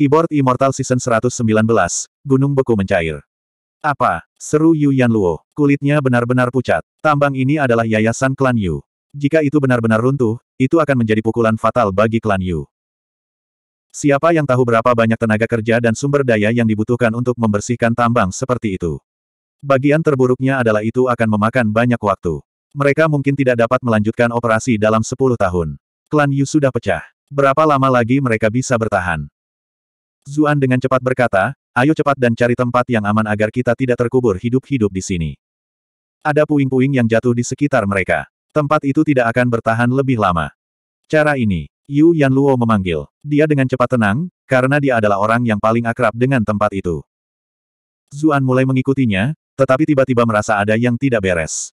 Keyboard Immortal Season 119, Gunung Beku Mencair. Apa? Seru Yu Yan Luo. Kulitnya benar-benar pucat. Tambang ini adalah yayasan klan Yu. Jika itu benar-benar runtuh, itu akan menjadi pukulan fatal bagi klan Yu. Siapa yang tahu berapa banyak tenaga kerja dan sumber daya yang dibutuhkan untuk membersihkan tambang seperti itu? Bagian terburuknya adalah itu akan memakan banyak waktu. Mereka mungkin tidak dapat melanjutkan operasi dalam 10 tahun. Klan Yu sudah pecah. Berapa lama lagi mereka bisa bertahan? Zuan dengan cepat berkata, ayo cepat dan cari tempat yang aman agar kita tidak terkubur hidup-hidup di sini. Ada puing-puing yang jatuh di sekitar mereka. Tempat itu tidak akan bertahan lebih lama. Cara ini, Yu Yan Luo memanggil. Dia dengan cepat tenang, karena dia adalah orang yang paling akrab dengan tempat itu. Zuan mulai mengikutinya, tetapi tiba-tiba merasa ada yang tidak beres.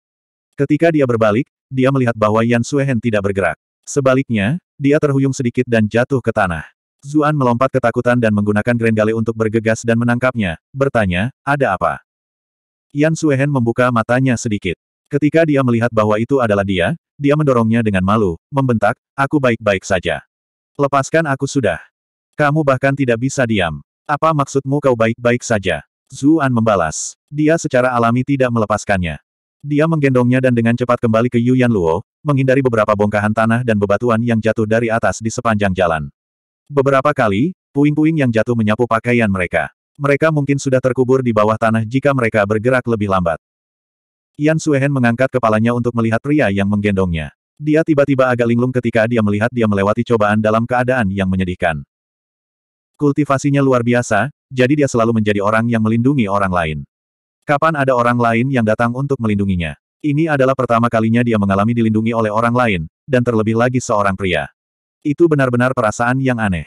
Ketika dia berbalik, dia melihat bahwa Yan Suehen tidak bergerak. Sebaliknya, dia terhuyung sedikit dan jatuh ke tanah. Zuan melompat ketakutan dan menggunakan Grendale untuk bergegas dan menangkapnya, bertanya, ada apa? Yan Suehen membuka matanya sedikit. Ketika dia melihat bahwa itu adalah dia, dia mendorongnya dengan malu, membentak, aku baik-baik saja. Lepaskan aku sudah. Kamu bahkan tidak bisa diam. Apa maksudmu kau baik-baik saja? Zuan membalas. Dia secara alami tidak melepaskannya. Dia menggendongnya dan dengan cepat kembali ke Yan Luo, menghindari beberapa bongkahan tanah dan bebatuan yang jatuh dari atas di sepanjang jalan. Beberapa kali, puing-puing yang jatuh menyapu pakaian mereka. Mereka mungkin sudah terkubur di bawah tanah jika mereka bergerak lebih lambat. Yan Suehen mengangkat kepalanya untuk melihat pria yang menggendongnya. Dia tiba-tiba agak linglung ketika dia melihat dia melewati cobaan dalam keadaan yang menyedihkan. Kultivasinya luar biasa, jadi dia selalu menjadi orang yang melindungi orang lain. Kapan ada orang lain yang datang untuk melindunginya? Ini adalah pertama kalinya dia mengalami dilindungi oleh orang lain, dan terlebih lagi seorang pria. Itu benar-benar perasaan yang aneh.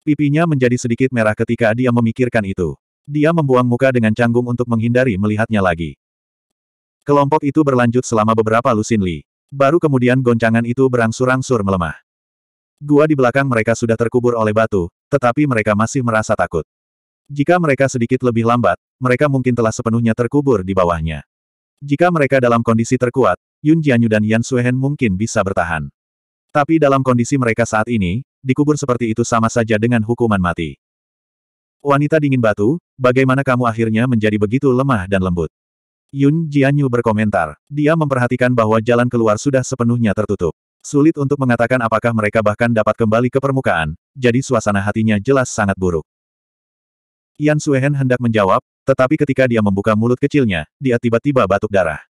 Pipinya menjadi sedikit merah ketika dia memikirkan itu. Dia membuang muka dengan canggung untuk menghindari melihatnya lagi. Kelompok itu berlanjut selama beberapa lusin li. Baru kemudian goncangan itu berangsur-angsur melemah. Gua di belakang mereka sudah terkubur oleh batu, tetapi mereka masih merasa takut. Jika mereka sedikit lebih lambat, mereka mungkin telah sepenuhnya terkubur di bawahnya. Jika mereka dalam kondisi terkuat, Yun Jianyu dan Yan Suehen mungkin bisa bertahan. Tapi dalam kondisi mereka saat ini, dikubur seperti itu sama saja dengan hukuman mati. Wanita dingin batu, bagaimana kamu akhirnya menjadi begitu lemah dan lembut? Yun Jianyu berkomentar. Dia memperhatikan bahwa jalan keluar sudah sepenuhnya tertutup. Sulit untuk mengatakan apakah mereka bahkan dapat kembali ke permukaan, jadi suasana hatinya jelas sangat buruk. Yan Suehen hendak menjawab, tetapi ketika dia membuka mulut kecilnya, dia tiba-tiba batuk darah.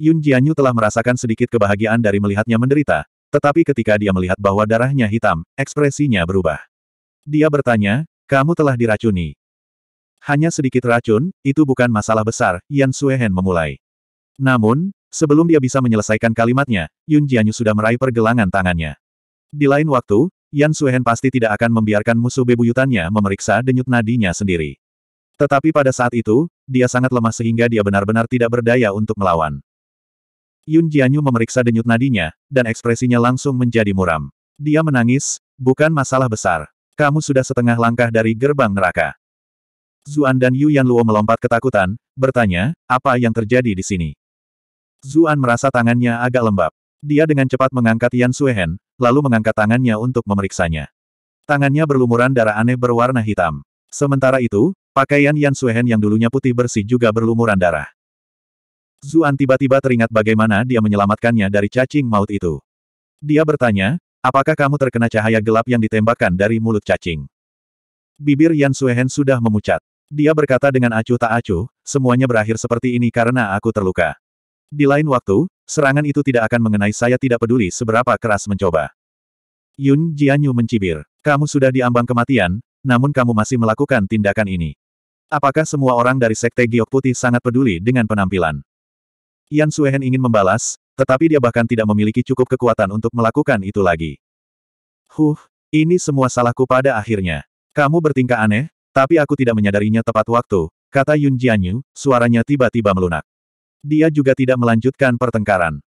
Yun Jianyu telah merasakan sedikit kebahagiaan dari melihatnya menderita, tetapi ketika dia melihat bahwa darahnya hitam, ekspresinya berubah. Dia bertanya, kamu telah diracuni. Hanya sedikit racun, itu bukan masalah besar, Yan Suehen memulai. Namun, sebelum dia bisa menyelesaikan kalimatnya, Yun Jianyu sudah meraih pergelangan tangannya. Di lain waktu, Yan Suehen pasti tidak akan membiarkan musuh bebuyutannya memeriksa denyut nadinya sendiri. Tetapi pada saat itu, dia sangat lemah sehingga dia benar-benar tidak berdaya untuk melawan. Yun Jianyu memeriksa denyut nadinya, dan ekspresinya langsung menjadi muram. Dia menangis, bukan masalah besar. Kamu sudah setengah langkah dari gerbang neraka. Zuan dan Yu Yan Luo melompat ketakutan, bertanya, apa yang terjadi di sini? Zuan merasa tangannya agak lembab. Dia dengan cepat mengangkat Yan Suehen, lalu mengangkat tangannya untuk memeriksanya. Tangannya berlumuran darah aneh berwarna hitam. Sementara itu, pakaian Yan Suehen yang dulunya putih bersih juga berlumuran darah. Zuan tiba-tiba teringat bagaimana dia menyelamatkannya dari cacing maut itu. Dia bertanya, apakah kamu terkena cahaya gelap yang ditembakkan dari mulut cacing? Bibir Yan Suehen sudah memucat. Dia berkata dengan acuh tak acuh, semuanya berakhir seperti ini karena aku terluka. Di lain waktu, serangan itu tidak akan mengenai saya tidak peduli seberapa keras mencoba. Yun Jianyu mencibir. Kamu sudah diambang kematian, namun kamu masih melakukan tindakan ini. Apakah semua orang dari Sekte Giok Putih sangat peduli dengan penampilan? Yan Suehen ingin membalas, tetapi dia bahkan tidak memiliki cukup kekuatan untuk melakukan itu lagi. Huh, ini semua salahku pada akhirnya. Kamu bertingkah aneh, tapi aku tidak menyadarinya tepat waktu, kata Yun Jianyu, suaranya tiba-tiba melunak. Dia juga tidak melanjutkan pertengkaran.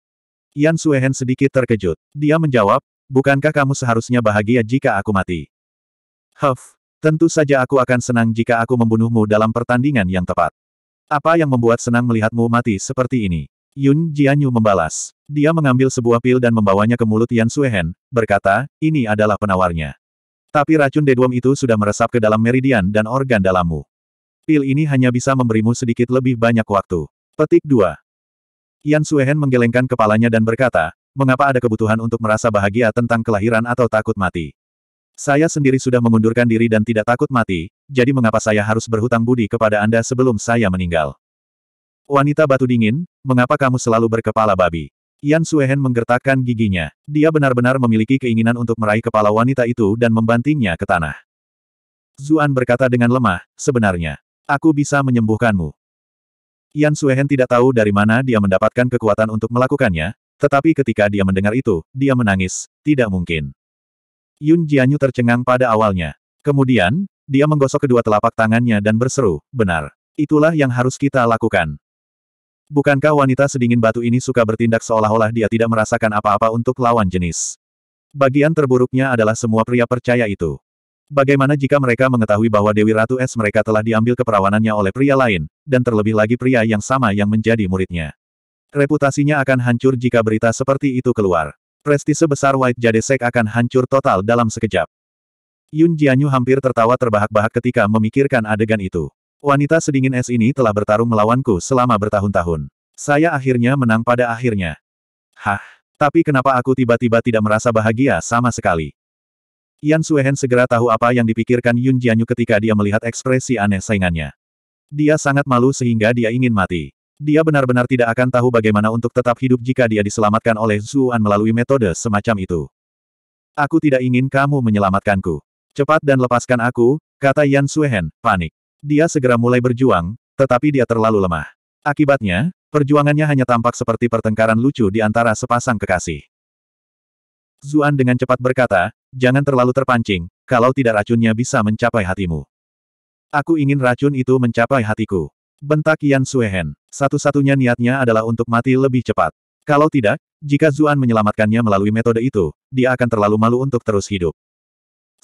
Yan Suehen sedikit terkejut. Dia menjawab, bukankah kamu seharusnya bahagia jika aku mati? Huff, tentu saja aku akan senang jika aku membunuhmu dalam pertandingan yang tepat. Apa yang membuat senang melihatmu mati seperti ini? Yun Jianyu membalas. Dia mengambil sebuah pil dan membawanya ke mulut Yan Suehen, berkata, ini adalah penawarnya. Tapi racun deduam itu sudah meresap ke dalam meridian dan organ dalammu. Pil ini hanya bisa memberimu sedikit lebih banyak waktu. Petik 2. Yan Suehen menggelengkan kepalanya dan berkata, mengapa ada kebutuhan untuk merasa bahagia tentang kelahiran atau takut mati? Saya sendiri sudah mengundurkan diri dan tidak takut mati, jadi mengapa saya harus berhutang budi kepada Anda sebelum saya meninggal? Wanita batu dingin, mengapa kamu selalu berkepala babi? Yan Suehen menggertakkan giginya. Dia benar-benar memiliki keinginan untuk meraih kepala wanita itu dan membantingnya ke tanah. Zuan berkata dengan lemah, sebenarnya, aku bisa menyembuhkanmu. Yan Suehen tidak tahu dari mana dia mendapatkan kekuatan untuk melakukannya, tetapi ketika dia mendengar itu, dia menangis, tidak mungkin. Yun Jianyu tercengang pada awalnya. Kemudian, dia menggosok kedua telapak tangannya dan berseru, benar. Itulah yang harus kita lakukan. Bukankah wanita sedingin batu ini suka bertindak seolah-olah dia tidak merasakan apa-apa untuk lawan jenis? Bagian terburuknya adalah semua pria percaya itu. Bagaimana jika mereka mengetahui bahwa Dewi Ratu Es mereka telah diambil keperawanannya oleh pria lain, dan terlebih lagi pria yang sama yang menjadi muridnya. Reputasinya akan hancur jika berita seperti itu keluar. Prestise besar White Jade Sek akan hancur total dalam sekejap. Yun Jianyu hampir tertawa terbahak-bahak ketika memikirkan adegan itu. Wanita sedingin es ini telah bertarung melawanku selama bertahun-tahun. Saya akhirnya menang pada akhirnya. Hah, tapi kenapa aku tiba-tiba tidak merasa bahagia sama sekali? Yan Suehen segera tahu apa yang dipikirkan Yun Jianyu ketika dia melihat ekspresi aneh saingannya. Dia sangat malu sehingga dia ingin mati. Dia benar-benar tidak akan tahu bagaimana untuk tetap hidup jika dia diselamatkan oleh Zuan melalui metode semacam itu. Aku tidak ingin kamu menyelamatkanku. Cepat dan lepaskan aku, kata Yan Suehen, panik. Dia segera mulai berjuang, tetapi dia terlalu lemah. Akibatnya, perjuangannya hanya tampak seperti pertengkaran lucu di antara sepasang kekasih. Zuan dengan cepat berkata, jangan terlalu terpancing, kalau tidak racunnya bisa mencapai hatimu. Aku ingin racun itu mencapai hatiku. Bentak Yan Suehen, satu-satunya niatnya adalah untuk mati lebih cepat. Kalau tidak, jika Zuan menyelamatkannya melalui metode itu, dia akan terlalu malu untuk terus hidup.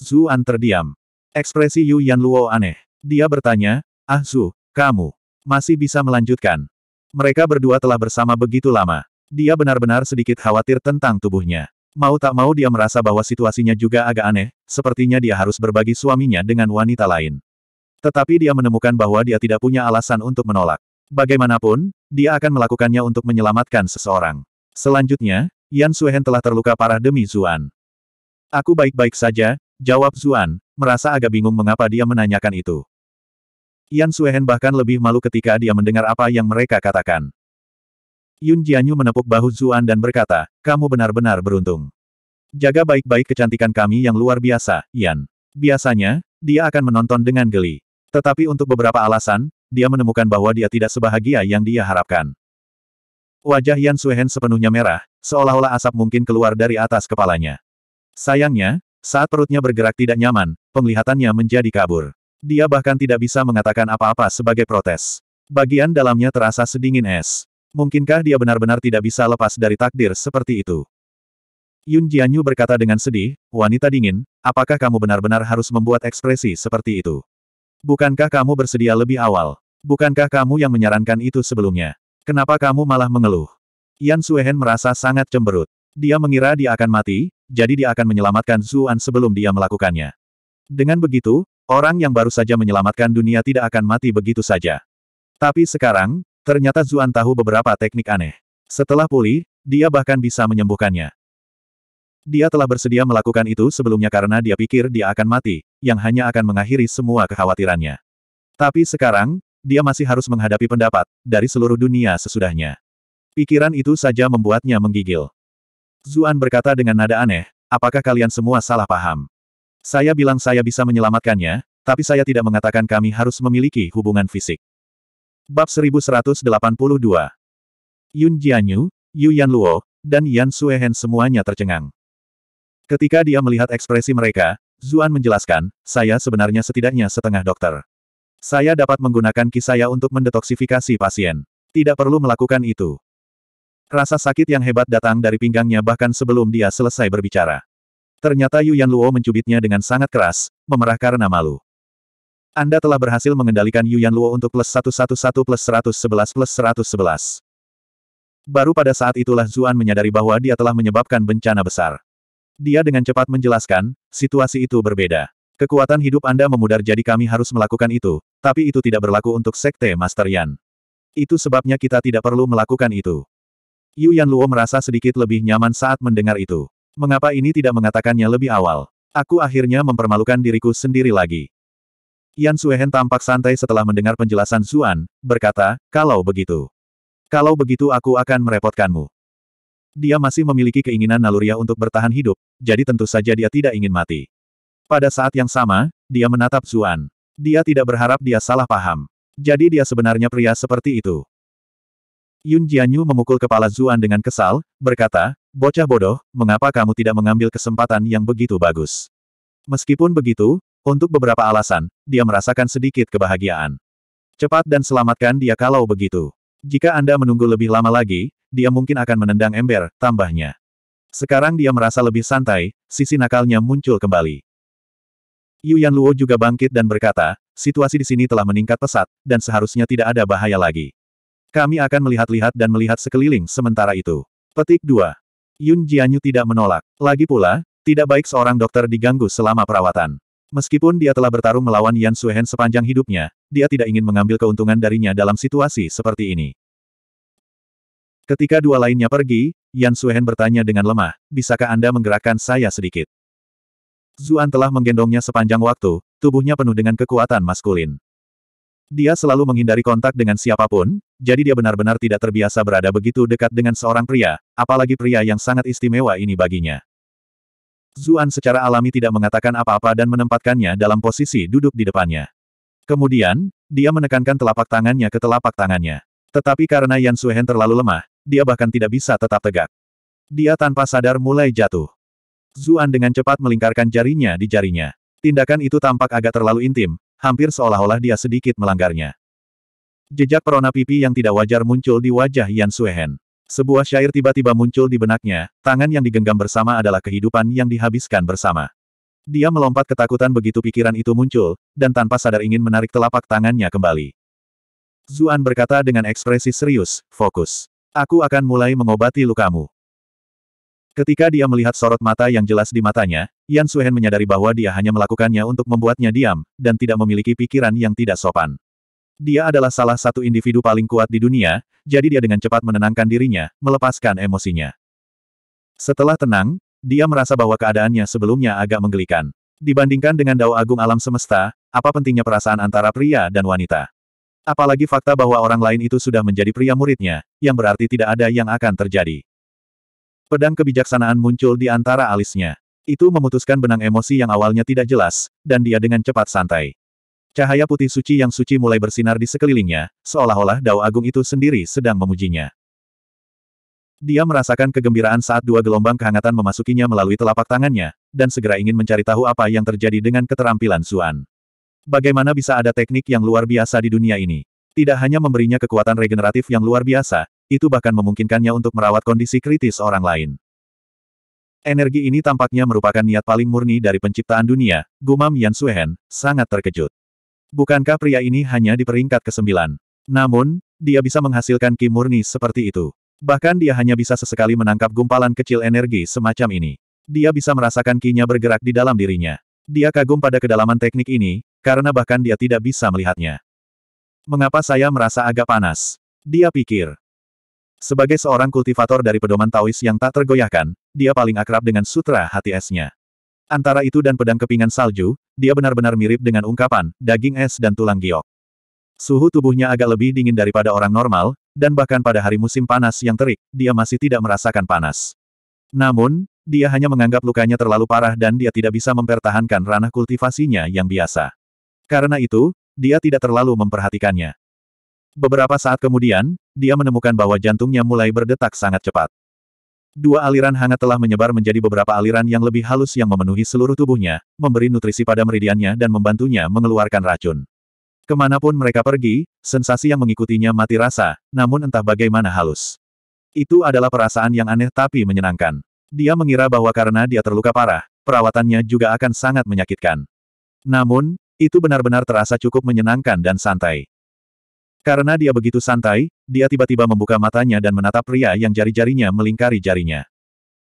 Zuan terdiam. Ekspresi Yu Yan Luo aneh. Dia bertanya, Ah Zu, kamu masih bisa melanjutkan. Mereka berdua telah bersama begitu lama. Dia benar-benar sedikit khawatir tentang tubuhnya. Mau tak mau dia merasa bahwa situasinya juga agak aneh, sepertinya dia harus berbagi suaminya dengan wanita lain. Tetapi dia menemukan bahwa dia tidak punya alasan untuk menolak. Bagaimanapun, dia akan melakukannya untuk menyelamatkan seseorang. Selanjutnya, Yan Suhen telah terluka parah demi Zuan. Aku baik-baik saja, jawab Zuan, merasa agak bingung mengapa dia menanyakan itu. Yan Suehen bahkan lebih malu ketika dia mendengar apa yang mereka katakan. Yun Jianyu menepuk bahu Zuan dan berkata, kamu benar-benar beruntung. Jaga baik-baik kecantikan kami yang luar biasa, Yan. Biasanya, dia akan menonton dengan geli. Tetapi untuk beberapa alasan, dia menemukan bahwa dia tidak sebahagia yang dia harapkan. Wajah Yan Suehen sepenuhnya merah, seolah-olah asap mungkin keluar dari atas kepalanya. Sayangnya, saat perutnya bergerak tidak nyaman, penglihatannya menjadi kabur. Dia bahkan tidak bisa mengatakan apa-apa sebagai protes. Bagian dalamnya terasa sedingin es. Mungkinkah dia benar-benar tidak bisa lepas dari takdir seperti itu? Yun Jianyu berkata dengan sedih, wanita dingin, apakah kamu benar-benar harus membuat ekspresi seperti itu? Bukankah kamu bersedia lebih awal? Bukankah kamu yang menyarankan itu sebelumnya? Kenapa kamu malah mengeluh? Yan Suehen merasa sangat cemberut. Dia mengira dia akan mati, jadi dia akan menyelamatkan Zuan sebelum dia melakukannya. Dengan begitu, Orang yang baru saja menyelamatkan dunia tidak akan mati begitu saja. Tapi sekarang, ternyata Zuan tahu beberapa teknik aneh. Setelah pulih, dia bahkan bisa menyembuhkannya. Dia telah bersedia melakukan itu sebelumnya karena dia pikir dia akan mati, yang hanya akan mengakhiri semua kekhawatirannya. Tapi sekarang, dia masih harus menghadapi pendapat dari seluruh dunia sesudahnya. Pikiran itu saja membuatnya menggigil. Zuan berkata dengan nada aneh, apakah kalian semua salah paham? Saya bilang saya bisa menyelamatkannya, tapi saya tidak mengatakan kami harus memiliki hubungan fisik. Bab 1182 Yun Jianyu, Yu Yanluo, dan Yan Suehen semuanya tercengang. Ketika dia melihat ekspresi mereka, Zuan menjelaskan, saya sebenarnya setidaknya setengah dokter. Saya dapat menggunakan ki saya untuk mendetoksifikasi pasien. Tidak perlu melakukan itu. Rasa sakit yang hebat datang dari pinggangnya bahkan sebelum dia selesai berbicara. Ternyata Yu Yan Luo mencubitnya dengan sangat keras, memerah karena malu. Anda telah berhasil mengendalikan Yu Yan Luo untuk plus 111 plus 111 plus 111. Baru pada saat itulah Zuan menyadari bahwa dia telah menyebabkan bencana besar. Dia dengan cepat menjelaskan, situasi itu berbeda. Kekuatan hidup Anda memudar jadi kami harus melakukan itu, tapi itu tidak berlaku untuk Sekte Master Yan. Itu sebabnya kita tidak perlu melakukan itu. Yu Yan Luo merasa sedikit lebih nyaman saat mendengar itu. Mengapa ini tidak mengatakannya lebih awal? Aku akhirnya mempermalukan diriku sendiri lagi. Yan Suehen tampak santai setelah mendengar penjelasan Zuan, berkata, kalau begitu. Kalau begitu aku akan merepotkanmu. Dia masih memiliki keinginan naluriah untuk bertahan hidup, jadi tentu saja dia tidak ingin mati. Pada saat yang sama, dia menatap Zuan. Dia tidak berharap dia salah paham. Jadi dia sebenarnya pria seperti itu. Yun Jianyu memukul kepala Zuan dengan kesal, berkata, Bocah bodoh, mengapa kamu tidak mengambil kesempatan yang begitu bagus? Meskipun begitu, untuk beberapa alasan, dia merasakan sedikit kebahagiaan. Cepat dan selamatkan dia kalau begitu. Jika Anda menunggu lebih lama lagi, dia mungkin akan menendang ember, tambahnya. Sekarang dia merasa lebih santai, sisi nakalnya muncul kembali. Yu Yan Luo juga bangkit dan berkata, situasi di sini telah meningkat pesat, dan seharusnya tidak ada bahaya lagi. Kami akan melihat-lihat dan melihat sekeliling sementara itu. Petik 2. Yun Jianyu tidak menolak. Lagi pula, tidak baik seorang dokter diganggu selama perawatan. Meskipun dia telah bertarung melawan Yan Suhen sepanjang hidupnya, dia tidak ingin mengambil keuntungan darinya dalam situasi seperti ini. Ketika dua lainnya pergi, Yan Suhen bertanya dengan lemah, bisakah Anda menggerakkan saya sedikit? Zuan telah menggendongnya sepanjang waktu, tubuhnya penuh dengan kekuatan maskulin. Dia selalu menghindari kontak dengan siapapun, jadi dia benar-benar tidak terbiasa berada begitu dekat dengan seorang pria, apalagi pria yang sangat istimewa ini baginya. Zuan secara alami tidak mengatakan apa-apa dan menempatkannya dalam posisi duduk di depannya. Kemudian, dia menekankan telapak tangannya ke telapak tangannya. Tetapi karena Yan Suhen terlalu lemah, dia bahkan tidak bisa tetap tegak. Dia tanpa sadar mulai jatuh. Zuan dengan cepat melingkarkan jarinya di jarinya. Tindakan itu tampak agak terlalu intim, hampir seolah-olah dia sedikit melanggarnya. Jejak perona pipi yang tidak wajar muncul di wajah Yan Suehen. Sebuah syair tiba-tiba muncul di benaknya, tangan yang digenggam bersama adalah kehidupan yang dihabiskan bersama. Dia melompat ketakutan begitu pikiran itu muncul, dan tanpa sadar ingin menarik telapak tangannya kembali. Zuan berkata dengan ekspresi serius, fokus. Aku akan mulai mengobati lukamu. Ketika dia melihat sorot mata yang jelas di matanya, Yan Suhen menyadari bahwa dia hanya melakukannya untuk membuatnya diam, dan tidak memiliki pikiran yang tidak sopan. Dia adalah salah satu individu paling kuat di dunia, jadi dia dengan cepat menenangkan dirinya, melepaskan emosinya. Setelah tenang, dia merasa bahwa keadaannya sebelumnya agak menggelikan. Dibandingkan dengan dao agung alam semesta, apa pentingnya perasaan antara pria dan wanita? Apalagi fakta bahwa orang lain itu sudah menjadi pria muridnya, yang berarti tidak ada yang akan terjadi. Pedang kebijaksanaan muncul di antara alisnya. Itu memutuskan benang emosi yang awalnya tidak jelas, dan dia dengan cepat santai. Cahaya putih suci yang suci mulai bersinar di sekelilingnya, seolah-olah dao agung itu sendiri sedang memujinya. Dia merasakan kegembiraan saat dua gelombang kehangatan memasukinya melalui telapak tangannya, dan segera ingin mencari tahu apa yang terjadi dengan keterampilan Suan. Bagaimana bisa ada teknik yang luar biasa di dunia ini? Tidak hanya memberinya kekuatan regeneratif yang luar biasa, itu bahkan memungkinkannya untuk merawat kondisi kritis orang lain. Energi ini tampaknya merupakan niat paling murni dari penciptaan dunia, gumam Yan Suehen, sangat terkejut. Bukankah pria ini hanya di peringkat ke-9? Namun, dia bisa menghasilkan ki murni seperti itu. Bahkan dia hanya bisa sesekali menangkap gumpalan kecil energi semacam ini. Dia bisa merasakan kinya bergerak di dalam dirinya. Dia kagum pada kedalaman teknik ini, karena bahkan dia tidak bisa melihatnya. Mengapa saya merasa agak panas? Dia pikir. Sebagai seorang kultivator dari pedoman Taois yang tak tergoyahkan, dia paling akrab dengan sutra hati esnya. Antara itu dan pedang kepingan salju, dia benar-benar mirip dengan ungkapan, daging es dan tulang giok. Suhu tubuhnya agak lebih dingin daripada orang normal, dan bahkan pada hari musim panas yang terik, dia masih tidak merasakan panas. Namun, dia hanya menganggap lukanya terlalu parah dan dia tidak bisa mempertahankan ranah kultivasinya yang biasa. Karena itu, dia tidak terlalu memperhatikannya. Beberapa saat kemudian, dia menemukan bahwa jantungnya mulai berdetak sangat cepat. Dua aliran hangat telah menyebar menjadi beberapa aliran yang lebih halus yang memenuhi seluruh tubuhnya, memberi nutrisi pada meridiannya dan membantunya mengeluarkan racun. Kemanapun mereka pergi, sensasi yang mengikutinya mati rasa, namun entah bagaimana halus. Itu adalah perasaan yang aneh tapi menyenangkan. Dia mengira bahwa karena dia terluka parah, perawatannya juga akan sangat menyakitkan. Namun, itu benar-benar terasa cukup menyenangkan dan santai. Karena dia begitu santai, dia tiba-tiba membuka matanya dan menatap pria yang jari-jarinya melingkari jarinya.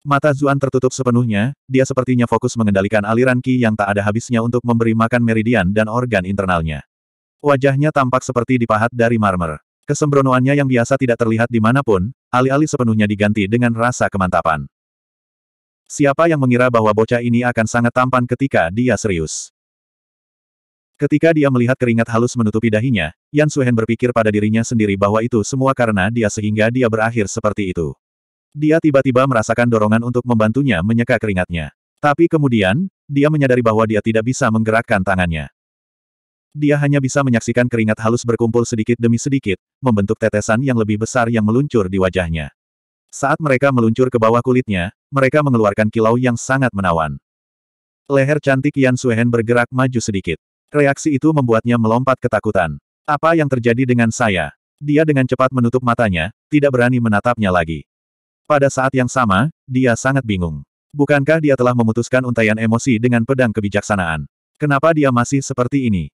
Mata Zuan tertutup sepenuhnya, dia sepertinya fokus mengendalikan aliran Qi yang tak ada habisnya untuk memberi makan meridian dan organ internalnya. Wajahnya tampak seperti dipahat dari marmer. Kesembronoannya yang biasa tidak terlihat di dimanapun, alih-alih sepenuhnya diganti dengan rasa kemantapan. Siapa yang mengira bahwa bocah ini akan sangat tampan ketika dia serius? Ketika dia melihat keringat halus menutupi dahinya, Yan Suhen berpikir pada dirinya sendiri bahwa itu semua karena dia sehingga dia berakhir seperti itu. Dia tiba-tiba merasakan dorongan untuk membantunya menyeka keringatnya. Tapi kemudian, dia menyadari bahwa dia tidak bisa menggerakkan tangannya. Dia hanya bisa menyaksikan keringat halus berkumpul sedikit demi sedikit, membentuk tetesan yang lebih besar yang meluncur di wajahnya. Saat mereka meluncur ke bawah kulitnya, mereka mengeluarkan kilau yang sangat menawan. Leher cantik Yan Suhen bergerak maju sedikit. Reaksi itu membuatnya melompat ketakutan. Apa yang terjadi dengan saya? Dia dengan cepat menutup matanya, tidak berani menatapnya lagi. Pada saat yang sama, dia sangat bingung. Bukankah dia telah memutuskan untaian emosi dengan pedang kebijaksanaan? Kenapa dia masih seperti ini?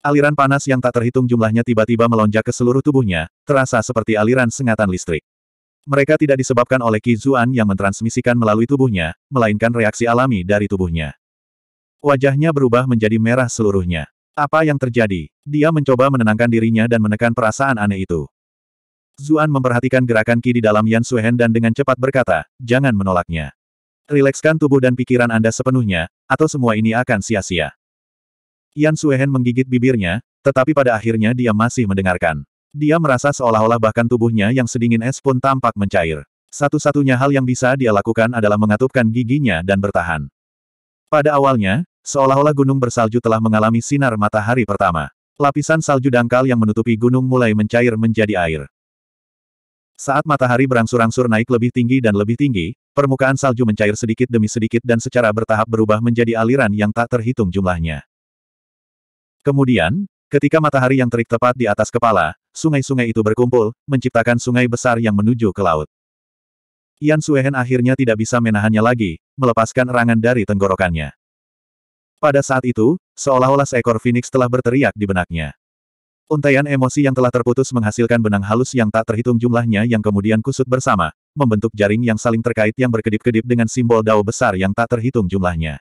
Aliran panas yang tak terhitung jumlahnya tiba-tiba melonjak ke seluruh tubuhnya, terasa seperti aliran sengatan listrik. Mereka tidak disebabkan oleh Qi yang mentransmisikan melalui tubuhnya, melainkan reaksi alami dari tubuhnya. Wajahnya berubah menjadi merah seluruhnya. Apa yang terjadi? Dia mencoba menenangkan dirinya dan menekan perasaan aneh itu. Zuan memperhatikan gerakan Ki di dalam Yan Suhen dan dengan cepat berkata, jangan menolaknya. Rilekskan tubuh dan pikiran Anda sepenuhnya, atau semua ini akan sia-sia. Yan Suhen menggigit bibirnya, tetapi pada akhirnya dia masih mendengarkan. Dia merasa seolah-olah bahkan tubuhnya yang sedingin es pun tampak mencair. Satu-satunya hal yang bisa dia lakukan adalah mengatupkan giginya dan bertahan. Pada awalnya, seolah-olah gunung bersalju telah mengalami sinar matahari pertama. Lapisan salju dangkal yang menutupi gunung mulai mencair menjadi air. Saat matahari berangsur-angsur naik lebih tinggi dan lebih tinggi, permukaan salju mencair sedikit demi sedikit dan secara bertahap berubah menjadi aliran yang tak terhitung jumlahnya. Kemudian, ketika matahari yang terik tepat di atas kepala, sungai-sungai itu berkumpul, menciptakan sungai besar yang menuju ke laut. Yan Suehen akhirnya tidak bisa menahannya lagi, melepaskan erangan dari tenggorokannya. Pada saat itu, seolah-olah seekor Phoenix telah berteriak di benaknya. Untaian emosi yang telah terputus menghasilkan benang halus yang tak terhitung jumlahnya yang kemudian kusut bersama, membentuk jaring yang saling terkait yang berkedip-kedip dengan simbol dao besar yang tak terhitung jumlahnya.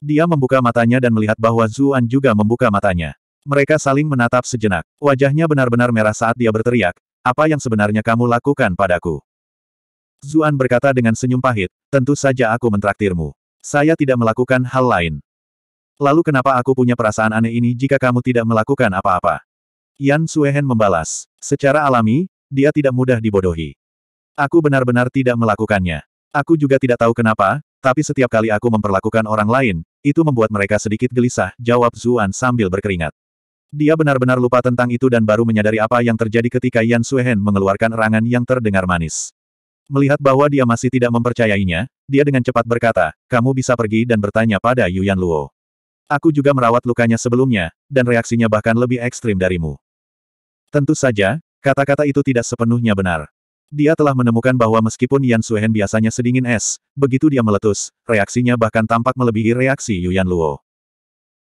Dia membuka matanya dan melihat bahwa Zuan juga membuka matanya. Mereka saling menatap sejenak. Wajahnya benar-benar merah saat dia berteriak, apa yang sebenarnya kamu lakukan padaku? Zuan berkata dengan senyum pahit, tentu saja aku mentraktirmu. Saya tidak melakukan hal lain. Lalu kenapa aku punya perasaan aneh ini jika kamu tidak melakukan apa-apa? Yan Suehen membalas. Secara alami, dia tidak mudah dibodohi. Aku benar-benar tidak melakukannya. Aku juga tidak tahu kenapa, tapi setiap kali aku memperlakukan orang lain, itu membuat mereka sedikit gelisah, jawab Zuan sambil berkeringat. Dia benar-benar lupa tentang itu dan baru menyadari apa yang terjadi ketika Yan Suehen mengeluarkan erangan yang terdengar manis. Melihat bahwa dia masih tidak mempercayainya, dia dengan cepat berkata, kamu bisa pergi dan bertanya pada Yuan Luo. Aku juga merawat lukanya sebelumnya, dan reaksinya bahkan lebih ekstrim darimu. Tentu saja, kata-kata itu tidak sepenuhnya benar. Dia telah menemukan bahwa meskipun Yan Suhen biasanya sedingin es, begitu dia meletus, reaksinya bahkan tampak melebihi reaksi Yuan Luo.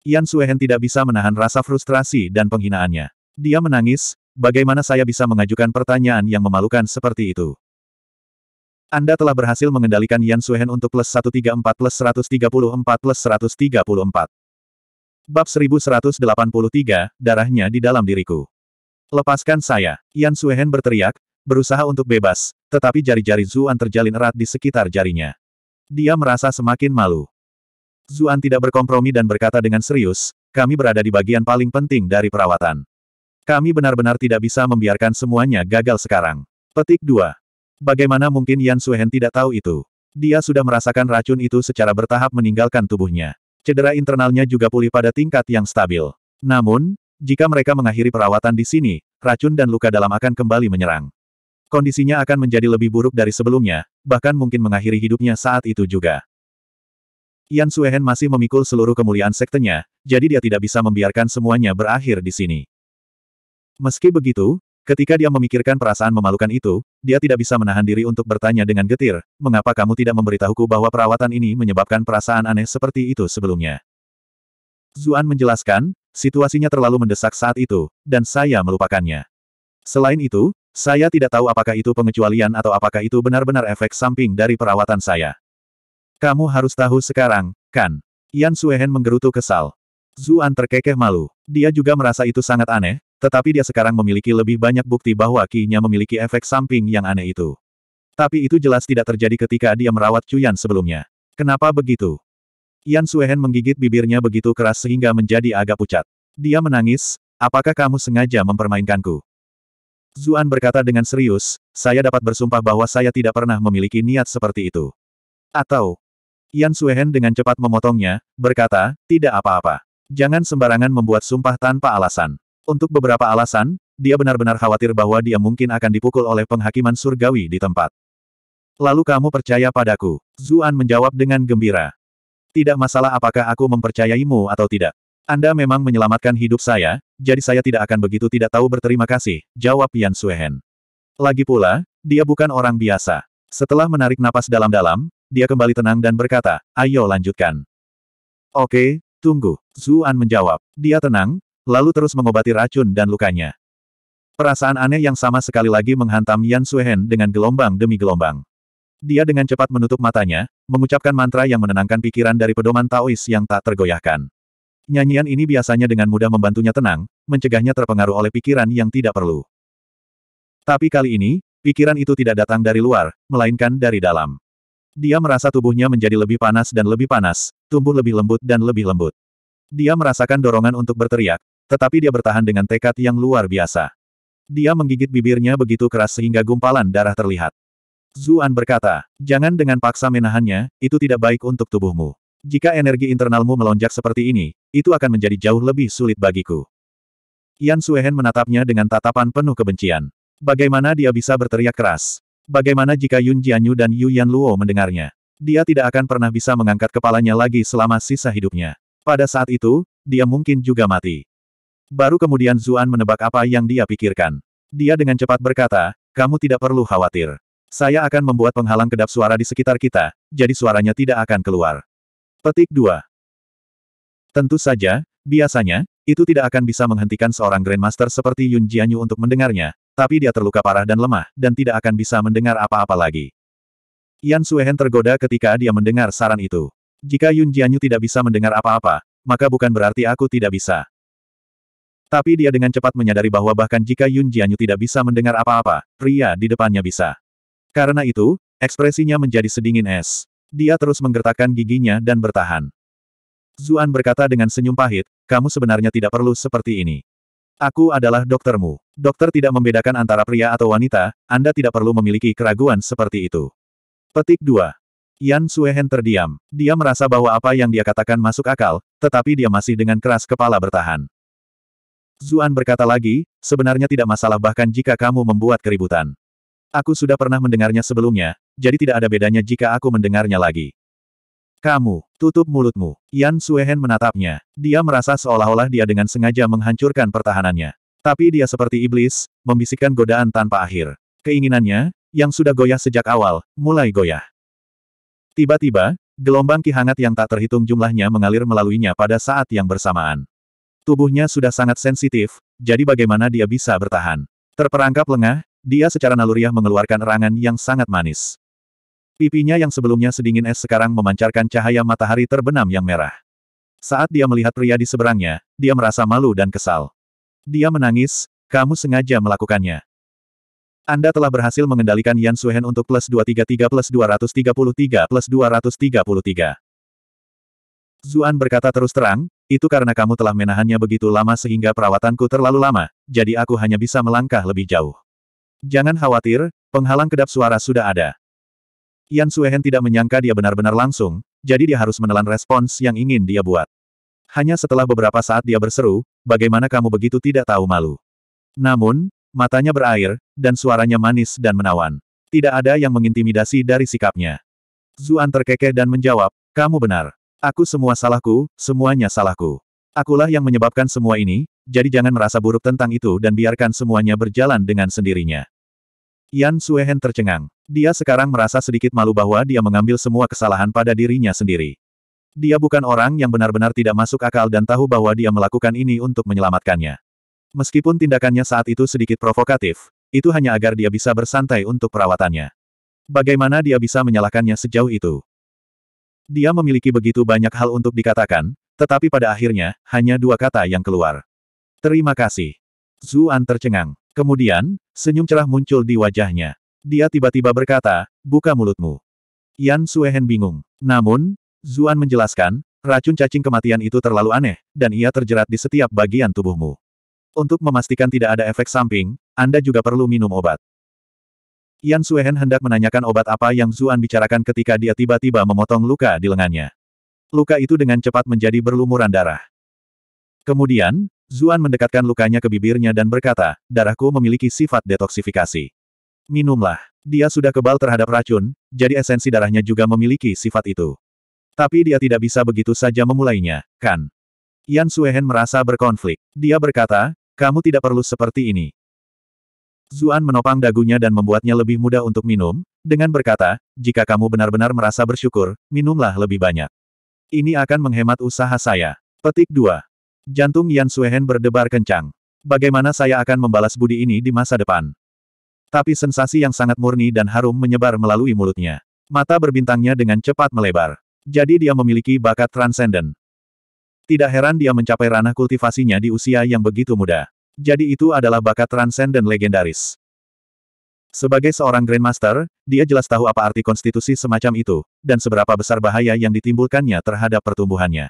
Yan Suhen tidak bisa menahan rasa frustrasi dan penghinaannya. Dia menangis, bagaimana saya bisa mengajukan pertanyaan yang memalukan seperti itu? Anda telah berhasil mengendalikan Yan Suhen untuk plus 134 plus 134 plus 134. Bab 1183, darahnya di dalam diriku. Lepaskan saya. Yan Suhen berteriak, berusaha untuk bebas, tetapi jari-jari Zuan terjalin erat di sekitar jarinya. Dia merasa semakin malu. Zuan tidak berkompromi dan berkata dengan serius, kami berada di bagian paling penting dari perawatan. Kami benar-benar tidak bisa membiarkan semuanya gagal sekarang. Petik 2. Bagaimana mungkin Yan Suhen tidak tahu itu? Dia sudah merasakan racun itu secara bertahap meninggalkan tubuhnya. Cedera internalnya juga pulih pada tingkat yang stabil. Namun, jika mereka mengakhiri perawatan di sini, racun dan luka dalam akan kembali menyerang. Kondisinya akan menjadi lebih buruk dari sebelumnya, bahkan mungkin mengakhiri hidupnya saat itu juga. Yan Suehen masih memikul seluruh kemuliaan sektenya, jadi dia tidak bisa membiarkan semuanya berakhir di sini. Meski begitu, Ketika dia memikirkan perasaan memalukan itu, dia tidak bisa menahan diri untuk bertanya dengan getir, mengapa kamu tidak memberitahuku bahwa perawatan ini menyebabkan perasaan aneh seperti itu sebelumnya. Zuan menjelaskan, situasinya terlalu mendesak saat itu, dan saya melupakannya. Selain itu, saya tidak tahu apakah itu pengecualian atau apakah itu benar-benar efek samping dari perawatan saya. Kamu harus tahu sekarang, kan? Yan Suehen menggerutu kesal. Zuan terkekeh malu. Dia juga merasa itu sangat aneh, tetapi dia sekarang memiliki lebih banyak bukti bahwa ki memiliki efek samping yang aneh itu. Tapi itu jelas tidak terjadi ketika dia merawat Cuyan sebelumnya. Kenapa begitu? Yan Suehen menggigit bibirnya begitu keras sehingga menjadi agak pucat. Dia menangis, apakah kamu sengaja mempermainkanku? Zuan berkata dengan serius, saya dapat bersumpah bahwa saya tidak pernah memiliki niat seperti itu. Atau, Yan Suehen dengan cepat memotongnya, berkata, tidak apa-apa. Jangan sembarangan membuat sumpah tanpa alasan. Untuk beberapa alasan, dia benar-benar khawatir bahwa dia mungkin akan dipukul oleh penghakiman surgawi di tempat. Lalu kamu percaya padaku? Zuan menjawab dengan gembira. Tidak masalah apakah aku mempercayaimu atau tidak. Anda memang menyelamatkan hidup saya, jadi saya tidak akan begitu tidak tahu berterima kasih, jawab Yan Suehen. Lagi pula, dia bukan orang biasa. Setelah menarik napas dalam-dalam, dia kembali tenang dan berkata, ayo lanjutkan. Oke, tunggu. Zuan menjawab. Dia tenang, lalu terus mengobati racun dan lukanya. Perasaan aneh yang sama sekali lagi menghantam Yan Suehen dengan gelombang demi gelombang. Dia dengan cepat menutup matanya, mengucapkan mantra yang menenangkan pikiran dari pedoman Taois yang tak tergoyahkan. Nyanyian ini biasanya dengan mudah membantunya tenang, mencegahnya terpengaruh oleh pikiran yang tidak perlu. Tapi kali ini, pikiran itu tidak datang dari luar, melainkan dari dalam. Dia merasa tubuhnya menjadi lebih panas dan lebih panas, tumbuh lebih lembut dan lebih lembut. Dia merasakan dorongan untuk berteriak, tetapi dia bertahan dengan tekad yang luar biasa. Dia menggigit bibirnya begitu keras sehingga gumpalan darah terlihat. Zuan berkata, jangan dengan paksa menahannya, itu tidak baik untuk tubuhmu. Jika energi internalmu melonjak seperti ini, itu akan menjadi jauh lebih sulit bagiku. Yan Suehen menatapnya dengan tatapan penuh kebencian. Bagaimana dia bisa berteriak keras? Bagaimana jika Yun Jianyu dan Yu Yan Luo mendengarnya? Dia tidak akan pernah bisa mengangkat kepalanya lagi selama sisa hidupnya. Pada saat itu, dia mungkin juga mati. Baru kemudian Zuan menebak apa yang dia pikirkan. Dia dengan cepat berkata, kamu tidak perlu khawatir. Saya akan membuat penghalang kedap suara di sekitar kita, jadi suaranya tidak akan keluar. Petik 2. Tentu saja, biasanya, itu tidak akan bisa menghentikan seorang Grandmaster seperti Yun Jianyu untuk mendengarnya, tapi dia terluka parah dan lemah, dan tidak akan bisa mendengar apa-apa lagi. Yan Suehen tergoda ketika dia mendengar saran itu. Jika Yun Jianyu tidak bisa mendengar apa-apa, maka bukan berarti aku tidak bisa. Tapi dia dengan cepat menyadari bahwa bahkan jika Yun Jianyu tidak bisa mendengar apa-apa, pria di depannya bisa. Karena itu, ekspresinya menjadi sedingin es. Dia terus menggertakkan giginya dan bertahan. Zuan berkata dengan senyum pahit, kamu sebenarnya tidak perlu seperti ini. Aku adalah doktermu. Dokter tidak membedakan antara pria atau wanita, Anda tidak perlu memiliki keraguan seperti itu. Petik 2. Yan Suehen terdiam. Dia merasa bahwa apa yang dia katakan masuk akal, tetapi dia masih dengan keras kepala bertahan. Zuan berkata lagi, sebenarnya tidak masalah bahkan jika kamu membuat keributan. Aku sudah pernah mendengarnya sebelumnya, jadi tidak ada bedanya jika aku mendengarnya lagi. Kamu, tutup mulutmu. Yan Suehen menatapnya. Dia merasa seolah-olah dia dengan sengaja menghancurkan pertahanannya. Tapi dia seperti iblis, membisikkan godaan tanpa akhir. Keinginannya, yang sudah goyah sejak awal, mulai goyah. Tiba-tiba, gelombang ki hangat yang tak terhitung jumlahnya mengalir melaluinya pada saat yang bersamaan. Tubuhnya sudah sangat sensitif, jadi bagaimana dia bisa bertahan? Terperangkap lengah, dia secara naluriah mengeluarkan erangan yang sangat manis. Pipinya yang sebelumnya sedingin es sekarang memancarkan cahaya matahari terbenam yang merah. Saat dia melihat pria di seberangnya, dia merasa malu dan kesal. Dia menangis, kamu sengaja melakukannya. Anda telah berhasil mengendalikan Yan Suhen untuk plus 233 plus 233 plus 233. Zuan berkata terus terang, itu karena kamu telah menahannya begitu lama sehingga perawatanku terlalu lama, jadi aku hanya bisa melangkah lebih jauh. Jangan khawatir, penghalang kedap suara sudah ada. Yan Suehen tidak menyangka dia benar-benar langsung, jadi dia harus menelan respons yang ingin dia buat. Hanya setelah beberapa saat dia berseru, bagaimana kamu begitu tidak tahu malu. Namun, matanya berair, dan suaranya manis dan menawan. Tidak ada yang mengintimidasi dari sikapnya. Zuan terkekeh dan menjawab, kamu benar. Aku semua salahku, semuanya salahku. Akulah yang menyebabkan semua ini, jadi jangan merasa buruk tentang itu dan biarkan semuanya berjalan dengan sendirinya. Yan Suehen tercengang. Dia sekarang merasa sedikit malu bahwa dia mengambil semua kesalahan pada dirinya sendiri. Dia bukan orang yang benar-benar tidak masuk akal dan tahu bahwa dia melakukan ini untuk menyelamatkannya. Meskipun tindakannya saat itu sedikit provokatif, itu hanya agar dia bisa bersantai untuk perawatannya. Bagaimana dia bisa menyalahkannya sejauh itu? Dia memiliki begitu banyak hal untuk dikatakan, tetapi pada akhirnya, hanya dua kata yang keluar. Terima kasih. Zuan tercengang. Kemudian, senyum cerah muncul di wajahnya. Dia tiba-tiba berkata, buka mulutmu. Yan Suehen bingung. Namun, Zuan menjelaskan, racun cacing kematian itu terlalu aneh, dan ia terjerat di setiap bagian tubuhmu. Untuk memastikan tidak ada efek samping, Anda juga perlu minum obat. Yan Suehen hendak menanyakan obat apa yang Zuan bicarakan ketika dia tiba-tiba memotong luka di lengannya. Luka itu dengan cepat menjadi berlumuran darah. Kemudian, Zuan mendekatkan lukanya ke bibirnya dan berkata, darahku memiliki sifat detoksifikasi. Minumlah. Dia sudah kebal terhadap racun, jadi esensi darahnya juga memiliki sifat itu. Tapi dia tidak bisa begitu saja memulainya, kan? Yan Suehen merasa berkonflik. Dia berkata, kamu tidak perlu seperti ini. Zuan menopang dagunya dan membuatnya lebih mudah untuk minum, dengan berkata, jika kamu benar-benar merasa bersyukur, minumlah lebih banyak. Ini akan menghemat usaha saya. Petik 2. Jantung Yan Suehen berdebar kencang. Bagaimana saya akan membalas budi ini di masa depan? Tapi sensasi yang sangat murni dan harum menyebar melalui mulutnya. Mata berbintangnya dengan cepat melebar. Jadi dia memiliki bakat transenden. Tidak heran dia mencapai ranah kultivasinya di usia yang begitu muda jadi itu adalah bakat transenden legendaris. Sebagai seorang Grandmaster, dia jelas tahu apa arti konstitusi semacam itu, dan seberapa besar bahaya yang ditimbulkannya terhadap pertumbuhannya.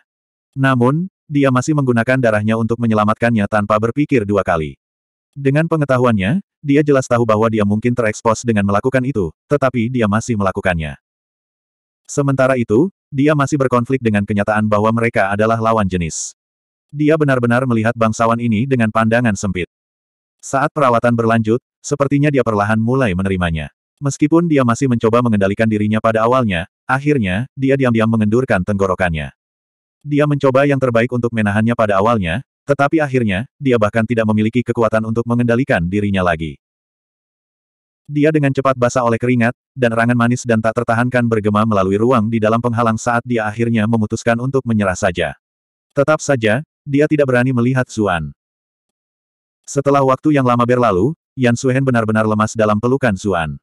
Namun, dia masih menggunakan darahnya untuk menyelamatkannya tanpa berpikir dua kali. Dengan pengetahuannya, dia jelas tahu bahwa dia mungkin terekspos dengan melakukan itu, tetapi dia masih melakukannya. Sementara itu, dia masih berkonflik dengan kenyataan bahwa mereka adalah lawan jenis. Dia benar-benar melihat bangsawan ini dengan pandangan sempit. Saat perawatan berlanjut, sepertinya dia perlahan mulai menerimanya. Meskipun dia masih mencoba mengendalikan dirinya pada awalnya, akhirnya, dia diam-diam mengendurkan tenggorokannya. Dia mencoba yang terbaik untuk menahannya pada awalnya, tetapi akhirnya, dia bahkan tidak memiliki kekuatan untuk mengendalikan dirinya lagi. Dia dengan cepat basah oleh keringat, dan rangan manis dan tak tertahankan bergema melalui ruang di dalam penghalang saat dia akhirnya memutuskan untuk menyerah saja. Tetap saja, dia tidak berani melihat Zuan. Setelah waktu yang lama berlalu, Yan Suhen benar-benar lemas dalam pelukan Zuan.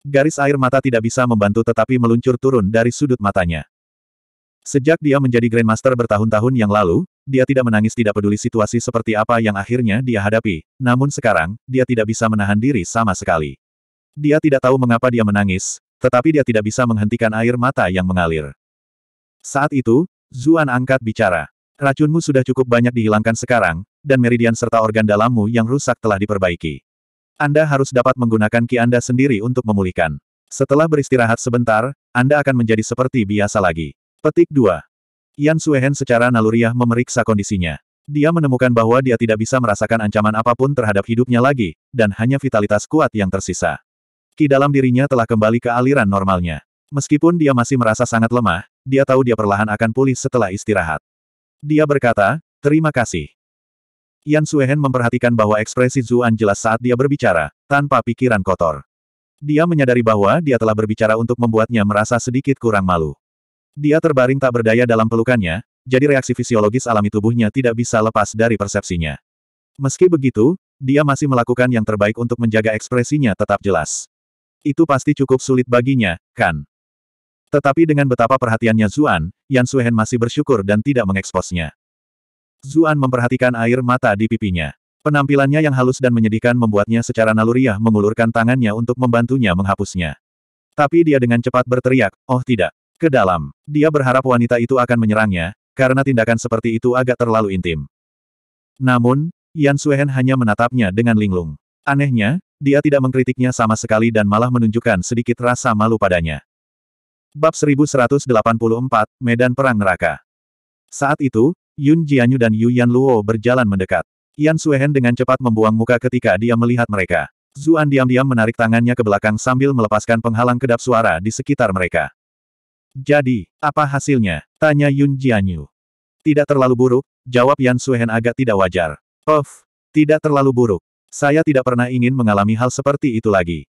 Garis air mata tidak bisa membantu tetapi meluncur turun dari sudut matanya. Sejak dia menjadi Grandmaster bertahun-tahun yang lalu, dia tidak menangis tidak peduli situasi seperti apa yang akhirnya dia hadapi, namun sekarang, dia tidak bisa menahan diri sama sekali. Dia tidak tahu mengapa dia menangis, tetapi dia tidak bisa menghentikan air mata yang mengalir. Saat itu, Zuan angkat bicara. Racunmu sudah cukup banyak dihilangkan sekarang, dan meridian serta organ dalammu yang rusak telah diperbaiki. Anda harus dapat menggunakan ki Anda sendiri untuk memulihkan. Setelah beristirahat sebentar, Anda akan menjadi seperti biasa lagi. Petik 2. Yan Suehen secara naluriah memeriksa kondisinya. Dia menemukan bahwa dia tidak bisa merasakan ancaman apapun terhadap hidupnya lagi, dan hanya vitalitas kuat yang tersisa. Ki dalam dirinya telah kembali ke aliran normalnya. Meskipun dia masih merasa sangat lemah, dia tahu dia perlahan akan pulih setelah istirahat. Dia berkata, terima kasih. Yan Suehen memperhatikan bahwa ekspresi Zuan jelas saat dia berbicara, tanpa pikiran kotor. Dia menyadari bahwa dia telah berbicara untuk membuatnya merasa sedikit kurang malu. Dia terbaring tak berdaya dalam pelukannya, jadi reaksi fisiologis alami tubuhnya tidak bisa lepas dari persepsinya. Meski begitu, dia masih melakukan yang terbaik untuk menjaga ekspresinya tetap jelas. Itu pasti cukup sulit baginya, kan? Tetapi dengan betapa perhatiannya Zuan, Yan Suhen masih bersyukur dan tidak mengeksposnya. Zuan memperhatikan air mata di pipinya. Penampilannya yang halus dan menyedihkan membuatnya secara naluriah mengulurkan tangannya untuk membantunya menghapusnya. Tapi dia dengan cepat berteriak, oh tidak, ke dalam. Dia berharap wanita itu akan menyerangnya, karena tindakan seperti itu agak terlalu intim. Namun, Yan Suhen hanya menatapnya dengan linglung. Anehnya, dia tidak mengkritiknya sama sekali dan malah menunjukkan sedikit rasa malu padanya. Bab 1184, Medan Perang Neraka. Saat itu, Yun Jianyu dan Yu Yan Luo berjalan mendekat. Yan Suehen dengan cepat membuang muka ketika dia melihat mereka. Zuan diam-diam menarik tangannya ke belakang sambil melepaskan penghalang kedap suara di sekitar mereka. Jadi, apa hasilnya? Tanya Yun Jianyu. Tidak terlalu buruk, jawab Yan Suehen agak tidak wajar. Of, tidak terlalu buruk. Saya tidak pernah ingin mengalami hal seperti itu lagi.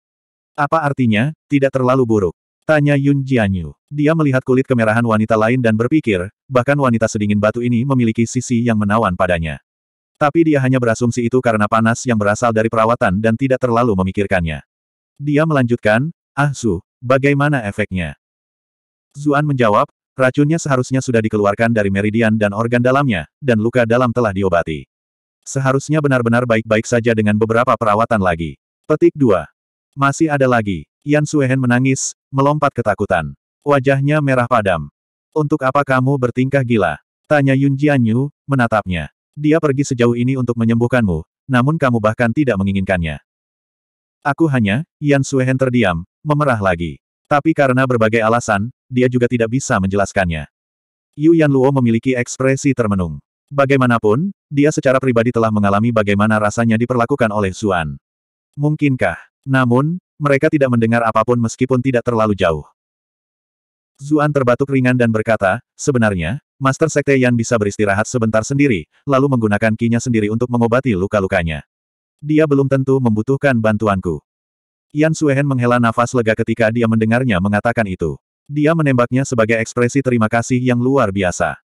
Apa artinya, tidak terlalu buruk? Tanya Yun Jianyu. Dia melihat kulit kemerahan wanita lain dan berpikir, bahkan wanita sedingin batu ini memiliki sisi yang menawan padanya. Tapi dia hanya berasumsi itu karena panas yang berasal dari perawatan dan tidak terlalu memikirkannya. Dia melanjutkan, Ah Su, bagaimana efeknya? Zuan menjawab, racunnya seharusnya sudah dikeluarkan dari meridian dan organ dalamnya, dan luka dalam telah diobati. Seharusnya benar-benar baik-baik saja dengan beberapa perawatan lagi. Petik 2. Masih ada lagi. Yan Suehen menangis, melompat ketakutan. Wajahnya merah padam. Untuk apa kamu bertingkah gila? Tanya Yun Jianyu, menatapnya. Dia pergi sejauh ini untuk menyembuhkanmu, namun kamu bahkan tidak menginginkannya. Aku hanya, Yan Suehen terdiam, memerah lagi. Tapi karena berbagai alasan, dia juga tidak bisa menjelaskannya. Yu Yan Luo memiliki ekspresi termenung. Bagaimanapun, dia secara pribadi telah mengalami bagaimana rasanya diperlakukan oleh Zuan. Mungkinkah? Namun, mereka tidak mendengar apapun meskipun tidak terlalu jauh. Zuan terbatuk ringan dan berkata, sebenarnya, Master Sekte Yan bisa beristirahat sebentar sendiri, lalu menggunakan kinya sendiri untuk mengobati luka-lukanya. Dia belum tentu membutuhkan bantuanku. Yan Suehen menghela nafas lega ketika dia mendengarnya mengatakan itu. Dia menembaknya sebagai ekspresi terima kasih yang luar biasa.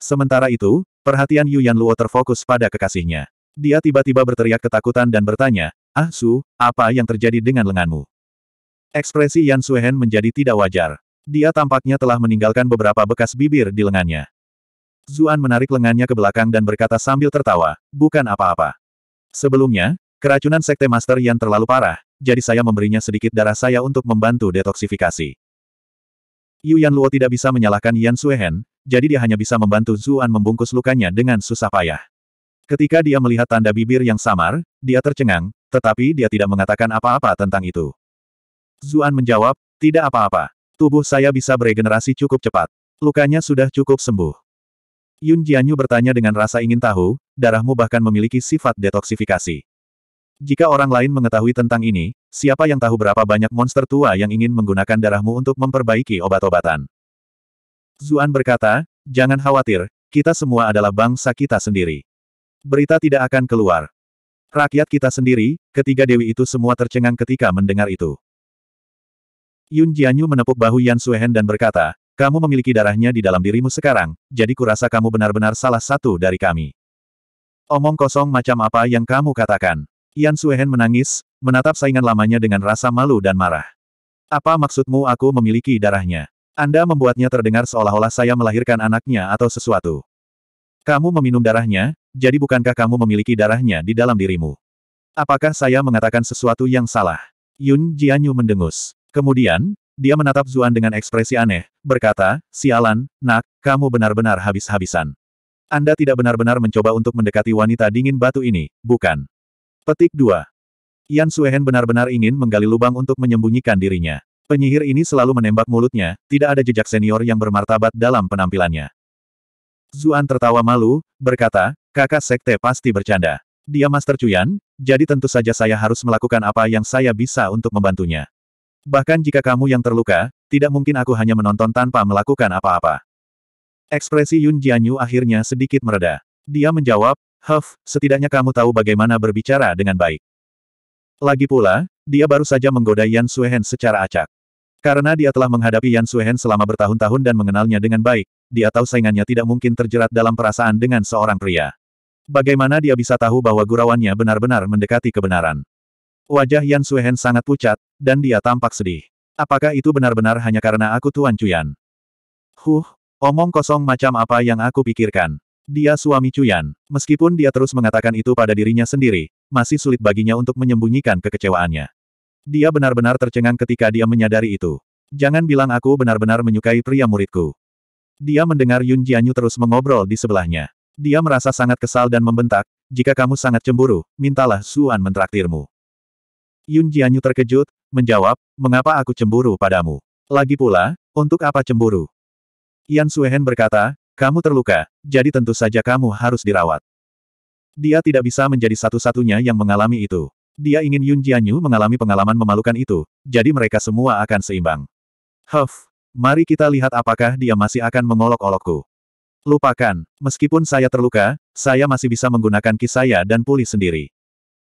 Sementara itu, perhatian Yu Yan Luo terfokus pada kekasihnya. Dia tiba-tiba berteriak ketakutan dan bertanya, Ah Su, apa yang terjadi dengan lenganmu? Ekspresi Yan Suhen menjadi tidak wajar. Dia tampaknya telah meninggalkan beberapa bekas bibir di lengannya. Zuan menarik lengannya ke belakang dan berkata sambil tertawa, bukan apa-apa. Sebelumnya, keracunan Sekte Master Yan terlalu parah, jadi saya memberinya sedikit darah saya untuk membantu detoksifikasi. Yu Yan Luo tidak bisa menyalahkan Yan Suhen, jadi dia hanya bisa membantu Zuan membungkus lukanya dengan susah payah. Ketika dia melihat tanda bibir yang samar, dia tercengang, tetapi dia tidak mengatakan apa-apa tentang itu. Zuan menjawab, tidak apa-apa. Tubuh saya bisa beregenerasi cukup cepat. Lukanya sudah cukup sembuh. Yun Jianyu bertanya dengan rasa ingin tahu, darahmu bahkan memiliki sifat detoksifikasi. Jika orang lain mengetahui tentang ini, siapa yang tahu berapa banyak monster tua yang ingin menggunakan darahmu untuk memperbaiki obat-obatan? Zuan berkata, jangan khawatir, kita semua adalah bangsa kita sendiri. Berita tidak akan keluar. Rakyat kita sendiri, ketiga dewi itu semua tercengang ketika mendengar itu. Yun Jianyu menepuk bahu Yan Suehen dan berkata, kamu memiliki darahnya di dalam dirimu sekarang, jadi kurasa kamu benar-benar salah satu dari kami. Omong kosong macam apa yang kamu katakan. Yan Suehen menangis, menatap saingan lamanya dengan rasa malu dan marah. Apa maksudmu aku memiliki darahnya? Anda membuatnya terdengar seolah-olah saya melahirkan anaknya atau sesuatu. Kamu meminum darahnya, jadi bukankah kamu memiliki darahnya di dalam dirimu? Apakah saya mengatakan sesuatu yang salah? Yun Jianyu mendengus. Kemudian, dia menatap Zuan dengan ekspresi aneh, berkata, Sialan, nak, kamu benar-benar habis-habisan. Anda tidak benar-benar mencoba untuk mendekati wanita dingin batu ini, bukan? Petik 2. Yan Suehen benar-benar ingin menggali lubang untuk menyembunyikan dirinya. Penyihir ini selalu menembak mulutnya, tidak ada jejak senior yang bermartabat dalam penampilannya. Zuan tertawa malu, berkata, kakak sekte pasti bercanda. Dia Master Cuyan, jadi tentu saja saya harus melakukan apa yang saya bisa untuk membantunya. Bahkan jika kamu yang terluka, tidak mungkin aku hanya menonton tanpa melakukan apa-apa. Ekspresi Yun Jianyu akhirnya sedikit mereda. Dia menjawab, Huff, setidaknya kamu tahu bagaimana berbicara dengan baik. Lagi pula, dia baru saja menggoda Yan Suehen secara acak. Karena dia telah menghadapi Yan Suehen selama bertahun-tahun dan mengenalnya dengan baik, dia tahu saingannya tidak mungkin terjerat dalam perasaan dengan seorang pria. Bagaimana dia bisa tahu bahwa gurauannya benar-benar mendekati kebenaran? Wajah Yan Suehen sangat pucat, dan dia tampak sedih. Apakah itu benar-benar hanya karena aku Tuan Cuyan? Huh, omong kosong macam apa yang aku pikirkan. Dia suami Cuyan. Meskipun dia terus mengatakan itu pada dirinya sendiri, masih sulit baginya untuk menyembunyikan kekecewaannya. Dia benar-benar tercengang ketika dia menyadari itu. Jangan bilang aku benar-benar menyukai pria muridku. Dia mendengar Yun Jianyu terus mengobrol di sebelahnya. Dia merasa sangat kesal dan membentak, jika kamu sangat cemburu, mintalah Suan mentraktirmu. Yun Jianyu terkejut, menjawab, mengapa aku cemburu padamu? Lagi pula, untuk apa cemburu? Yan Suehen berkata, kamu terluka, jadi tentu saja kamu harus dirawat. Dia tidak bisa menjadi satu-satunya yang mengalami itu. Dia ingin Yun Jianyu mengalami pengalaman memalukan itu, jadi mereka semua akan seimbang. Huff, mari kita lihat apakah dia masih akan mengolok-olokku. Lupakan, meskipun saya terluka, saya masih bisa menggunakan ki saya dan pulih sendiri.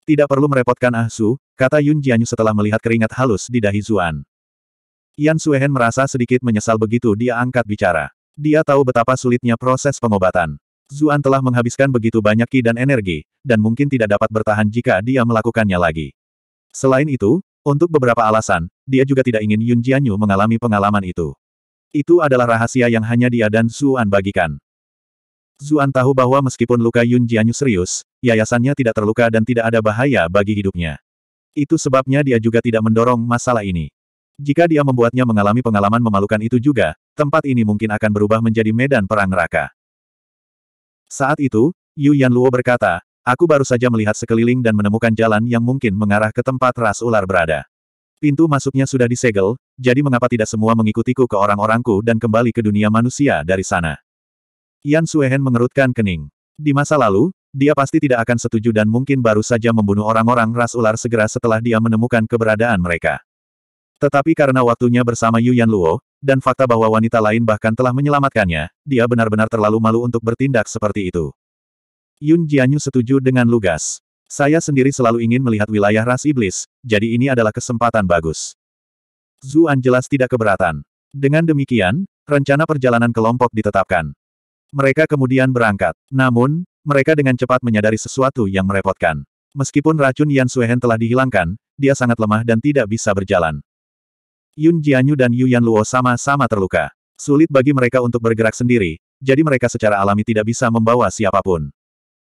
Tidak perlu merepotkan Ah Su, kata Yun Jianyu setelah melihat keringat halus di dahi Zuan. Yan Suehen merasa sedikit menyesal begitu dia angkat bicara. Dia tahu betapa sulitnya proses pengobatan. Zuan telah menghabiskan begitu banyak ki dan energi, dan mungkin tidak dapat bertahan jika dia melakukannya lagi. Selain itu, untuk beberapa alasan, dia juga tidak ingin Yun Jianyu mengalami pengalaman itu. Itu adalah rahasia yang hanya dia dan Zuan bagikan. Zuan tahu bahwa meskipun luka Yun Jianyu serius, yayasannya tidak terluka dan tidak ada bahaya bagi hidupnya. Itu sebabnya dia juga tidak mendorong masalah ini. Jika dia membuatnya mengalami pengalaman memalukan itu juga, tempat ini mungkin akan berubah menjadi medan perang neraka. Saat itu, Yu Luo berkata, aku baru saja melihat sekeliling dan menemukan jalan yang mungkin mengarah ke tempat ras ular berada. Pintu masuknya sudah disegel, jadi mengapa tidak semua mengikutiku ke orang-orangku dan kembali ke dunia manusia dari sana? Yan Suehen mengerutkan kening. Di masa lalu, dia pasti tidak akan setuju dan mungkin baru saja membunuh orang-orang ras ular segera setelah dia menemukan keberadaan mereka. Tetapi karena waktunya bersama Yuan Luo, dan fakta bahwa wanita lain bahkan telah menyelamatkannya, dia benar-benar terlalu malu untuk bertindak seperti itu. Yun Jianyu setuju dengan lugas. Saya sendiri selalu ingin melihat wilayah ras iblis, jadi ini adalah kesempatan bagus. Zuan jelas tidak keberatan. Dengan demikian, rencana perjalanan kelompok ditetapkan. Mereka kemudian berangkat. Namun, mereka dengan cepat menyadari sesuatu yang merepotkan. Meskipun racun Yan Suehen telah dihilangkan, dia sangat lemah dan tidak bisa berjalan. Yun Jianyu dan Yu Yanluo sama-sama terluka. Sulit bagi mereka untuk bergerak sendiri, jadi mereka secara alami tidak bisa membawa siapapun.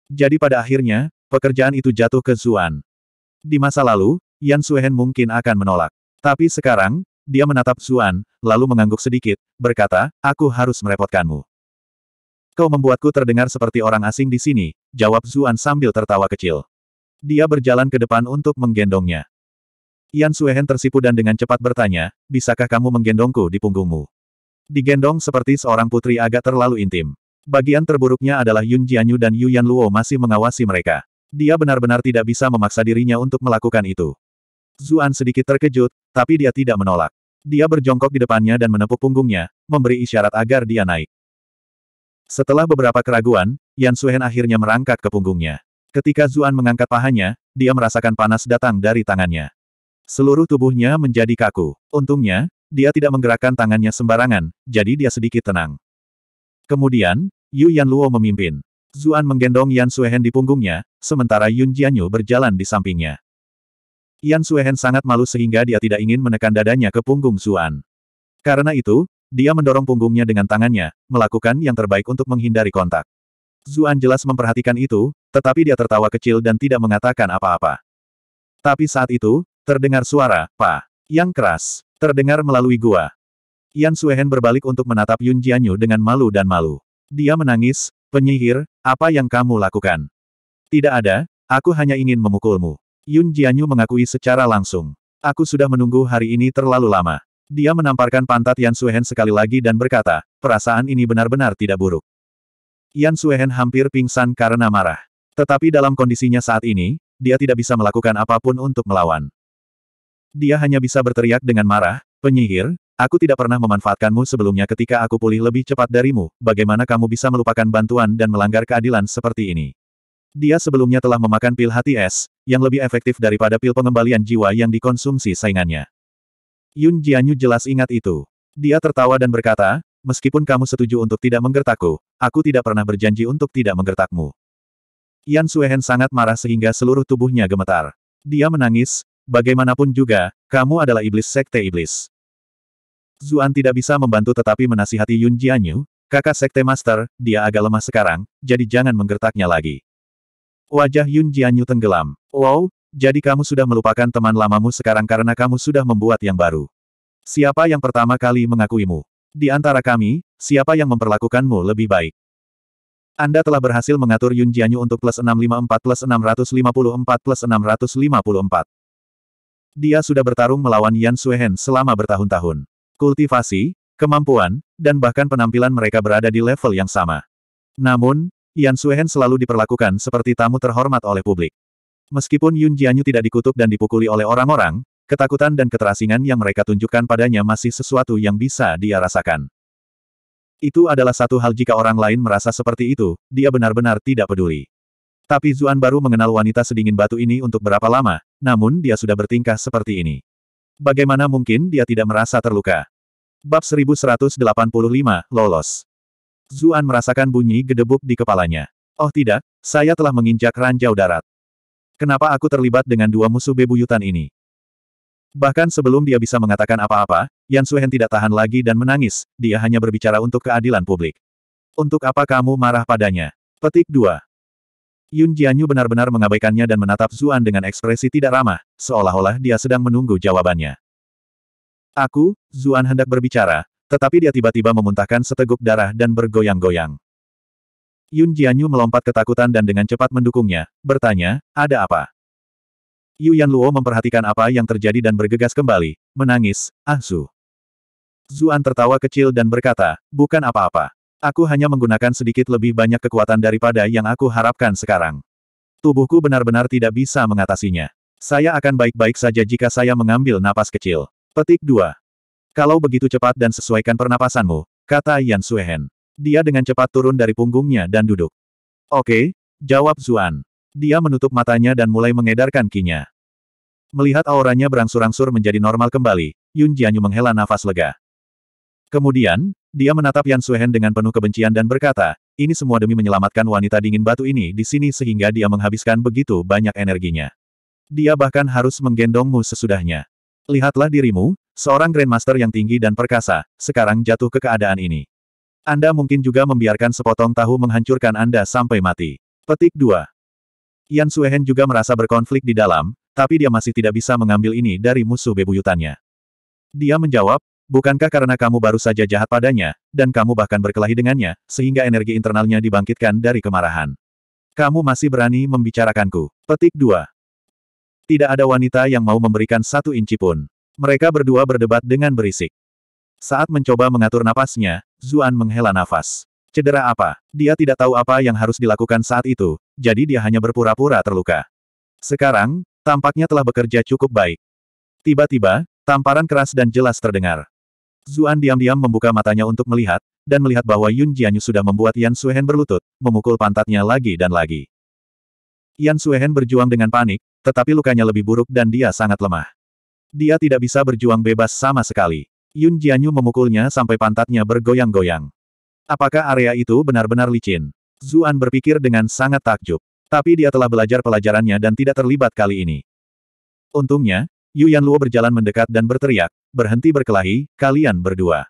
Jadi pada akhirnya, pekerjaan itu jatuh ke Zuan. Di masa lalu, Yan Suhen mungkin akan menolak. Tapi sekarang, dia menatap Zuan, lalu mengangguk sedikit, berkata, aku harus merepotkanmu. Kau membuatku terdengar seperti orang asing di sini, jawab Zuan sambil tertawa kecil. Dia berjalan ke depan untuk menggendongnya. Yan Suehen tersipu dan dengan cepat bertanya, bisakah kamu menggendongku di punggungmu? Digendong seperti seorang putri agak terlalu intim. Bagian terburuknya adalah Yun Jianyu dan Yu Yan Luo masih mengawasi mereka. Dia benar-benar tidak bisa memaksa dirinya untuk melakukan itu. Zuan sedikit terkejut, tapi dia tidak menolak. Dia berjongkok di depannya dan menepuk punggungnya, memberi isyarat agar dia naik. Setelah beberapa keraguan, Yan Suhen akhirnya merangkak ke punggungnya. Ketika Zuan mengangkat pahanya, dia merasakan panas datang dari tangannya. Seluruh tubuhnya menjadi kaku. Untungnya, dia tidak menggerakkan tangannya sembarangan, jadi dia sedikit tenang. Kemudian, Yu Luo memimpin. Zuan menggendong Yan Suehen di punggungnya, sementara Yun Jianyu berjalan di sampingnya. Yan Suehen sangat malu sehingga dia tidak ingin menekan dadanya ke punggung Zuan. Karena itu, dia mendorong punggungnya dengan tangannya, melakukan yang terbaik untuk menghindari kontak. Zuan jelas memperhatikan itu, tetapi dia tertawa kecil dan tidak mengatakan apa-apa. Tapi saat itu, Terdengar suara, pa, yang keras. Terdengar melalui gua. Yan Suehen berbalik untuk menatap Yun Jianyu dengan malu dan malu. Dia menangis, penyihir, apa yang kamu lakukan? Tidak ada, aku hanya ingin memukulmu. Yun Jianyu mengakui secara langsung. Aku sudah menunggu hari ini terlalu lama. Dia menamparkan pantat Yan Suehen sekali lagi dan berkata, perasaan ini benar-benar tidak buruk. Yan Suehen hampir pingsan karena marah. Tetapi dalam kondisinya saat ini, dia tidak bisa melakukan apapun untuk melawan. Dia hanya bisa berteriak dengan marah, penyihir, aku tidak pernah memanfaatkanmu sebelumnya ketika aku pulih lebih cepat darimu, bagaimana kamu bisa melupakan bantuan dan melanggar keadilan seperti ini. Dia sebelumnya telah memakan pil hati es, yang lebih efektif daripada pil pengembalian jiwa yang dikonsumsi saingannya. Yun Jianyu jelas ingat itu. Dia tertawa dan berkata, meskipun kamu setuju untuk tidak menggertakku, aku tidak pernah berjanji untuk tidak menggertakmu. Yan Suehen sangat marah sehingga seluruh tubuhnya gemetar. Dia menangis, Bagaimanapun juga, kamu adalah iblis sekte iblis. Zuan tidak bisa membantu tetapi menasihati Yun Jianyu, kakak sekte master, dia agak lemah sekarang, jadi jangan menggertaknya lagi. Wajah Yun Jianyu tenggelam. Wow, jadi kamu sudah melupakan teman lamamu sekarang karena kamu sudah membuat yang baru. Siapa yang pertama kali mengakuimu? Di antara kami, siapa yang memperlakukanmu lebih baik? Anda telah berhasil mengatur Yun Jianyu untuk plus 654 plus 654 plus 654. Dia sudah bertarung melawan Yan Suehen selama bertahun-tahun. Kultivasi, kemampuan, dan bahkan penampilan mereka berada di level yang sama. Namun, Yan Suehen selalu diperlakukan seperti tamu terhormat oleh publik. Meskipun Yun Jianyu tidak dikutuk dan dipukuli oleh orang-orang, ketakutan dan keterasingan yang mereka tunjukkan padanya masih sesuatu yang bisa dia rasakan. Itu adalah satu hal jika orang lain merasa seperti itu, dia benar-benar tidak peduli. Tapi Zuan baru mengenal wanita sedingin batu ini untuk berapa lama, namun dia sudah bertingkah seperti ini. Bagaimana mungkin dia tidak merasa terluka? Bab 1185, lolos. Zuan merasakan bunyi gedebuk di kepalanya. Oh tidak, saya telah menginjak ranjau darat. Kenapa aku terlibat dengan dua musuh bebuyutan ini? Bahkan sebelum dia bisa mengatakan apa-apa, Yan Suhen tidak tahan lagi dan menangis, dia hanya berbicara untuk keadilan publik. Untuk apa kamu marah padanya? Petik 2. Yun Jianyu benar-benar mengabaikannya dan menatap Zuan dengan ekspresi tidak ramah, seolah-olah dia sedang menunggu jawabannya. Aku, Zuan hendak berbicara, tetapi dia tiba-tiba memuntahkan seteguk darah dan bergoyang-goyang. Yun Jianyu melompat ketakutan dan dengan cepat mendukungnya, bertanya, ada apa? Yu Yan Luo memperhatikan apa yang terjadi dan bergegas kembali, menangis, ah Zu. Zuan tertawa kecil dan berkata, bukan apa-apa. Aku hanya menggunakan sedikit lebih banyak kekuatan daripada yang aku harapkan sekarang. Tubuhku benar-benar tidak bisa mengatasinya. Saya akan baik-baik saja jika saya mengambil napas kecil. Petik 2. Kalau begitu cepat dan sesuaikan pernapasanmu, kata Yan Suehen. Dia dengan cepat turun dari punggungnya dan duduk. Oke, jawab Zuan. Dia menutup matanya dan mulai mengedarkan kinya. Melihat auranya berangsur-angsur menjadi normal kembali, Yun Jianyu menghela nafas lega. Kemudian, dia menatap Yan Suehen dengan penuh kebencian dan berkata, ini semua demi menyelamatkan wanita dingin batu ini di sini sehingga dia menghabiskan begitu banyak energinya. Dia bahkan harus menggendongmu sesudahnya. Lihatlah dirimu, seorang Grandmaster yang tinggi dan perkasa, sekarang jatuh ke keadaan ini. Anda mungkin juga membiarkan sepotong tahu menghancurkan Anda sampai mati. Petik 2. Yan Suehen juga merasa berkonflik di dalam, tapi dia masih tidak bisa mengambil ini dari musuh bebuyutannya. Dia menjawab, Bukankah karena kamu baru saja jahat padanya, dan kamu bahkan berkelahi dengannya, sehingga energi internalnya dibangkitkan dari kemarahan? Kamu masih berani membicarakanku. Petik 2. Tidak ada wanita yang mau memberikan satu inci pun. Mereka berdua berdebat dengan berisik. Saat mencoba mengatur napasnya, Zuan menghela nafas. Cedera apa? Dia tidak tahu apa yang harus dilakukan saat itu, jadi dia hanya berpura-pura terluka. Sekarang, tampaknya telah bekerja cukup baik. Tiba-tiba, tamparan keras dan jelas terdengar. Zuan diam-diam membuka matanya untuk melihat, dan melihat bahwa Yun Jianyu sudah membuat Yan Suehen berlutut, memukul pantatnya lagi dan lagi. Yan Suehen berjuang dengan panik, tetapi lukanya lebih buruk dan dia sangat lemah. Dia tidak bisa berjuang bebas sama sekali. Yun Jianyu memukulnya sampai pantatnya bergoyang-goyang. Apakah area itu benar-benar licin? Zuan berpikir dengan sangat takjub. Tapi dia telah belajar pelajarannya dan tidak terlibat kali ini. Untungnya, Yu Luo berjalan mendekat dan berteriak, berhenti berkelahi, kalian berdua.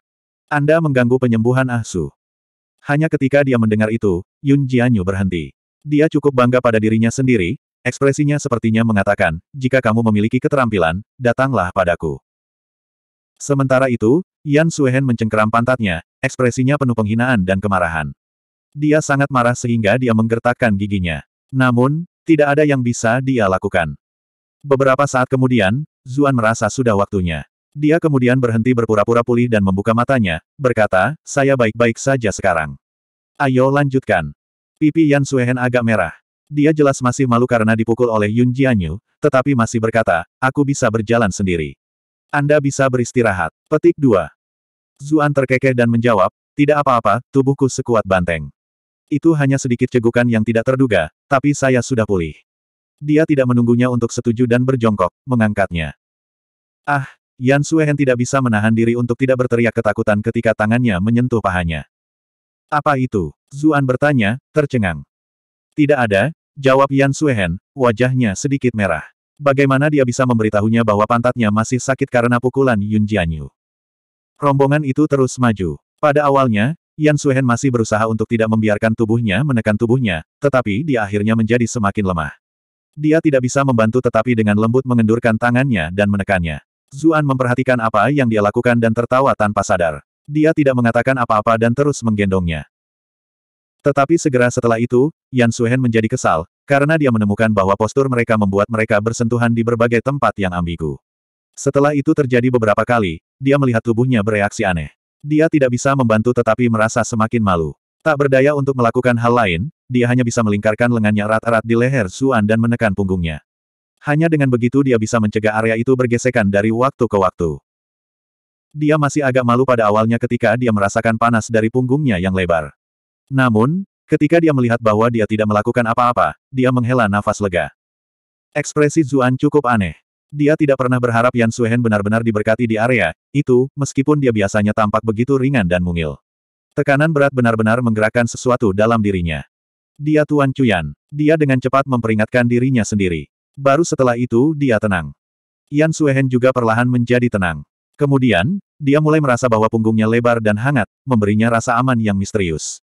Anda mengganggu penyembuhan Ahsu. Hanya ketika dia mendengar itu, Yun Jianyu berhenti. Dia cukup bangga pada dirinya sendiri, ekspresinya sepertinya mengatakan, jika kamu memiliki keterampilan, datanglah padaku. Sementara itu, Yan Suehen mencengkeram pantatnya, ekspresinya penuh penghinaan dan kemarahan. Dia sangat marah sehingga dia menggertakkan giginya. Namun, tidak ada yang bisa dia lakukan. Beberapa saat kemudian, Zuan merasa sudah waktunya. Dia kemudian berhenti berpura-pura pulih dan membuka matanya, berkata, saya baik-baik saja sekarang. Ayo lanjutkan. Pipi Yan Suehen agak merah. Dia jelas masih malu karena dipukul oleh Yun Jianyu, tetapi masih berkata, aku bisa berjalan sendiri. Anda bisa beristirahat. Petik 2. Zuan terkekeh dan menjawab, tidak apa-apa, tubuhku sekuat banteng. Itu hanya sedikit cegukan yang tidak terduga, tapi saya sudah pulih. Dia tidak menunggunya untuk setuju dan berjongkok, mengangkatnya. Ah, Yan Suehen tidak bisa menahan diri untuk tidak berteriak ketakutan ketika tangannya menyentuh pahanya. Apa itu? Zuan bertanya, tercengang. Tidak ada, jawab Yan Suehen, wajahnya sedikit merah. Bagaimana dia bisa memberitahunya bahwa pantatnya masih sakit karena pukulan Yun Jianyu? Rombongan itu terus maju. Pada awalnya, Yan Suhen masih berusaha untuk tidak membiarkan tubuhnya menekan tubuhnya, tetapi dia akhirnya menjadi semakin lemah. Dia tidak bisa membantu tetapi dengan lembut mengendurkan tangannya dan menekannya. Zuan memperhatikan apa yang dia lakukan dan tertawa tanpa sadar. Dia tidak mengatakan apa-apa dan terus menggendongnya. Tetapi segera setelah itu, Yan Suhen menjadi kesal, karena dia menemukan bahwa postur mereka membuat mereka bersentuhan di berbagai tempat yang ambigu. Setelah itu terjadi beberapa kali, dia melihat tubuhnya bereaksi aneh. Dia tidak bisa membantu tetapi merasa semakin malu. Tak berdaya untuk melakukan hal lain, dia hanya bisa melingkarkan lengannya erat-erat di leher Xuan dan menekan punggungnya. Hanya dengan begitu dia bisa mencegah area itu bergesekan dari waktu ke waktu. Dia masih agak malu pada awalnya ketika dia merasakan panas dari punggungnya yang lebar. Namun, ketika dia melihat bahwa dia tidak melakukan apa-apa, dia menghela nafas lega. Ekspresi Zuan cukup aneh. Dia tidak pernah berharap Yan Suhen benar-benar diberkati di area, itu, meskipun dia biasanya tampak begitu ringan dan mungil. Tekanan berat benar-benar menggerakkan sesuatu dalam dirinya. Dia Tuan Cuyan. Dia dengan cepat memperingatkan dirinya sendiri. Baru setelah itu dia tenang. Yan Suehen juga perlahan menjadi tenang. Kemudian, dia mulai merasa bahwa punggungnya lebar dan hangat, memberinya rasa aman yang misterius.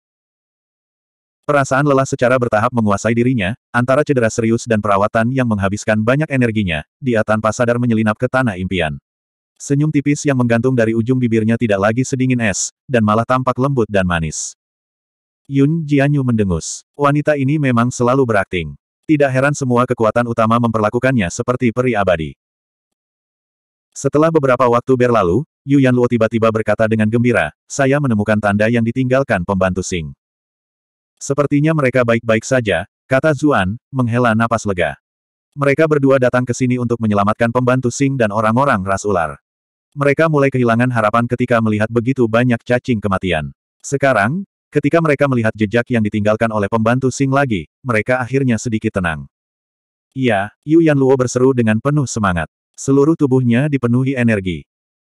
Perasaan lelah secara bertahap menguasai dirinya, antara cedera serius dan perawatan yang menghabiskan banyak energinya, dia tanpa sadar menyelinap ke tanah impian. Senyum tipis yang menggantung dari ujung bibirnya tidak lagi sedingin es, dan malah tampak lembut dan manis. Yun Jianyu mendengus. Wanita ini memang selalu berakting. Tidak heran semua kekuatan utama memperlakukannya seperti peri abadi. Setelah beberapa waktu berlalu, Yu Luo tiba-tiba berkata dengan gembira, saya menemukan tanda yang ditinggalkan pembantu Sing. Sepertinya mereka baik-baik saja, kata Zuan, menghela napas lega. Mereka berdua datang ke sini untuk menyelamatkan pembantu Sing dan orang-orang ras ular. Mereka mulai kehilangan harapan ketika melihat begitu banyak cacing kematian. Sekarang, Ketika mereka melihat jejak yang ditinggalkan oleh pembantu Sing lagi, mereka akhirnya sedikit tenang. Iya, Yu Yan Luo berseru dengan penuh semangat. Seluruh tubuhnya dipenuhi energi.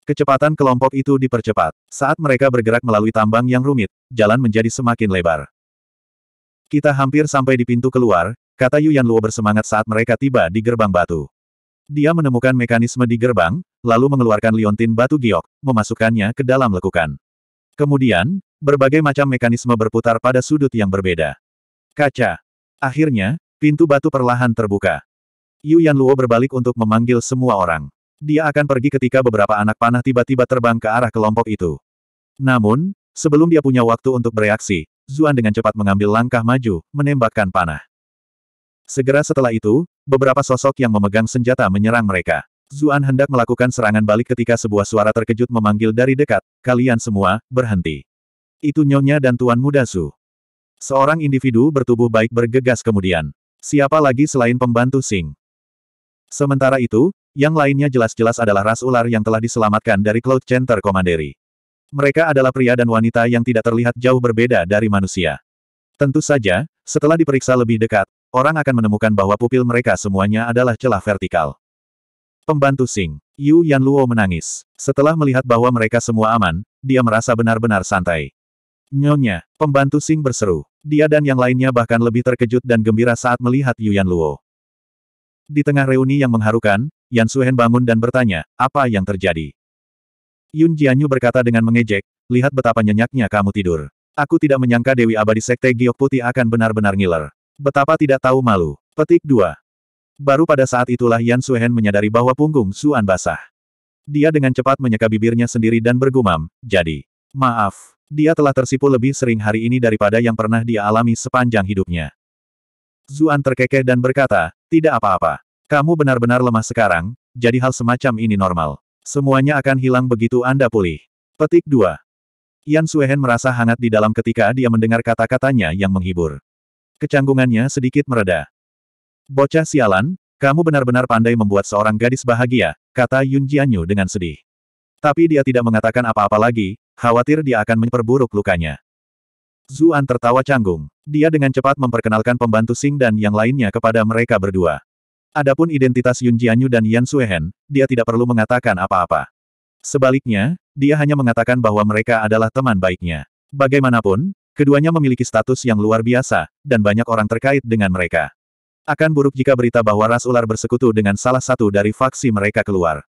Kecepatan kelompok itu dipercepat. Saat mereka bergerak melalui tambang yang rumit, jalan menjadi semakin lebar. Kita hampir sampai di pintu keluar, kata Yu Yan Luo bersemangat saat mereka tiba di gerbang batu. Dia menemukan mekanisme di gerbang, lalu mengeluarkan liontin batu giok, memasukkannya ke dalam lekukan. Kemudian, Berbagai macam mekanisme berputar pada sudut yang berbeda. Kaca. Akhirnya, pintu batu perlahan terbuka. Yu Yan Luo berbalik untuk memanggil semua orang. Dia akan pergi ketika beberapa anak panah tiba-tiba terbang ke arah kelompok itu. Namun, sebelum dia punya waktu untuk bereaksi, Zuan dengan cepat mengambil langkah maju, menembakkan panah. Segera setelah itu, beberapa sosok yang memegang senjata menyerang mereka. Zuan hendak melakukan serangan balik ketika sebuah suara terkejut memanggil dari dekat, kalian semua, berhenti. Itu Nyonya dan Tuan Muda Su. Seorang individu bertubuh baik bergegas kemudian. Siapa lagi selain pembantu Sing? Sementara itu, yang lainnya jelas-jelas adalah ras ular yang telah diselamatkan dari Cloud Center Komanderi. Mereka adalah pria dan wanita yang tidak terlihat jauh berbeda dari manusia. Tentu saja, setelah diperiksa lebih dekat, orang akan menemukan bahwa pupil mereka semuanya adalah celah vertikal. Pembantu Sing, Yu Yanluo menangis. Setelah melihat bahwa mereka semua aman, dia merasa benar-benar santai. Nyonya, pembantu Sing berseru. Dia dan yang lainnya bahkan lebih terkejut dan gembira saat melihat Yuan Luo. Di tengah reuni yang mengharukan, Yan Suhen bangun dan bertanya, apa yang terjadi? Yun Jianyu berkata dengan mengejek, lihat betapa nyenyaknya kamu tidur. Aku tidak menyangka Dewi Abadi Sekte Giok Putih akan benar-benar ngiler. Betapa tidak tahu malu. Petik 2. Baru pada saat itulah Yan Suhen menyadari bahwa punggung Suan basah. Dia dengan cepat menyeka bibirnya sendiri dan bergumam, jadi, maaf. Dia telah tersipu lebih sering hari ini daripada yang pernah dia alami sepanjang hidupnya. Zuan terkekeh dan berkata, tidak apa-apa. Kamu benar-benar lemah sekarang, jadi hal semacam ini normal. Semuanya akan hilang begitu Anda pulih. Petik 2. Yan Suehen merasa hangat di dalam ketika dia mendengar kata-katanya yang menghibur. Kecanggungannya sedikit mereda. Bocah sialan, kamu benar-benar pandai membuat seorang gadis bahagia, kata Yun Jianyu dengan sedih. Tapi dia tidak mengatakan apa-apa lagi, khawatir dia akan memperburuk lukanya. Zuan tertawa canggung. Dia dengan cepat memperkenalkan pembantu Sing dan yang lainnya kepada mereka berdua. Adapun identitas Yun Jianyu dan Yan Suehen, dia tidak perlu mengatakan apa-apa. Sebaliknya, dia hanya mengatakan bahwa mereka adalah teman baiknya. Bagaimanapun, keduanya memiliki status yang luar biasa, dan banyak orang terkait dengan mereka. Akan buruk jika berita bahwa ras ular bersekutu dengan salah satu dari faksi mereka keluar.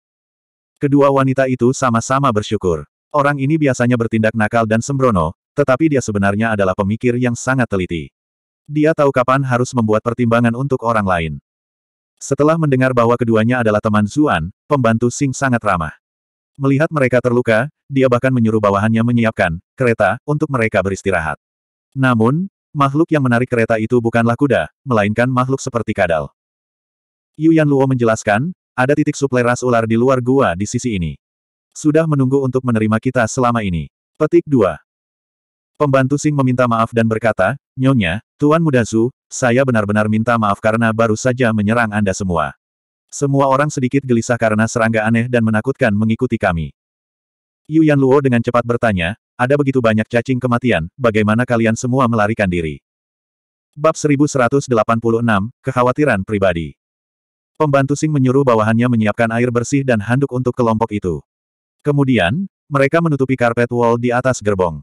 Kedua wanita itu sama-sama bersyukur. Orang ini biasanya bertindak nakal dan sembrono, tetapi dia sebenarnya adalah pemikir yang sangat teliti. Dia tahu kapan harus membuat pertimbangan untuk orang lain. Setelah mendengar bahwa keduanya adalah teman Zuan, pembantu Sing sangat ramah. Melihat mereka terluka, dia bahkan menyuruh bawahannya menyiapkan kereta untuk mereka beristirahat. Namun, makhluk yang menarik kereta itu bukanlah kuda, melainkan makhluk seperti kadal. Yu Yan Luo menjelaskan, ada titik suplai ras ular di luar gua di sisi ini. Sudah menunggu untuk menerima kita selama ini. Petik 2. Pembantu Sing meminta maaf dan berkata, Nyonya, Tuan Muda Zhu, saya benar-benar minta maaf karena baru saja menyerang Anda semua. Semua orang sedikit gelisah karena serangga aneh dan menakutkan mengikuti kami. Yuan Luo dengan cepat bertanya, ada begitu banyak cacing kematian, bagaimana kalian semua melarikan diri? Bab 1186, Kekhawatiran Pribadi Pembantu Sing menyuruh bawahannya menyiapkan air bersih dan handuk untuk kelompok itu. Kemudian, mereka menutupi karpet wall di atas gerbong.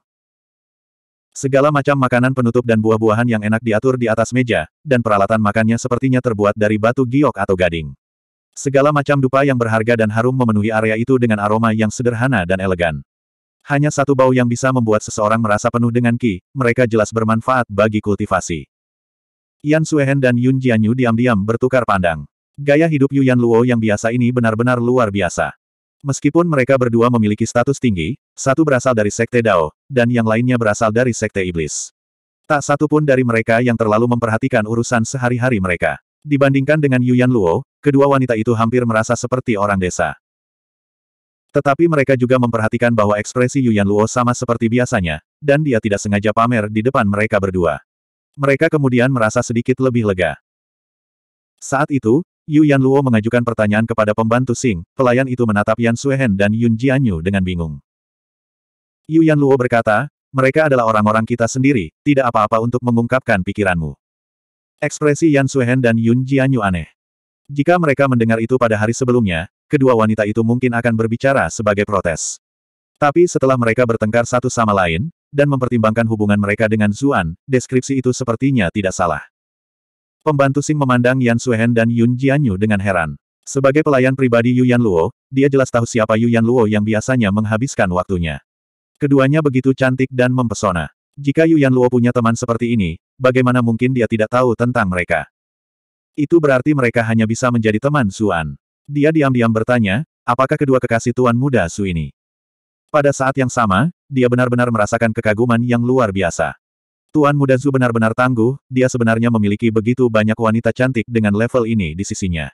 Segala macam makanan penutup dan buah-buahan yang enak diatur di atas meja, dan peralatan makannya sepertinya terbuat dari batu giok atau gading. Segala macam dupa yang berharga dan harum memenuhi area itu dengan aroma yang sederhana dan elegan. Hanya satu bau yang bisa membuat seseorang merasa penuh dengan ki, mereka jelas bermanfaat bagi kultivasi. Yan Suehen dan Yun Jianyu diam-diam bertukar pandang. Gaya hidup Yuan Luo yang biasa ini benar-benar luar biasa. Meskipun mereka berdua memiliki status tinggi, satu berasal dari Sekte Dao, dan yang lainnya berasal dari Sekte Iblis. Tak satu pun dari mereka yang terlalu memperhatikan urusan sehari-hari mereka. Dibandingkan dengan Yuan Luo, kedua wanita itu hampir merasa seperti orang desa. Tetapi mereka juga memperhatikan bahwa ekspresi Yuan Luo sama seperti biasanya, dan dia tidak sengaja pamer di depan mereka berdua. Mereka kemudian merasa sedikit lebih lega. Saat itu, Yu Yan Luo mengajukan pertanyaan kepada pembantu Sing, pelayan itu menatap Yan Suehen dan Yun Jianyu dengan bingung. Yu Yan Luo berkata, mereka adalah orang-orang kita sendiri, tidak apa-apa untuk mengungkapkan pikiranmu. Ekspresi Yan Suehen dan Yun Jianyu aneh. Jika mereka mendengar itu pada hari sebelumnya, kedua wanita itu mungkin akan berbicara sebagai protes. Tapi setelah mereka bertengkar satu sama lain, dan mempertimbangkan hubungan mereka dengan Zuan, deskripsi itu sepertinya tidak salah. Pembantu Sing memandang Yan Suhen dan Yun Jianyu dengan heran. Sebagai pelayan pribadi Yu Yan Luo, dia jelas tahu siapa Yu Yan Luo yang biasanya menghabiskan waktunya. Keduanya begitu cantik dan mempesona. Jika Yu Yan Luo punya teman seperti ini, bagaimana mungkin dia tidak tahu tentang mereka? Itu berarti mereka hanya bisa menjadi teman Suan. Dia diam-diam bertanya, apakah kedua kekasih tuan muda Su ini? Pada saat yang sama, dia benar-benar merasakan kekaguman yang luar biasa. Tuan muda Zu benar-benar tangguh, dia sebenarnya memiliki begitu banyak wanita cantik dengan level ini di sisinya.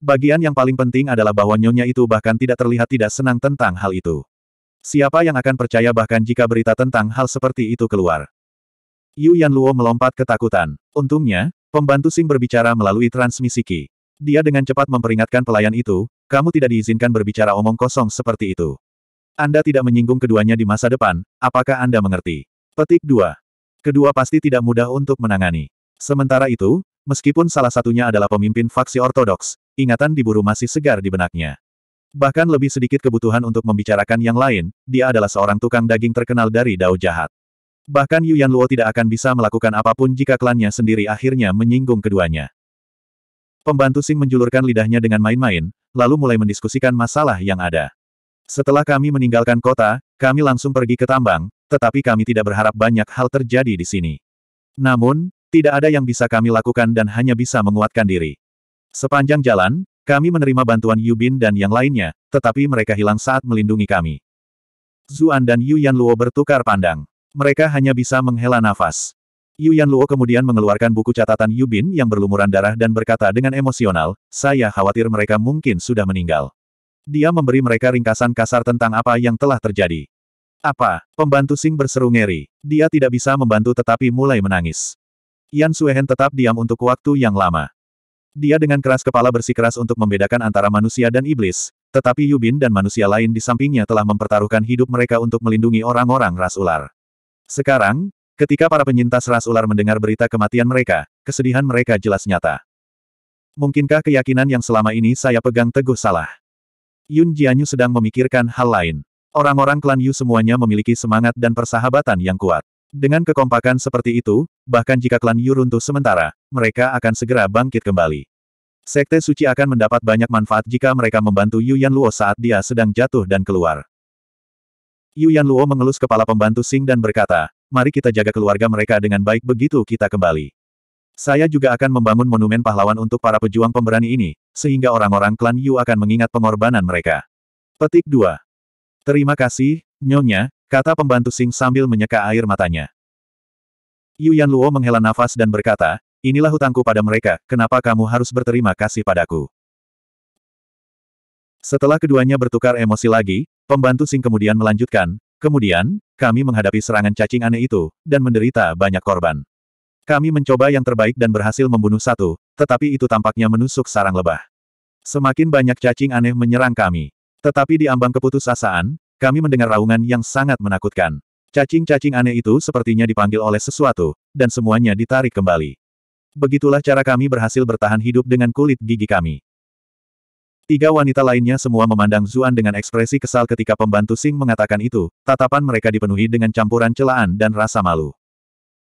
Bagian yang paling penting adalah bahwa nyonya itu bahkan tidak terlihat tidak senang tentang hal itu. Siapa yang akan percaya bahkan jika berita tentang hal seperti itu keluar? Yu Yan Luo melompat ketakutan. Untungnya, pembantu Sing berbicara melalui transmisi ki. Dia dengan cepat memperingatkan pelayan itu, kamu tidak diizinkan berbicara omong kosong seperti itu. Anda tidak menyinggung keduanya di masa depan, apakah Anda mengerti? Petik 2. Kedua pasti tidak mudah untuk menangani. Sementara itu, meskipun salah satunya adalah pemimpin faksi ortodoks, ingatan diburu masih segar di benaknya. Bahkan lebih sedikit kebutuhan untuk membicarakan yang lain, dia adalah seorang tukang daging terkenal dari Dao Jahat. Bahkan Yuan Luo tidak akan bisa melakukan apapun jika klannya sendiri akhirnya menyinggung keduanya. Pembantu Sing menjulurkan lidahnya dengan main-main, lalu mulai mendiskusikan masalah yang ada. Setelah kami meninggalkan kota, kami langsung pergi ke tambang, tetapi kami tidak berharap banyak hal terjadi di sini. Namun, tidak ada yang bisa kami lakukan dan hanya bisa menguatkan diri. Sepanjang jalan, kami menerima bantuan Yubin dan yang lainnya, tetapi mereka hilang saat melindungi kami. Zuan dan Yan Luo bertukar pandang. Mereka hanya bisa menghela nafas. Yan Luo kemudian mengeluarkan buku catatan Yubin yang berlumuran darah dan berkata dengan emosional, saya khawatir mereka mungkin sudah meninggal dia memberi mereka ringkasan kasar tentang apa yang telah terjadi. Apa? Pembantu Sing berseru ngeri. Dia tidak bisa membantu tetapi mulai menangis. Yan Suehen tetap diam untuk waktu yang lama. Dia dengan keras kepala bersikeras untuk membedakan antara manusia dan iblis, tetapi Yubin dan manusia lain di sampingnya telah mempertaruhkan hidup mereka untuk melindungi orang-orang ras ular. Sekarang, ketika para penyintas ras ular mendengar berita kematian mereka, kesedihan mereka jelas nyata. Mungkinkah keyakinan yang selama ini saya pegang teguh salah? Yun Jianyu sedang memikirkan hal lain. Orang-orang klan Yu semuanya memiliki semangat dan persahabatan yang kuat. Dengan kekompakan seperti itu, bahkan jika klan Yu runtuh sementara, mereka akan segera bangkit kembali. Sekte suci akan mendapat banyak manfaat jika mereka membantu Yu Yan Luo saat dia sedang jatuh dan keluar. Yu Yan Luo mengelus kepala pembantu Sing dan berkata, mari kita jaga keluarga mereka dengan baik begitu kita kembali. Saya juga akan membangun monumen pahlawan untuk para pejuang pemberani ini, sehingga orang-orang klan Yu akan mengingat pengorbanan mereka. Petik 2. Terima kasih, Nyonya, kata pembantu Sing sambil menyeka air matanya. Yu Yan Luo menghela nafas dan berkata, inilah hutangku pada mereka, kenapa kamu harus berterima kasih padaku? Setelah keduanya bertukar emosi lagi, pembantu Sing kemudian melanjutkan, kemudian, kami menghadapi serangan cacing aneh itu, dan menderita banyak korban. Kami mencoba yang terbaik dan berhasil membunuh satu, tetapi itu tampaknya menusuk sarang lebah. Semakin banyak cacing aneh menyerang kami. Tetapi di ambang keputusasaan, kami mendengar raungan yang sangat menakutkan. Cacing-cacing aneh itu sepertinya dipanggil oleh sesuatu, dan semuanya ditarik kembali. Begitulah cara kami berhasil bertahan hidup dengan kulit gigi kami. Tiga wanita lainnya semua memandang Zuan dengan ekspresi kesal ketika pembantu Sing mengatakan itu, tatapan mereka dipenuhi dengan campuran celaan dan rasa malu.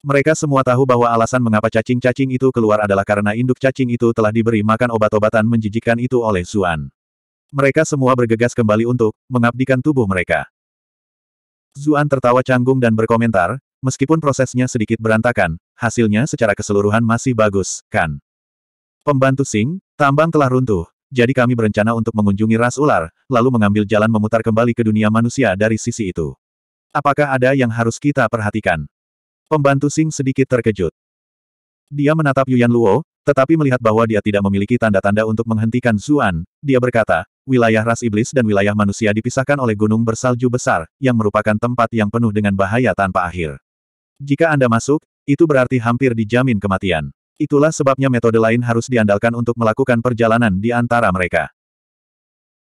Mereka semua tahu bahwa alasan mengapa cacing-cacing itu keluar adalah karena induk cacing itu telah diberi makan obat-obatan menjijikan itu oleh Zuan. Mereka semua bergegas kembali untuk mengabdikan tubuh mereka. Zuan tertawa canggung dan berkomentar, meskipun prosesnya sedikit berantakan, hasilnya secara keseluruhan masih bagus, kan? Pembantu Sing, tambang telah runtuh, jadi kami berencana untuk mengunjungi ras ular, lalu mengambil jalan memutar kembali ke dunia manusia dari sisi itu. Apakah ada yang harus kita perhatikan? Pembantu Sing sedikit terkejut. Dia menatap Yuan Luo, tetapi melihat bahwa dia tidak memiliki tanda-tanda untuk menghentikan Zuan, dia berkata, wilayah ras iblis dan wilayah manusia dipisahkan oleh gunung bersalju besar, yang merupakan tempat yang penuh dengan bahaya tanpa akhir. Jika Anda masuk, itu berarti hampir dijamin kematian. Itulah sebabnya metode lain harus diandalkan untuk melakukan perjalanan di antara mereka.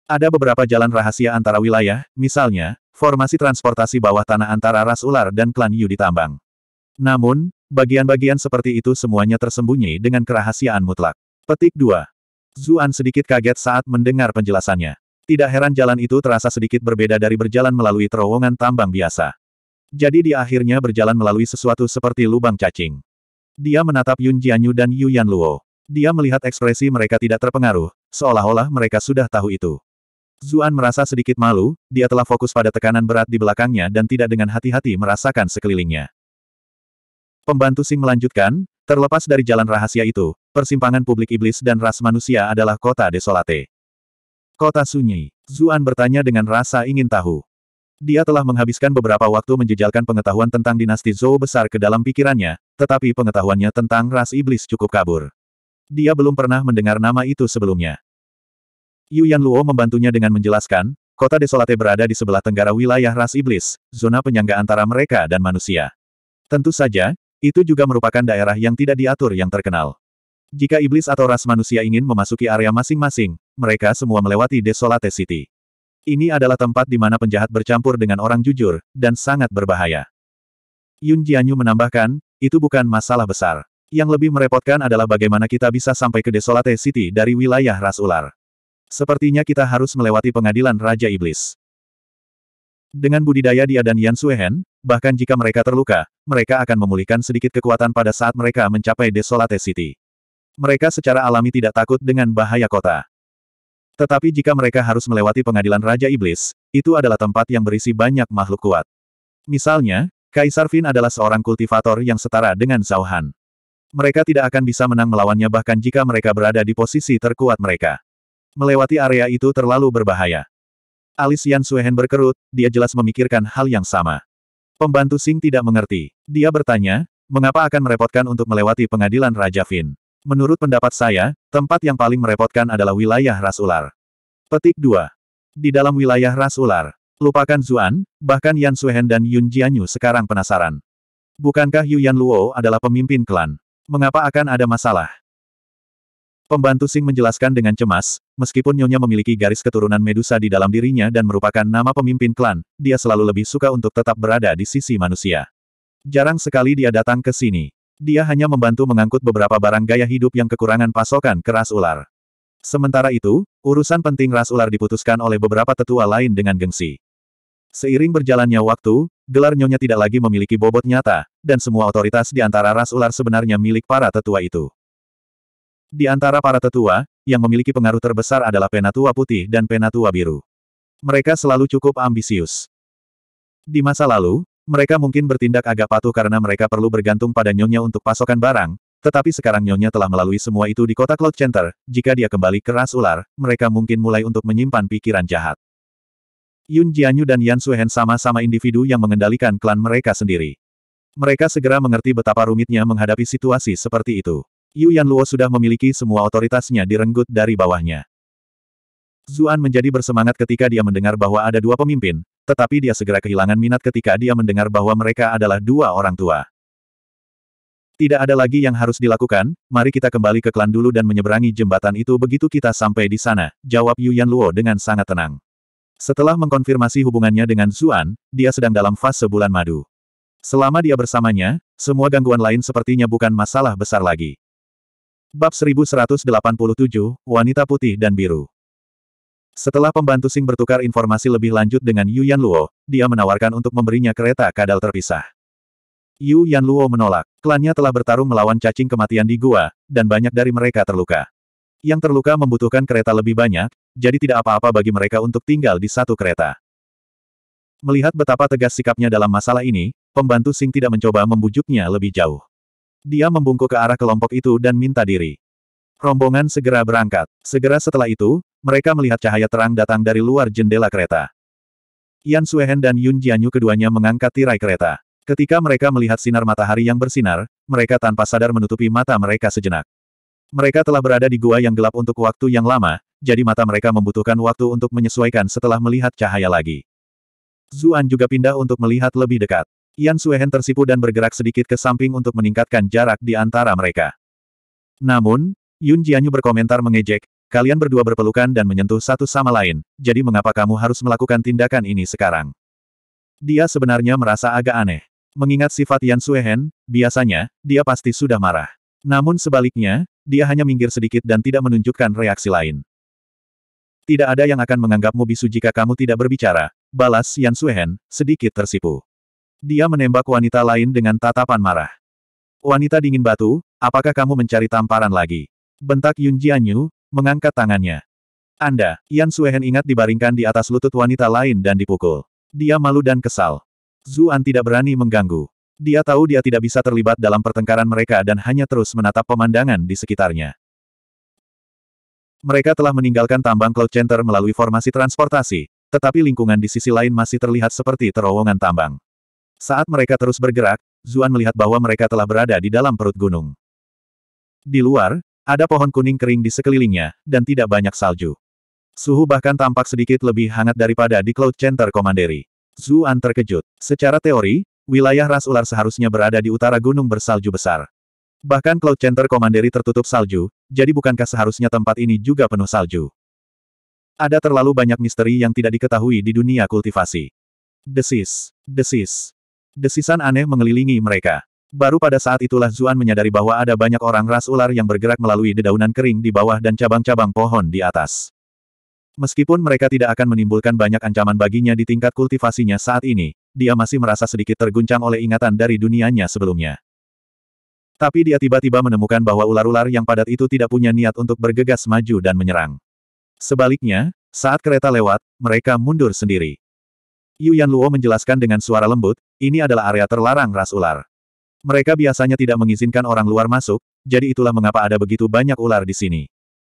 Ada beberapa jalan rahasia antara wilayah, misalnya, formasi transportasi bawah tanah antara ras ular dan klan Yu ditambang. Namun, bagian-bagian seperti itu semuanya tersembunyi dengan kerahasiaan mutlak. Petik 2. Zuan sedikit kaget saat mendengar penjelasannya. Tidak heran jalan itu terasa sedikit berbeda dari berjalan melalui terowongan tambang biasa. Jadi dia akhirnya berjalan melalui sesuatu seperti lubang cacing. Dia menatap Yun Jianyu dan Yu Yan Luo. Dia melihat ekspresi mereka tidak terpengaruh, seolah-olah mereka sudah tahu itu. Zuan merasa sedikit malu, dia telah fokus pada tekanan berat di belakangnya dan tidak dengan hati-hati merasakan sekelilingnya. Pembantu Sing melanjutkan, terlepas dari jalan rahasia itu, persimpangan publik iblis dan ras manusia adalah kota desolate. Kota sunyi. Zuan bertanya dengan rasa ingin tahu. Dia telah menghabiskan beberapa waktu menjejalkan pengetahuan tentang dinasti Zhou besar ke dalam pikirannya, tetapi pengetahuannya tentang ras iblis cukup kabur. Dia belum pernah mendengar nama itu sebelumnya. Yu Yan Luo membantunya dengan menjelaskan, kota Desolate berada di sebelah tenggara wilayah ras iblis, zona penyangga antara mereka dan manusia. Tentu saja, itu juga merupakan daerah yang tidak diatur yang terkenal. Jika iblis atau ras manusia ingin memasuki area masing-masing, mereka semua melewati Desolate City. Ini adalah tempat di mana penjahat bercampur dengan orang jujur, dan sangat berbahaya. Yun Jianyu menambahkan, itu bukan masalah besar. Yang lebih merepotkan adalah bagaimana kita bisa sampai ke Desolate City dari wilayah ras ular. Sepertinya kita harus melewati pengadilan Raja Iblis. Dengan budidaya dia dan Yan Suehen, Bahkan jika mereka terluka, mereka akan memulihkan sedikit kekuatan pada saat mereka mencapai Desolate City. Mereka secara alami tidak takut dengan bahaya kota. Tetapi jika mereka harus melewati pengadilan Raja Iblis, itu adalah tempat yang berisi banyak makhluk kuat. Misalnya, Kaisar Fin adalah seorang kultivator yang setara dengan Zhao Han. Mereka tidak akan bisa menang melawannya bahkan jika mereka berada di posisi terkuat mereka. Melewati area itu terlalu berbahaya. Alis Yan Suehen berkerut, dia jelas memikirkan hal yang sama. Pembantu Sing tidak mengerti. Dia bertanya, mengapa akan merepotkan untuk melewati pengadilan Raja Fin? Menurut pendapat saya, tempat yang paling merepotkan adalah wilayah ras ular. Petik 2. Di dalam wilayah ras ular, lupakan Zuan, bahkan Yan Suhen dan Yun Jianyu sekarang penasaran. Bukankah Yu Yan Luo adalah pemimpin klan? Mengapa akan ada masalah? Pembantu Sing menjelaskan dengan cemas, meskipun Nyonya memiliki garis keturunan Medusa di dalam dirinya dan merupakan nama pemimpin klan, dia selalu lebih suka untuk tetap berada di sisi manusia. Jarang sekali dia datang ke sini. Dia hanya membantu mengangkut beberapa barang gaya hidup yang kekurangan pasokan ke ras ular. Sementara itu, urusan penting ras ular diputuskan oleh beberapa tetua lain dengan gengsi. Seiring berjalannya waktu, gelar Nyonya tidak lagi memiliki bobot nyata, dan semua otoritas di antara ras ular sebenarnya milik para tetua itu. Di antara para tetua, yang memiliki pengaruh terbesar adalah penatua putih dan penatua biru. Mereka selalu cukup ambisius. Di masa lalu, mereka mungkin bertindak agak patuh karena mereka perlu bergantung pada Nyonya untuk pasokan barang, tetapi sekarang Nyonya telah melalui semua itu di kota Cloud Center, jika dia kembali ke ras ular, mereka mungkin mulai untuk menyimpan pikiran jahat. Yun Jianyu dan Yan Suhen sama-sama individu yang mengendalikan klan mereka sendiri. Mereka segera mengerti betapa rumitnya menghadapi situasi seperti itu. Yu Yanluo sudah memiliki semua otoritasnya direnggut dari bawahnya. Zuan menjadi bersemangat ketika dia mendengar bahwa ada dua pemimpin, tetapi dia segera kehilangan minat ketika dia mendengar bahwa mereka adalah dua orang tua. Tidak ada lagi yang harus dilakukan, mari kita kembali ke klan dulu dan menyeberangi jembatan itu begitu kita sampai di sana, jawab Yu Yanluo dengan sangat tenang. Setelah mengkonfirmasi hubungannya dengan Zuan, dia sedang dalam fase bulan madu. Selama dia bersamanya, semua gangguan lain sepertinya bukan masalah besar lagi. Bab 1187, Wanita Putih dan Biru Setelah pembantu Sing bertukar informasi lebih lanjut dengan Yu Yan Luo, dia menawarkan untuk memberinya kereta kadal terpisah. Yu Yan Luo menolak. Klannya telah bertarung melawan cacing kematian di gua, dan banyak dari mereka terluka. Yang terluka membutuhkan kereta lebih banyak, jadi tidak apa-apa bagi mereka untuk tinggal di satu kereta. Melihat betapa tegas sikapnya dalam masalah ini, pembantu Sing tidak mencoba membujuknya lebih jauh. Dia membungkuk ke arah kelompok itu dan minta diri. Rombongan segera berangkat. Segera setelah itu, mereka melihat cahaya terang datang dari luar jendela kereta. Yan Suehen dan Yun Jianyu keduanya mengangkat tirai kereta. Ketika mereka melihat sinar matahari yang bersinar, mereka tanpa sadar menutupi mata mereka sejenak. Mereka telah berada di gua yang gelap untuk waktu yang lama, jadi mata mereka membutuhkan waktu untuk menyesuaikan setelah melihat cahaya lagi. Zuan juga pindah untuk melihat lebih dekat. Yan Suehen tersipu dan bergerak sedikit ke samping untuk meningkatkan jarak di antara mereka. Namun, Yun Jianyu berkomentar mengejek, kalian berdua berpelukan dan menyentuh satu sama lain, jadi mengapa kamu harus melakukan tindakan ini sekarang? Dia sebenarnya merasa agak aneh. Mengingat sifat Yan Suehen, biasanya, dia pasti sudah marah. Namun sebaliknya, dia hanya minggir sedikit dan tidak menunjukkan reaksi lain. Tidak ada yang akan menganggapmu bisu jika kamu tidak berbicara, balas Yan Suehen, sedikit tersipu. Dia menembak wanita lain dengan tatapan marah. Wanita dingin batu, apakah kamu mencari tamparan lagi? Bentak Yun Jianyu, mengangkat tangannya. Anda, Yan Suehen ingat dibaringkan di atas lutut wanita lain dan dipukul. Dia malu dan kesal. Zuan tidak berani mengganggu. Dia tahu dia tidak bisa terlibat dalam pertengkaran mereka dan hanya terus menatap pemandangan di sekitarnya. Mereka telah meninggalkan tambang Cloud Center melalui formasi transportasi, tetapi lingkungan di sisi lain masih terlihat seperti terowongan tambang. Saat mereka terus bergerak, Zuan melihat bahwa mereka telah berada di dalam perut gunung. Di luar, ada pohon kuning kering di sekelilingnya, dan tidak banyak salju. Suhu bahkan tampak sedikit lebih hangat daripada di Cloud Center Commandery. Zuan terkejut. Secara teori, wilayah ras ular seharusnya berada di utara gunung bersalju besar. Bahkan Cloud Center Commandery tertutup salju, jadi bukankah seharusnya tempat ini juga penuh salju? Ada terlalu banyak misteri yang tidak diketahui di dunia kultivasi. Desis, desis, Desisan aneh mengelilingi mereka. Baru pada saat itulah Zuan menyadari bahwa ada banyak orang ras ular yang bergerak melalui dedaunan kering di bawah dan cabang-cabang pohon di atas. Meskipun mereka tidak akan menimbulkan banyak ancaman baginya di tingkat kultivasinya saat ini, dia masih merasa sedikit terguncang oleh ingatan dari dunianya sebelumnya. Tapi dia tiba-tiba menemukan bahwa ular-ular yang padat itu tidak punya niat untuk bergegas maju dan menyerang. Sebaliknya, saat kereta lewat, mereka mundur sendiri. Yu Yan Luo menjelaskan dengan suara lembut, ini adalah area terlarang ras ular. Mereka biasanya tidak mengizinkan orang luar masuk, jadi itulah mengapa ada begitu banyak ular di sini.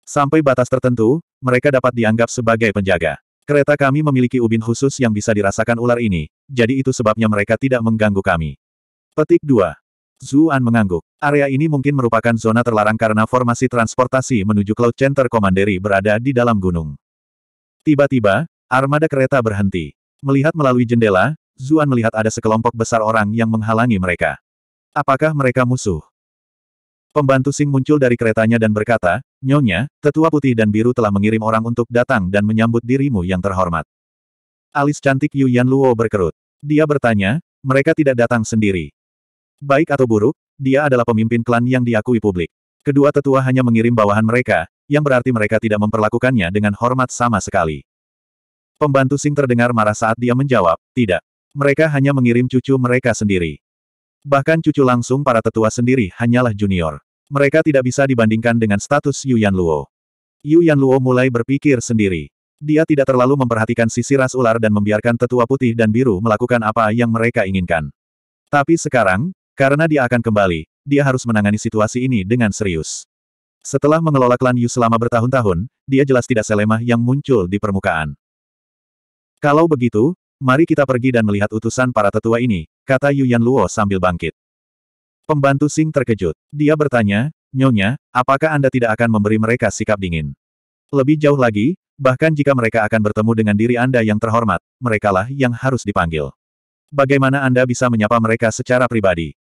Sampai batas tertentu, mereka dapat dianggap sebagai penjaga. Kereta kami memiliki ubin khusus yang bisa dirasakan ular ini, jadi itu sebabnya mereka tidak mengganggu kami. Petik 2. Zuan mengangguk. Area ini mungkin merupakan zona terlarang karena formasi transportasi menuju Cloud Center Komanderi berada di dalam gunung. Tiba-tiba, armada kereta berhenti. Melihat melalui jendela, Zuan melihat ada sekelompok besar orang yang menghalangi mereka. Apakah mereka musuh? Pembantu Sing muncul dari keretanya dan berkata, Nyonya, tetua putih dan biru telah mengirim orang untuk datang dan menyambut dirimu yang terhormat. Alis cantik Yu Yan Luo berkerut. Dia bertanya, mereka tidak datang sendiri. Baik atau buruk, dia adalah pemimpin klan yang diakui publik. Kedua tetua hanya mengirim bawahan mereka, yang berarti mereka tidak memperlakukannya dengan hormat sama sekali. Pembantu Sing terdengar marah saat dia menjawab, tidak. Mereka hanya mengirim cucu mereka sendiri. Bahkan cucu langsung para tetua sendiri hanyalah junior. Mereka tidak bisa dibandingkan dengan status Yu Yan Luo. Yu Yan Luo mulai berpikir sendiri. Dia tidak terlalu memperhatikan sisi ras ular dan membiarkan tetua putih dan biru melakukan apa yang mereka inginkan. Tapi sekarang, karena dia akan kembali, dia harus menangani situasi ini dengan serius. Setelah mengelola klan Yu selama bertahun-tahun, dia jelas tidak selemah yang muncul di permukaan. Kalau begitu, Mari kita pergi dan melihat utusan para tetua ini, kata Yuan Luo sambil bangkit. Pembantu Sing terkejut. Dia bertanya, Nyonya, apakah Anda tidak akan memberi mereka sikap dingin? Lebih jauh lagi, bahkan jika mereka akan bertemu dengan diri Anda yang terhormat, merekalah yang harus dipanggil. Bagaimana Anda bisa menyapa mereka secara pribadi?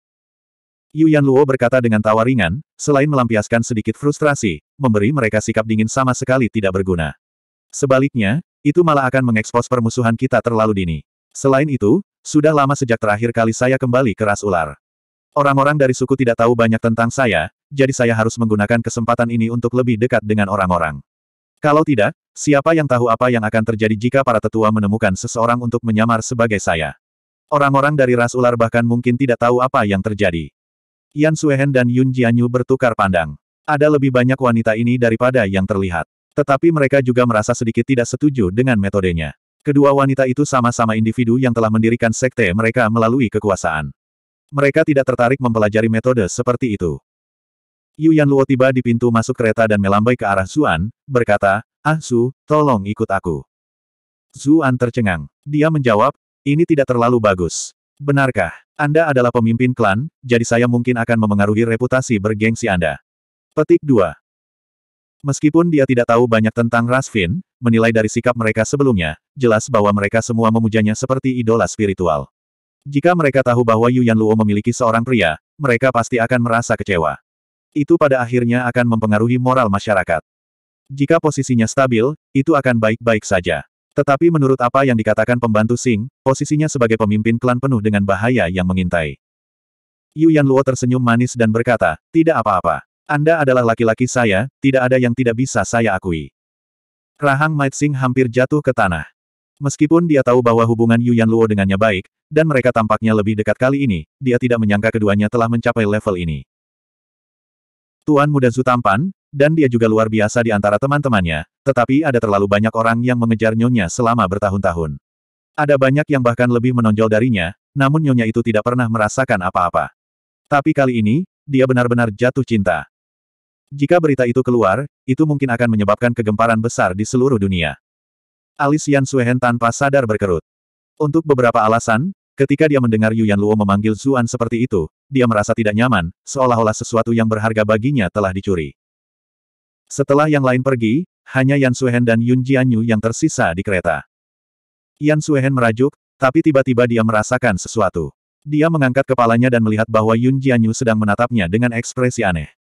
Yuan Luo berkata dengan tawa ringan, selain melampiaskan sedikit frustrasi, memberi mereka sikap dingin sama sekali tidak berguna. Sebaliknya, itu malah akan mengekspos permusuhan kita terlalu dini. Selain itu, sudah lama sejak terakhir kali saya kembali ke ras ular. Orang-orang dari suku tidak tahu banyak tentang saya, jadi saya harus menggunakan kesempatan ini untuk lebih dekat dengan orang-orang. Kalau tidak, siapa yang tahu apa yang akan terjadi jika para tetua menemukan seseorang untuk menyamar sebagai saya. Orang-orang dari ras ular bahkan mungkin tidak tahu apa yang terjadi. Yan Suehen dan Yun Jianyu bertukar pandang. Ada lebih banyak wanita ini daripada yang terlihat. Tetapi mereka juga merasa sedikit tidak setuju dengan metodenya. Kedua wanita itu sama-sama individu yang telah mendirikan sekte mereka melalui kekuasaan. Mereka tidak tertarik mempelajari metode seperti itu. Yu Yan Luo tiba di pintu masuk kereta dan melambai ke arah Zuan, berkata, Ah Su, tolong ikut aku. Zuan tercengang. Dia menjawab, ini tidak terlalu bagus. Benarkah, Anda adalah pemimpin klan, jadi saya mungkin akan memengaruhi reputasi bergengsi Anda. Petik 2. Meskipun dia tidak tahu banyak tentang Rasvin, menilai dari sikap mereka sebelumnya, jelas bahwa mereka semua memujanya seperti idola spiritual. Jika mereka tahu bahwa Yuan Luo memiliki seorang pria, mereka pasti akan merasa kecewa. Itu pada akhirnya akan mempengaruhi moral masyarakat. Jika posisinya stabil, itu akan baik-baik saja. Tetapi menurut apa yang dikatakan pembantu Sing, posisinya sebagai pemimpin klan penuh dengan bahaya yang mengintai. Yuan Luo tersenyum manis dan berkata, tidak apa-apa. Anda adalah laki-laki saya, tidak ada yang tidak bisa saya akui. Rahang Maitsing hampir jatuh ke tanah. Meskipun dia tahu bahwa hubungan Yuan Luo dengannya baik, dan mereka tampaknya lebih dekat kali ini, dia tidak menyangka keduanya telah mencapai level ini. Tuan muda Zu tampan, dan dia juga luar biasa di antara teman-temannya, tetapi ada terlalu banyak orang yang mengejar nyonya selama bertahun-tahun. Ada banyak yang bahkan lebih menonjol darinya, namun nyonya itu tidak pernah merasakan apa-apa. Tapi kali ini, dia benar-benar jatuh cinta. Jika berita itu keluar, itu mungkin akan menyebabkan kegemparan besar di seluruh dunia. Alis Yan Suehen tanpa sadar berkerut. Untuk beberapa alasan, ketika dia mendengar Yuan Luo memanggil Zuan seperti itu, dia merasa tidak nyaman, seolah-olah sesuatu yang berharga baginya telah dicuri. Setelah yang lain pergi, hanya Yan Suehen dan Yun Jianyu yang tersisa di kereta. Yan Suehen merajuk, tapi tiba-tiba dia merasakan sesuatu. Dia mengangkat kepalanya dan melihat bahwa Yun Jianyu sedang menatapnya dengan ekspresi aneh.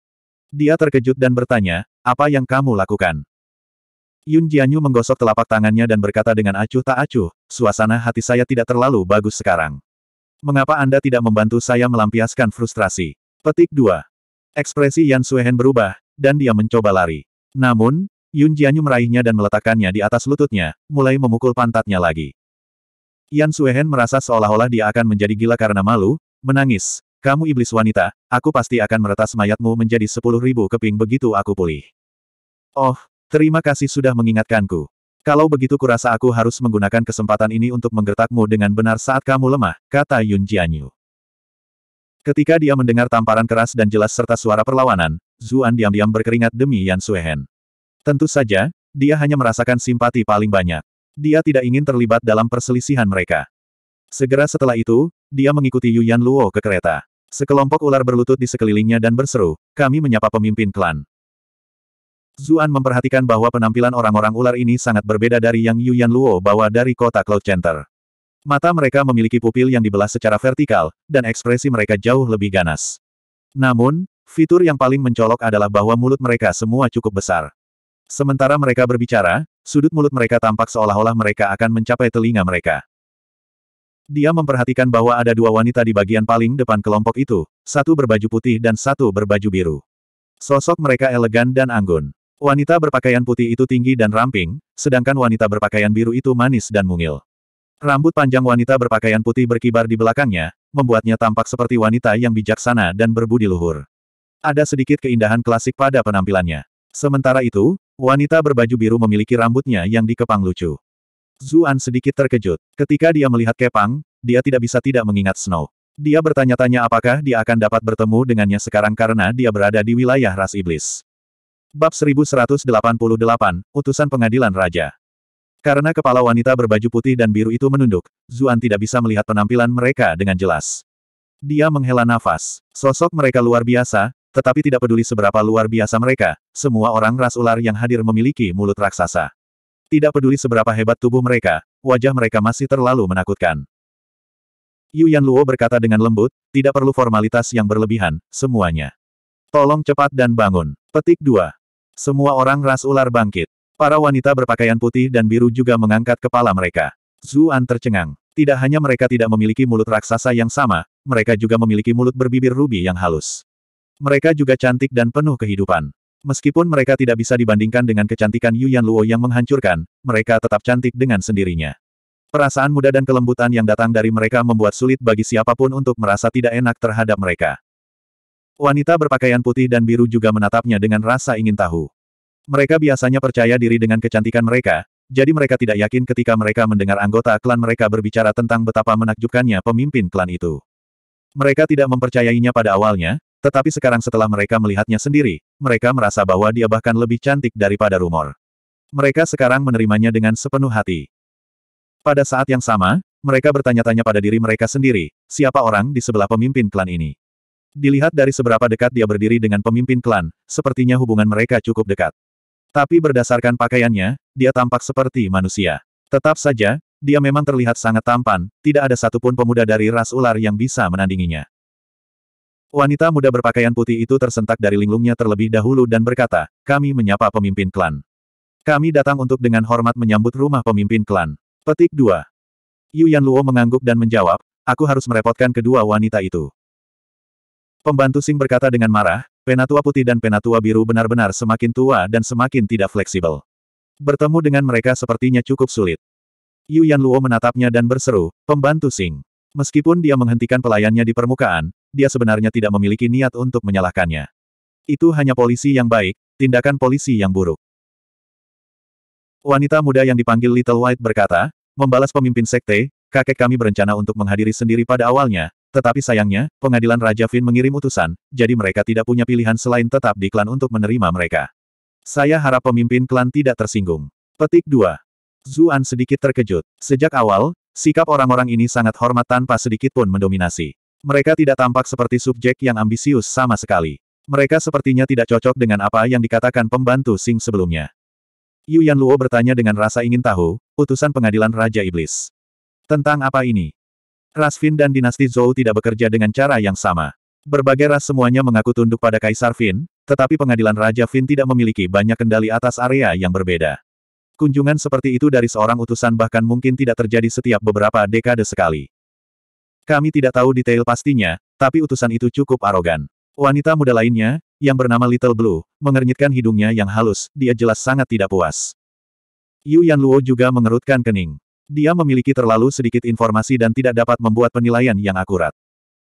Dia terkejut dan bertanya, apa yang kamu lakukan? Yun Jianyu menggosok telapak tangannya dan berkata dengan acuh tak acuh, suasana hati saya tidak terlalu bagus sekarang. Mengapa Anda tidak membantu saya melampiaskan frustrasi? Petik 2. Ekspresi Yan Suehen berubah, dan dia mencoba lari. Namun, Yun Jianyu meraihnya dan meletakkannya di atas lututnya, mulai memukul pantatnya lagi. Yan Suehen merasa seolah-olah dia akan menjadi gila karena malu, menangis, kamu iblis wanita, aku pasti akan meretas mayatmu menjadi sepuluh ribu keping begitu aku pulih. Oh, terima kasih sudah mengingatkanku. Kalau begitu kurasa aku harus menggunakan kesempatan ini untuk menggertakmu dengan benar saat kamu lemah, kata Yun Jianyu. Ketika dia mendengar tamparan keras dan jelas serta suara perlawanan, Zuan diam-diam berkeringat demi Yan Suehen. Tentu saja, dia hanya merasakan simpati paling banyak. Dia tidak ingin terlibat dalam perselisihan mereka. Segera setelah itu, dia mengikuti Yuan Luo ke kereta. Sekelompok ular berlutut di sekelilingnya dan berseru, kami menyapa pemimpin klan. Zuan memperhatikan bahwa penampilan orang-orang ular ini sangat berbeda dari yang Yuan Luo bawa dari kota Cloud Center. Mata mereka memiliki pupil yang dibelah secara vertikal, dan ekspresi mereka jauh lebih ganas. Namun, fitur yang paling mencolok adalah bahwa mulut mereka semua cukup besar. Sementara mereka berbicara, sudut mulut mereka tampak seolah-olah mereka akan mencapai telinga mereka. Dia memperhatikan bahwa ada dua wanita di bagian paling depan kelompok itu, satu berbaju putih dan satu berbaju biru. Sosok mereka elegan dan anggun. Wanita berpakaian putih itu tinggi dan ramping, sedangkan wanita berpakaian biru itu manis dan mungil. Rambut panjang wanita berpakaian putih berkibar di belakangnya, membuatnya tampak seperti wanita yang bijaksana dan berbudi luhur. Ada sedikit keindahan klasik pada penampilannya. Sementara itu, wanita berbaju biru memiliki rambutnya yang dikepang lucu. Zuan sedikit terkejut. Ketika dia melihat Kepang, dia tidak bisa tidak mengingat Snow. Dia bertanya-tanya apakah dia akan dapat bertemu dengannya sekarang karena dia berada di wilayah ras iblis. Bab 1188, Utusan Pengadilan Raja. Karena kepala wanita berbaju putih dan biru itu menunduk, Zuan tidak bisa melihat penampilan mereka dengan jelas. Dia menghela nafas. Sosok mereka luar biasa, tetapi tidak peduli seberapa luar biasa mereka, semua orang ras ular yang hadir memiliki mulut raksasa. Tidak peduli seberapa hebat tubuh mereka, wajah mereka masih terlalu menakutkan. Yu Yan Luo berkata dengan lembut, tidak perlu formalitas yang berlebihan, semuanya. Tolong cepat dan bangun. Petik 2. Semua orang ras ular bangkit. Para wanita berpakaian putih dan biru juga mengangkat kepala mereka. Zuan tercengang. Tidak hanya mereka tidak memiliki mulut raksasa yang sama, mereka juga memiliki mulut berbibir rubi yang halus. Mereka juga cantik dan penuh kehidupan. Meskipun mereka tidak bisa dibandingkan dengan kecantikan Yu Yuan Luo yang menghancurkan, mereka tetap cantik dengan sendirinya. Perasaan muda dan kelembutan yang datang dari mereka membuat sulit bagi siapapun untuk merasa tidak enak terhadap mereka. Wanita berpakaian putih dan biru juga menatapnya dengan rasa ingin tahu. Mereka biasanya percaya diri dengan kecantikan mereka, jadi mereka tidak yakin ketika mereka mendengar anggota klan mereka berbicara tentang betapa menakjubkannya pemimpin klan itu. Mereka tidak mempercayainya pada awalnya, tetapi sekarang setelah mereka melihatnya sendiri, mereka merasa bahwa dia bahkan lebih cantik daripada rumor. Mereka sekarang menerimanya dengan sepenuh hati. Pada saat yang sama, mereka bertanya-tanya pada diri mereka sendiri, siapa orang di sebelah pemimpin klan ini. Dilihat dari seberapa dekat dia berdiri dengan pemimpin klan, sepertinya hubungan mereka cukup dekat. Tapi berdasarkan pakaiannya, dia tampak seperti manusia. Tetap saja, dia memang terlihat sangat tampan, tidak ada satupun pemuda dari ras ular yang bisa menandinginya. Wanita muda berpakaian putih itu tersentak dari linglungnya terlebih dahulu dan berkata, kami menyapa pemimpin klan. Kami datang untuk dengan hormat menyambut rumah pemimpin klan. Petik 2. Yu Yan Luo mengangguk dan menjawab, aku harus merepotkan kedua wanita itu. Pembantu Sing berkata dengan marah, penatua putih dan penatua biru benar-benar semakin tua dan semakin tidak fleksibel. Bertemu dengan mereka sepertinya cukup sulit. Yu Yan Luo menatapnya dan berseru, pembantu Sing. Meskipun dia menghentikan pelayannya di permukaan, dia sebenarnya tidak memiliki niat untuk menyalahkannya. Itu hanya polisi yang baik, tindakan polisi yang buruk. Wanita muda yang dipanggil Little White berkata, membalas pemimpin sekte, kakek kami berencana untuk menghadiri sendiri pada awalnya, tetapi sayangnya, pengadilan Raja Finn mengirim utusan, jadi mereka tidak punya pilihan selain tetap di klan untuk menerima mereka. Saya harap pemimpin klan tidak tersinggung. Petik 2. Zuan sedikit terkejut. Sejak awal, sikap orang-orang ini sangat hormat tanpa sedikit pun mendominasi. Mereka tidak tampak seperti subjek yang ambisius sama sekali. Mereka sepertinya tidak cocok dengan apa yang dikatakan pembantu Sing sebelumnya. Yu Yan Luo bertanya dengan rasa ingin tahu, utusan pengadilan Raja Iblis. Tentang apa ini? Ras Fin dan dinasti Zhou tidak bekerja dengan cara yang sama. Berbagai ras semuanya mengaku tunduk pada Kaisar Fin, tetapi pengadilan Raja Fin tidak memiliki banyak kendali atas area yang berbeda. Kunjungan seperti itu dari seorang utusan bahkan mungkin tidak terjadi setiap beberapa dekade sekali. Kami tidak tahu detail pastinya, tapi utusan itu cukup arogan. Wanita muda lainnya, yang bernama Little Blue, mengernyitkan hidungnya yang halus, dia jelas sangat tidak puas. Yu Yan Luo juga mengerutkan kening. Dia memiliki terlalu sedikit informasi dan tidak dapat membuat penilaian yang akurat.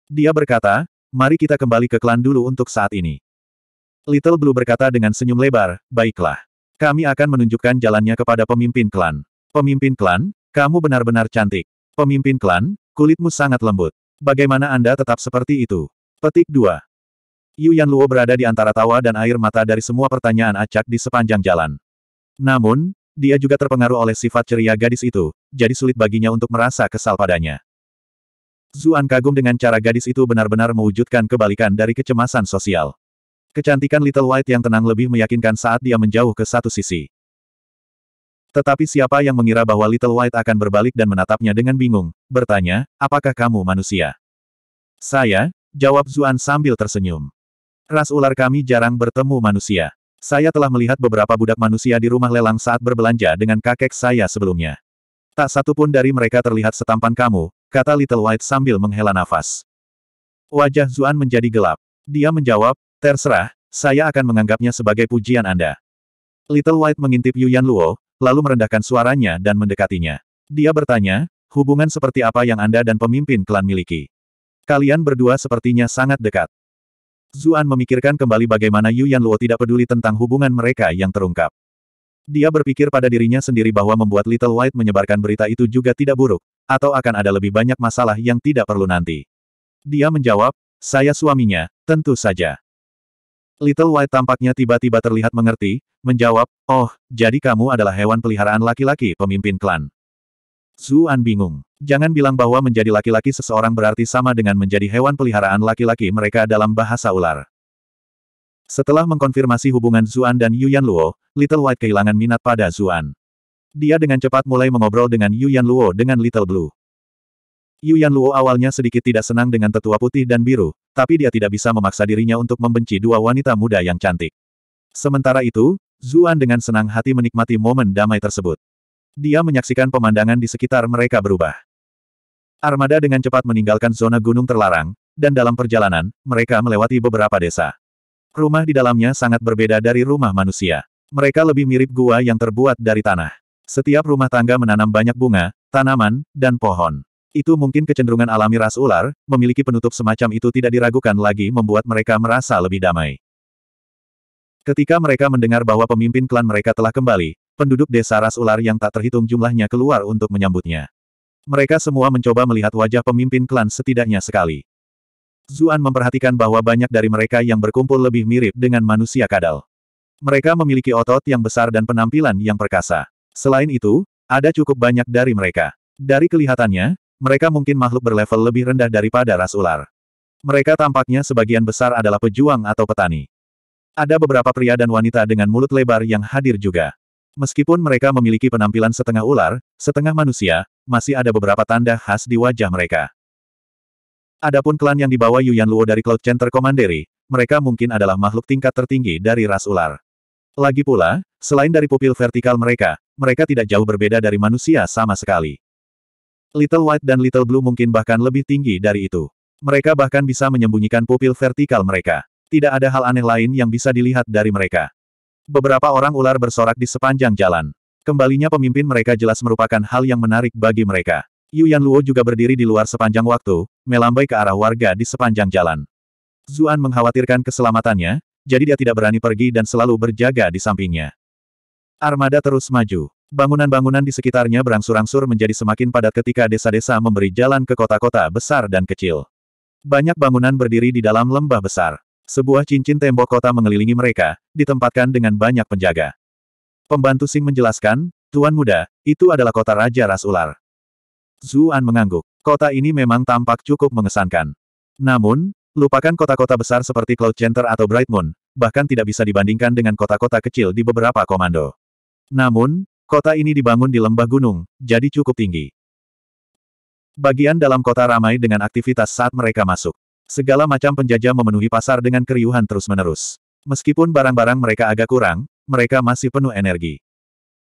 Dia berkata, mari kita kembali ke klan dulu untuk saat ini. Little Blue berkata dengan senyum lebar, baiklah. Kami akan menunjukkan jalannya kepada pemimpin klan. Pemimpin klan, kamu benar-benar cantik. Pemimpin klan, Kulitmu sangat lembut. Bagaimana Anda tetap seperti itu? Petik 2. Yu Yan Luo berada di antara tawa dan air mata dari semua pertanyaan acak di sepanjang jalan. Namun, dia juga terpengaruh oleh sifat ceria gadis itu, jadi sulit baginya untuk merasa kesal padanya. Zuan kagum dengan cara gadis itu benar-benar mewujudkan kebalikan dari kecemasan sosial. Kecantikan Little White yang tenang lebih meyakinkan saat dia menjauh ke satu sisi. Tetapi siapa yang mengira bahwa Little White akan berbalik dan menatapnya dengan bingung, bertanya, apakah kamu manusia? Saya, jawab Zuan sambil tersenyum. Ras ular kami jarang bertemu manusia. Saya telah melihat beberapa budak manusia di rumah lelang saat berbelanja dengan kakek saya sebelumnya. Tak satu pun dari mereka terlihat setampan kamu, kata Little White sambil menghela nafas. Wajah Zuan menjadi gelap. Dia menjawab, terserah, saya akan menganggapnya sebagai pujian Anda. Little White mengintip Yuan Luo, lalu merendahkan suaranya dan mendekatinya. Dia bertanya, hubungan seperti apa yang Anda dan pemimpin klan miliki? Kalian berdua sepertinya sangat dekat. Zuan memikirkan kembali bagaimana Yu Yan Luo tidak peduli tentang hubungan mereka yang terungkap. Dia berpikir pada dirinya sendiri bahwa membuat Little White menyebarkan berita itu juga tidak buruk, atau akan ada lebih banyak masalah yang tidak perlu nanti. Dia menjawab, saya suaminya, tentu saja. Little White tampaknya tiba-tiba terlihat mengerti, menjawab, Oh, jadi kamu adalah hewan peliharaan laki-laki pemimpin klan. Zuan bingung. Jangan bilang bahwa menjadi laki-laki seseorang berarti sama dengan menjadi hewan peliharaan laki-laki mereka dalam bahasa ular. Setelah mengkonfirmasi hubungan Zuan dan Yuan Luo, Little White kehilangan minat pada Zuan. Dia dengan cepat mulai mengobrol dengan Yuan Luo dengan Little Blue. Yuan Luo awalnya sedikit tidak senang dengan tetua putih dan biru, tapi dia tidak bisa memaksa dirinya untuk membenci dua wanita muda yang cantik. Sementara itu, Zuan dengan senang hati menikmati momen damai tersebut. Dia menyaksikan pemandangan di sekitar mereka berubah. Armada dengan cepat meninggalkan zona gunung terlarang, dan dalam perjalanan, mereka melewati beberapa desa. Rumah di dalamnya sangat berbeda dari rumah manusia. Mereka lebih mirip gua yang terbuat dari tanah. Setiap rumah tangga menanam banyak bunga, tanaman, dan pohon. Itu mungkin kecenderungan alami ras ular, memiliki penutup semacam itu tidak diragukan lagi membuat mereka merasa lebih damai. Ketika mereka mendengar bahwa pemimpin klan mereka telah kembali, penduduk desa ras ular yang tak terhitung jumlahnya keluar untuk menyambutnya. Mereka semua mencoba melihat wajah pemimpin klan setidaknya sekali. Zuan memperhatikan bahwa banyak dari mereka yang berkumpul lebih mirip dengan manusia kadal. Mereka memiliki otot yang besar dan penampilan yang perkasa. Selain itu, ada cukup banyak dari mereka. Dari kelihatannya, mereka mungkin makhluk berlevel lebih rendah daripada ras ular. Mereka tampaknya sebagian besar adalah pejuang atau petani. Ada beberapa pria dan wanita dengan mulut lebar yang hadir juga. Meskipun mereka memiliki penampilan setengah ular, setengah manusia, masih ada beberapa tanda khas di wajah mereka. Adapun klan yang dibawa Yuan Luo dari Cloud Center Commandery, mereka mungkin adalah makhluk tingkat tertinggi dari ras ular. Lagi pula, selain dari pupil vertikal mereka, mereka tidak jauh berbeda dari manusia sama sekali. Little White dan Little Blue mungkin bahkan lebih tinggi dari itu. Mereka bahkan bisa menyembunyikan pupil vertikal mereka. Tidak ada hal aneh lain yang bisa dilihat dari mereka. Beberapa orang ular bersorak di sepanjang jalan. Kembalinya pemimpin mereka jelas merupakan hal yang menarik bagi mereka. Yu Yan Luo juga berdiri di luar sepanjang waktu, melambai ke arah warga di sepanjang jalan. Zuan mengkhawatirkan keselamatannya, jadi dia tidak berani pergi dan selalu berjaga di sampingnya. Armada terus maju. Bangunan-bangunan di sekitarnya berangsur-angsur menjadi semakin padat ketika desa-desa memberi jalan ke kota-kota besar dan kecil. Banyak bangunan berdiri di dalam lembah besar. Sebuah cincin tembok kota mengelilingi mereka, ditempatkan dengan banyak penjaga. Pembantu Sing menjelaskan, Tuan Muda, itu adalah kota Raja Ras Ular. Zuan mengangguk. Kota ini memang tampak cukup mengesankan. Namun, lupakan kota-kota besar seperti Cloud Center atau Bright Moon, bahkan tidak bisa dibandingkan dengan kota-kota kecil di beberapa komando. Namun, Kota ini dibangun di lembah gunung, jadi cukup tinggi. Bagian dalam kota ramai dengan aktivitas saat mereka masuk. Segala macam penjajah memenuhi pasar dengan keriuhan terus-menerus. Meskipun barang-barang mereka agak kurang, mereka masih penuh energi.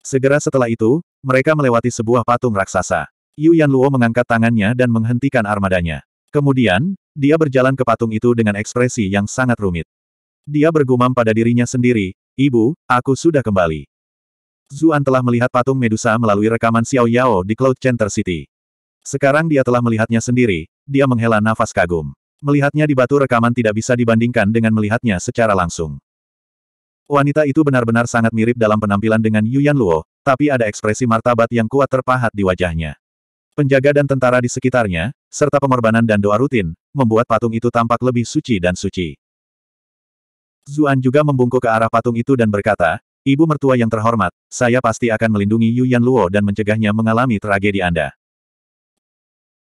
Segera setelah itu, mereka melewati sebuah patung raksasa. Yu Luo mengangkat tangannya dan menghentikan armadanya. Kemudian, dia berjalan ke patung itu dengan ekspresi yang sangat rumit. Dia bergumam pada dirinya sendiri, Ibu, aku sudah kembali. Zuan telah melihat patung Medusa melalui rekaman Xiao Yao di Cloud Center City. Sekarang dia telah melihatnya sendiri, dia menghela nafas kagum. Melihatnya di batu rekaman tidak bisa dibandingkan dengan melihatnya secara langsung. Wanita itu benar-benar sangat mirip dalam penampilan dengan Yuan Luo, tapi ada ekspresi martabat yang kuat terpahat di wajahnya. Penjaga dan tentara di sekitarnya, serta pengorbanan dan doa rutin, membuat patung itu tampak lebih suci dan suci. Zuan juga membungkuk ke arah patung itu dan berkata, Ibu mertua yang terhormat, saya pasti akan melindungi Yu Yan Luo dan mencegahnya mengalami tragedi Anda.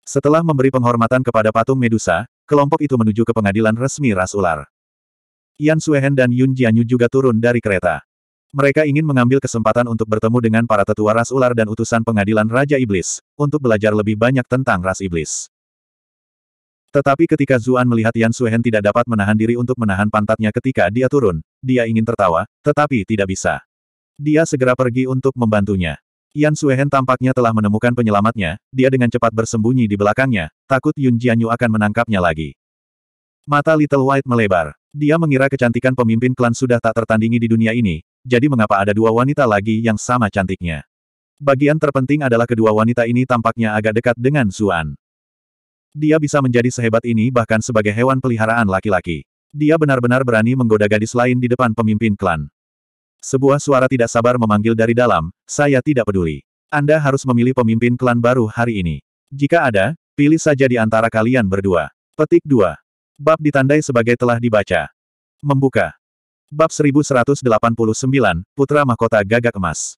Setelah memberi penghormatan kepada patung Medusa, kelompok itu menuju ke pengadilan resmi Ras Ular. Yan Suehen dan Yun Jianyu juga turun dari kereta. Mereka ingin mengambil kesempatan untuk bertemu dengan para tetua Ras Ular dan utusan pengadilan Raja Iblis, untuk belajar lebih banyak tentang Ras Iblis. Tetapi ketika Zuan melihat Yan Suhen tidak dapat menahan diri untuk menahan pantatnya ketika dia turun, dia ingin tertawa, tetapi tidak bisa. Dia segera pergi untuk membantunya. Yan Suhen tampaknya telah menemukan penyelamatnya, dia dengan cepat bersembunyi di belakangnya, takut Yun Jianyu akan menangkapnya lagi. Mata Little White melebar. Dia mengira kecantikan pemimpin klan sudah tak tertandingi di dunia ini, jadi mengapa ada dua wanita lagi yang sama cantiknya? Bagian terpenting adalah kedua wanita ini tampaknya agak dekat dengan Zuan. Dia bisa menjadi sehebat ini bahkan sebagai hewan peliharaan laki-laki. Dia benar-benar berani menggoda gadis lain di depan pemimpin klan. Sebuah suara tidak sabar memanggil dari dalam, saya tidak peduli. Anda harus memilih pemimpin klan baru hari ini. Jika ada, pilih saja di antara kalian berdua. Petik 2. Bab ditandai sebagai telah dibaca. Membuka. Bab 1189, Putra Mahkota Gagak Emas.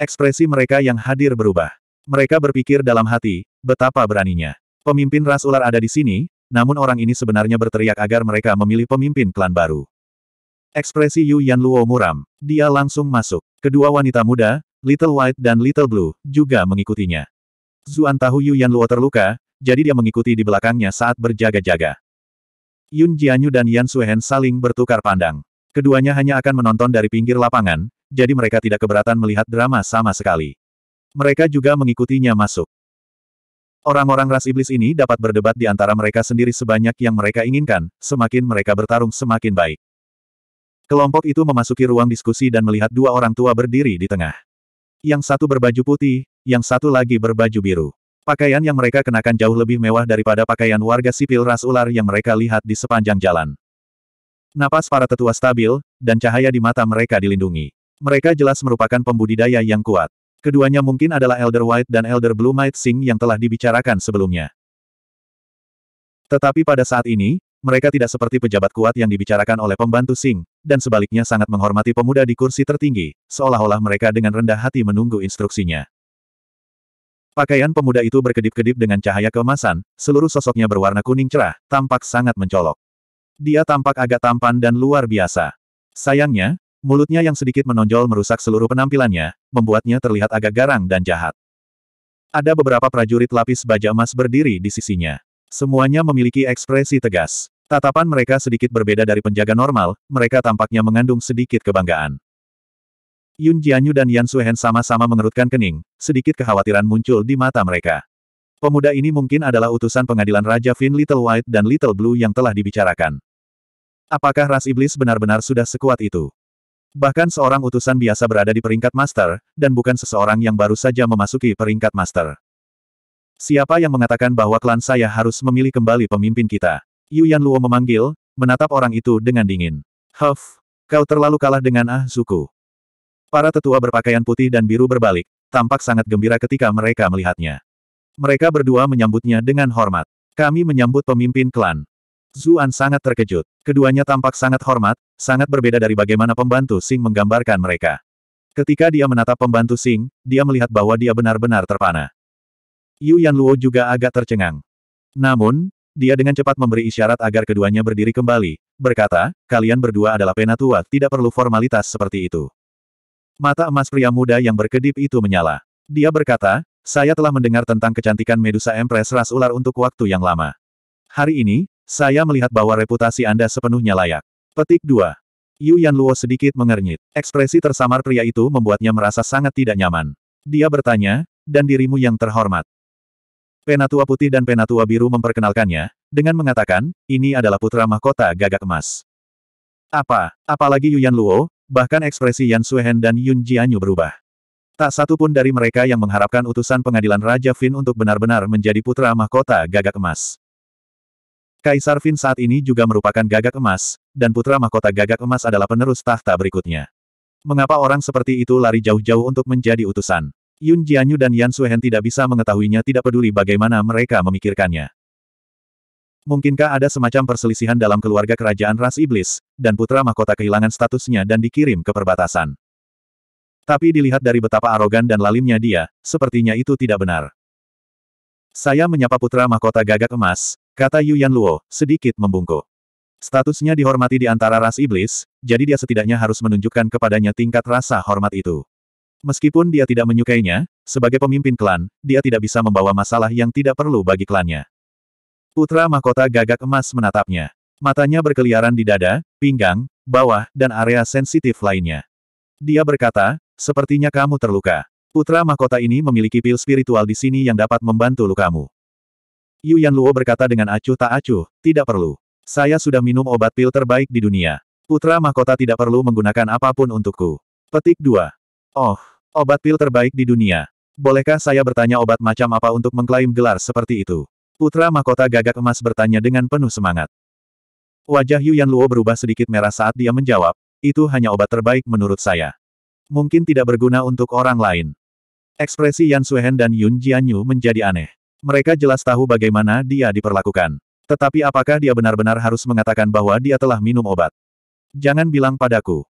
Ekspresi mereka yang hadir berubah. Mereka berpikir dalam hati, betapa beraninya. Pemimpin ras ular ada di sini, namun orang ini sebenarnya berteriak agar mereka memilih pemimpin klan baru. Ekspresi Yu Yan Luo muram. Dia langsung masuk. Kedua wanita muda, Little White dan Little Blue, juga mengikutinya. Zuan tahu Yu Yan Luo terluka, jadi dia mengikuti di belakangnya saat berjaga-jaga. Yun Jianyu dan Yan Suhen saling bertukar pandang. Keduanya hanya akan menonton dari pinggir lapangan, jadi mereka tidak keberatan melihat drama sama sekali. Mereka juga mengikutinya masuk. Orang-orang ras iblis ini dapat berdebat di antara mereka sendiri sebanyak yang mereka inginkan, semakin mereka bertarung semakin baik. Kelompok itu memasuki ruang diskusi dan melihat dua orang tua berdiri di tengah. Yang satu berbaju putih, yang satu lagi berbaju biru. Pakaian yang mereka kenakan jauh lebih mewah daripada pakaian warga sipil ras ular yang mereka lihat di sepanjang jalan. Napas para tetua stabil, dan cahaya di mata mereka dilindungi. Mereka jelas merupakan pembudidaya yang kuat. Keduanya mungkin adalah Elder White dan Elder Blue Might Sing yang telah dibicarakan sebelumnya. Tetapi pada saat ini, mereka tidak seperti pejabat kuat yang dibicarakan oleh pembantu Sing, dan sebaliknya sangat menghormati pemuda di kursi tertinggi, seolah-olah mereka dengan rendah hati menunggu instruksinya. Pakaian pemuda itu berkedip-kedip dengan cahaya keemasan, seluruh sosoknya berwarna kuning cerah, tampak sangat mencolok. Dia tampak agak tampan dan luar biasa. Sayangnya, Mulutnya yang sedikit menonjol merusak seluruh penampilannya, membuatnya terlihat agak garang dan jahat. Ada beberapa prajurit lapis baja emas berdiri di sisinya. Semuanya memiliki ekspresi tegas. Tatapan mereka sedikit berbeda dari penjaga normal, mereka tampaknya mengandung sedikit kebanggaan. Yun Jianyu dan Yan Suhen sama-sama mengerutkan kening, sedikit kekhawatiran muncul di mata mereka. Pemuda ini mungkin adalah utusan pengadilan Raja Finn Little White dan Little Blue yang telah dibicarakan. Apakah ras iblis benar-benar sudah sekuat itu? Bahkan seorang utusan biasa berada di peringkat master, dan bukan seseorang yang baru saja memasuki peringkat master. Siapa yang mengatakan bahwa klan saya harus memilih kembali pemimpin kita? Yu Yan Luo memanggil, menatap orang itu dengan dingin. Huff, kau terlalu kalah dengan Ah Zuku. Para tetua berpakaian putih dan biru berbalik, tampak sangat gembira ketika mereka melihatnya. Mereka berdua menyambutnya dengan hormat. Kami menyambut pemimpin klan. Zuan sangat terkejut. Keduanya tampak sangat hormat, sangat berbeda dari bagaimana pembantu Sing menggambarkan mereka. Ketika dia menatap pembantu Sing, dia melihat bahwa dia benar-benar terpana. Yu Yan Luo juga agak tercengang. Namun, dia dengan cepat memberi isyarat agar keduanya berdiri kembali, berkata, kalian berdua adalah penatua, tidak perlu formalitas seperti itu. Mata emas pria muda yang berkedip itu menyala. Dia berkata, saya telah mendengar tentang kecantikan Medusa Empress Ras Ular untuk waktu yang lama. Hari ini, saya melihat bahwa reputasi Anda sepenuhnya layak. Petik 2. Yu Luo sedikit mengernyit. Ekspresi tersamar pria itu membuatnya merasa sangat tidak nyaman. Dia bertanya, dan dirimu yang terhormat. Penatua putih dan penatua biru memperkenalkannya, dengan mengatakan, ini adalah putra mahkota gagak emas. Apa, apalagi Yu Luo? bahkan ekspresi Yan Suhen dan Yun Jianyu berubah. Tak satu pun dari mereka yang mengharapkan utusan pengadilan Raja Fin untuk benar-benar menjadi putra mahkota gagak emas. Kaisar Vin saat ini juga merupakan gagak emas, dan putra mahkota gagak emas adalah penerus tahta berikutnya. Mengapa orang seperti itu lari jauh-jauh untuk menjadi utusan? Yun Jianyu dan Yan Suhen tidak bisa mengetahuinya tidak peduli bagaimana mereka memikirkannya. Mungkinkah ada semacam perselisihan dalam keluarga kerajaan ras iblis, dan putra mahkota kehilangan statusnya dan dikirim ke perbatasan. Tapi dilihat dari betapa arogan dan lalimnya dia, sepertinya itu tidak benar. Saya menyapa putra mahkota gagak emas, Kata Yuan Luo, sedikit membungkuk. Statusnya dihormati di antara ras iblis, jadi dia setidaknya harus menunjukkan kepadanya tingkat rasa hormat itu. Meskipun dia tidak menyukainya, sebagai pemimpin klan, dia tidak bisa membawa masalah yang tidak perlu bagi klannya. Putra mahkota gagak emas menatapnya. Matanya berkeliaran di dada, pinggang, bawah, dan area sensitif lainnya. Dia berkata, sepertinya kamu terluka. Putra mahkota ini memiliki pil spiritual di sini yang dapat membantu lukamu. Yu Luo berkata dengan acuh tak acuh, tidak perlu. Saya sudah minum obat pil terbaik di dunia. Putra mahkota tidak perlu menggunakan apapun untukku. Petik 2. Oh, obat pil terbaik di dunia. Bolehkah saya bertanya obat macam apa untuk mengklaim gelar seperti itu? Putra mahkota gagak emas bertanya dengan penuh semangat. Wajah Yu Luo berubah sedikit merah saat dia menjawab, itu hanya obat terbaik menurut saya. Mungkin tidak berguna untuk orang lain. Ekspresi Yan Suhen dan Yun Jianyu menjadi aneh. Mereka jelas tahu bagaimana dia diperlakukan. Tetapi apakah dia benar-benar harus mengatakan bahwa dia telah minum obat? Jangan bilang padaku.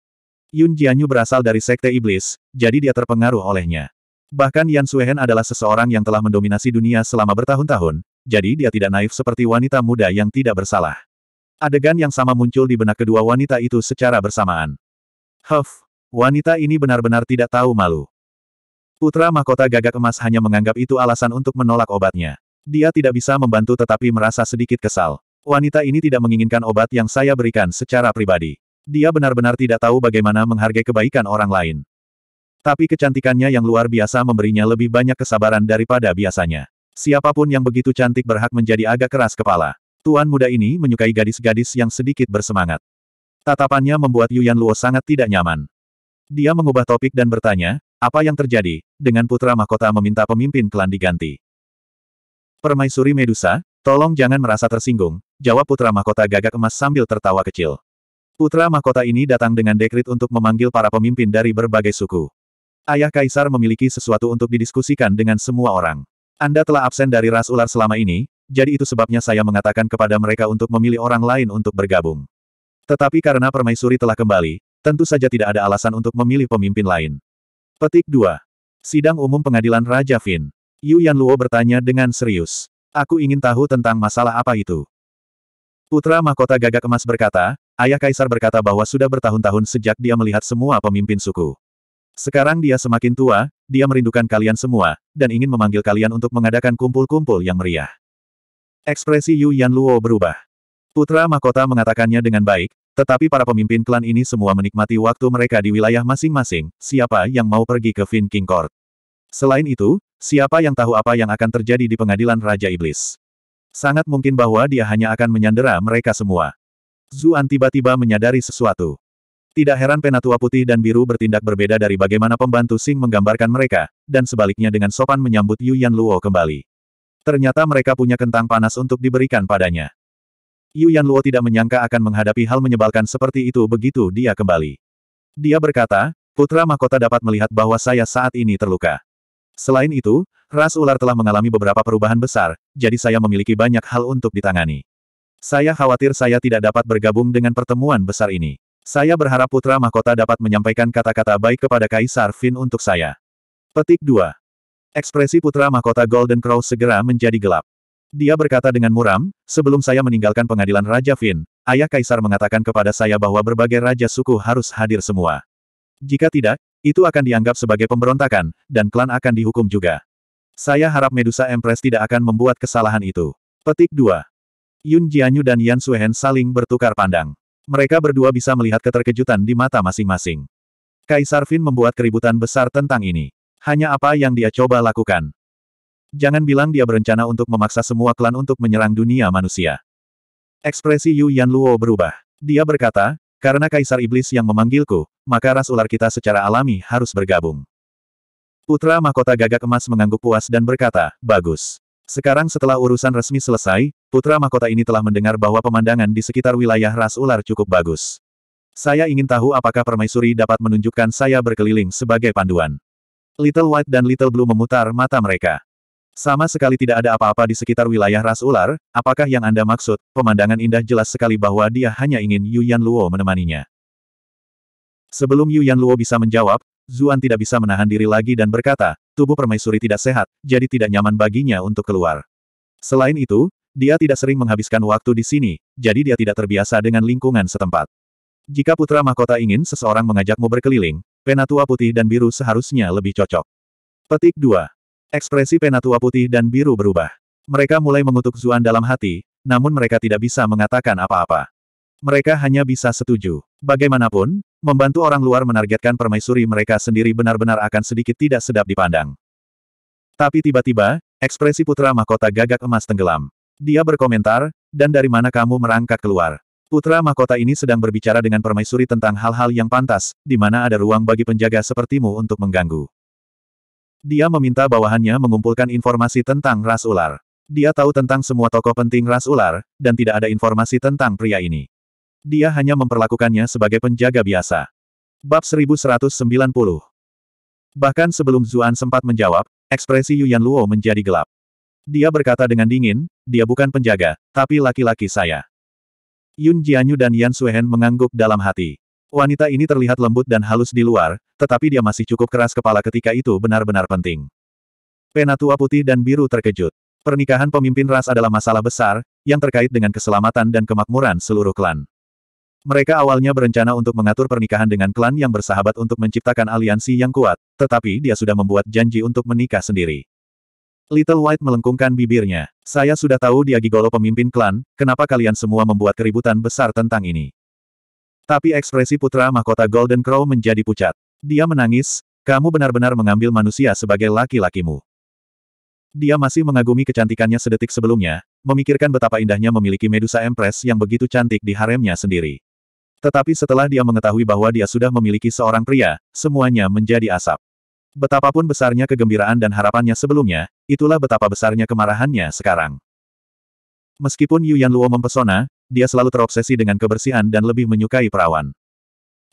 Yun Jianyu berasal dari Sekte Iblis, jadi dia terpengaruh olehnya. Bahkan Yan Suehen adalah seseorang yang telah mendominasi dunia selama bertahun-tahun, jadi dia tidak naif seperti wanita muda yang tidak bersalah. Adegan yang sama muncul di benak kedua wanita itu secara bersamaan. Huff, wanita ini benar-benar tidak tahu malu. Putra mahkota gagak emas hanya menganggap itu alasan untuk menolak obatnya. Dia tidak bisa membantu tetapi merasa sedikit kesal. Wanita ini tidak menginginkan obat yang saya berikan secara pribadi. Dia benar-benar tidak tahu bagaimana menghargai kebaikan orang lain. Tapi kecantikannya yang luar biasa memberinya lebih banyak kesabaran daripada biasanya. Siapapun yang begitu cantik berhak menjadi agak keras kepala. Tuan muda ini menyukai gadis-gadis yang sedikit bersemangat. Tatapannya membuat Yuan Luo sangat tidak nyaman. Dia mengubah topik dan bertanya, apa yang terjadi, dengan putra mahkota meminta pemimpin klan diganti? Permaisuri Medusa, tolong jangan merasa tersinggung, jawab putra mahkota gagak emas sambil tertawa kecil. Putra mahkota ini datang dengan dekrit untuk memanggil para pemimpin dari berbagai suku. Ayah Kaisar memiliki sesuatu untuk didiskusikan dengan semua orang. Anda telah absen dari ras ular selama ini, jadi itu sebabnya saya mengatakan kepada mereka untuk memilih orang lain untuk bergabung. Tetapi karena permaisuri telah kembali, tentu saja tidak ada alasan untuk memilih pemimpin lain. Petik 2. Sidang Umum Pengadilan Raja Fin. Yu Yan Luo bertanya dengan serius. Aku ingin tahu tentang masalah apa itu. Putra Mahkota Gagak Emas berkata, ayah Kaisar berkata bahwa sudah bertahun-tahun sejak dia melihat semua pemimpin suku. Sekarang dia semakin tua, dia merindukan kalian semua, dan ingin memanggil kalian untuk mengadakan kumpul-kumpul yang meriah. Ekspresi Yu Yan Luo berubah. Putra Mahkota mengatakannya dengan baik, tetapi para pemimpin klan ini semua menikmati waktu mereka di wilayah masing-masing, siapa yang mau pergi ke Fin King Court. Selain itu, siapa yang tahu apa yang akan terjadi di pengadilan Raja Iblis. Sangat mungkin bahwa dia hanya akan menyandera mereka semua. Zuan tiba-tiba menyadari sesuatu. Tidak heran penatua putih dan biru bertindak berbeda dari bagaimana pembantu Sing menggambarkan mereka, dan sebaliknya dengan sopan menyambut Yuan Luo kembali. Ternyata mereka punya kentang panas untuk diberikan padanya. Yu Yan Luo tidak menyangka akan menghadapi hal menyebalkan seperti itu begitu dia kembali. Dia berkata, Putra Mahkota dapat melihat bahwa saya saat ini terluka. Selain itu, ras ular telah mengalami beberapa perubahan besar, jadi saya memiliki banyak hal untuk ditangani. Saya khawatir saya tidak dapat bergabung dengan pertemuan besar ini. Saya berharap Putra Mahkota dapat menyampaikan kata-kata baik kepada Kaisar Fin untuk saya. Petik 2. Ekspresi Putra Mahkota Golden Crow segera menjadi gelap. Dia berkata dengan muram, sebelum saya meninggalkan pengadilan Raja Fin, ayah Kaisar mengatakan kepada saya bahwa berbagai raja suku harus hadir semua. Jika tidak, itu akan dianggap sebagai pemberontakan, dan klan akan dihukum juga. Saya harap Medusa Empress tidak akan membuat kesalahan itu. Petik 2. Yun Jianyu dan Yan Suhen saling bertukar pandang. Mereka berdua bisa melihat keterkejutan di mata masing-masing. Kaisar Fin membuat keributan besar tentang ini. Hanya apa yang dia coba lakukan. Jangan bilang dia berencana untuk memaksa semua klan untuk menyerang dunia manusia. Ekspresi Yu Yan Luo berubah. Dia berkata, karena Kaisar Iblis yang memanggilku, maka ras ular kita secara alami harus bergabung. Putra Mahkota Gagak Emas mengangguk puas dan berkata, bagus. Sekarang setelah urusan resmi selesai, Putra Mahkota ini telah mendengar bahwa pemandangan di sekitar wilayah ras ular cukup bagus. Saya ingin tahu apakah permaisuri dapat menunjukkan saya berkeliling sebagai panduan. Little White dan Little Blue memutar mata mereka. Sama sekali tidak ada apa-apa di sekitar wilayah ras ular, apakah yang Anda maksud? Pemandangan indah jelas sekali bahwa dia hanya ingin Yu Yan Luo menemaninya. Sebelum Yu Yan Luo bisa menjawab, Zuan tidak bisa menahan diri lagi dan berkata, tubuh permaisuri tidak sehat, jadi tidak nyaman baginya untuk keluar. Selain itu, dia tidak sering menghabiskan waktu di sini, jadi dia tidak terbiasa dengan lingkungan setempat. Jika putra mahkota ingin seseorang mengajakmu berkeliling, penatua putih dan biru seharusnya lebih cocok. Petik 2. Ekspresi penatua putih dan biru berubah. Mereka mulai mengutuk Zuan dalam hati, namun mereka tidak bisa mengatakan apa-apa. Mereka hanya bisa setuju. Bagaimanapun, membantu orang luar menargetkan permaisuri mereka sendiri benar-benar akan sedikit tidak sedap dipandang. Tapi tiba-tiba, ekspresi putra mahkota gagak emas tenggelam. Dia berkomentar, dan dari mana kamu merangkak keluar? Putra mahkota ini sedang berbicara dengan permaisuri tentang hal-hal yang pantas, di mana ada ruang bagi penjaga sepertimu untuk mengganggu. Dia meminta bawahannya mengumpulkan informasi tentang ras ular. Dia tahu tentang semua tokoh penting ras ular, dan tidak ada informasi tentang pria ini. Dia hanya memperlakukannya sebagai penjaga biasa. Bab 1190 Bahkan sebelum Zuan sempat menjawab, ekspresi Yuan Luo menjadi gelap. Dia berkata dengan dingin, dia bukan penjaga, tapi laki-laki saya. Yun Jianyu dan Yan Suhen mengangguk dalam hati. Wanita ini terlihat lembut dan halus di luar, tetapi dia masih cukup keras kepala ketika itu benar-benar penting. Penatua putih dan biru terkejut. Pernikahan pemimpin ras adalah masalah besar, yang terkait dengan keselamatan dan kemakmuran seluruh klan. Mereka awalnya berencana untuk mengatur pernikahan dengan klan yang bersahabat untuk menciptakan aliansi yang kuat, tetapi dia sudah membuat janji untuk menikah sendiri. Little White melengkungkan bibirnya. Saya sudah tahu dia gigolo pemimpin klan, kenapa kalian semua membuat keributan besar tentang ini? Tapi ekspresi putra mahkota Golden Crow menjadi pucat. Dia menangis, kamu benar-benar mengambil manusia sebagai laki-lakimu. Dia masih mengagumi kecantikannya sedetik sebelumnya, memikirkan betapa indahnya memiliki Medusa Empress yang begitu cantik di haremnya sendiri. Tetapi setelah dia mengetahui bahwa dia sudah memiliki seorang pria, semuanya menjadi asap. Betapapun besarnya kegembiraan dan harapannya sebelumnya, itulah betapa besarnya kemarahannya sekarang. Meskipun Yu Luo mempesona, dia selalu terobsesi dengan kebersihan dan lebih menyukai perawan.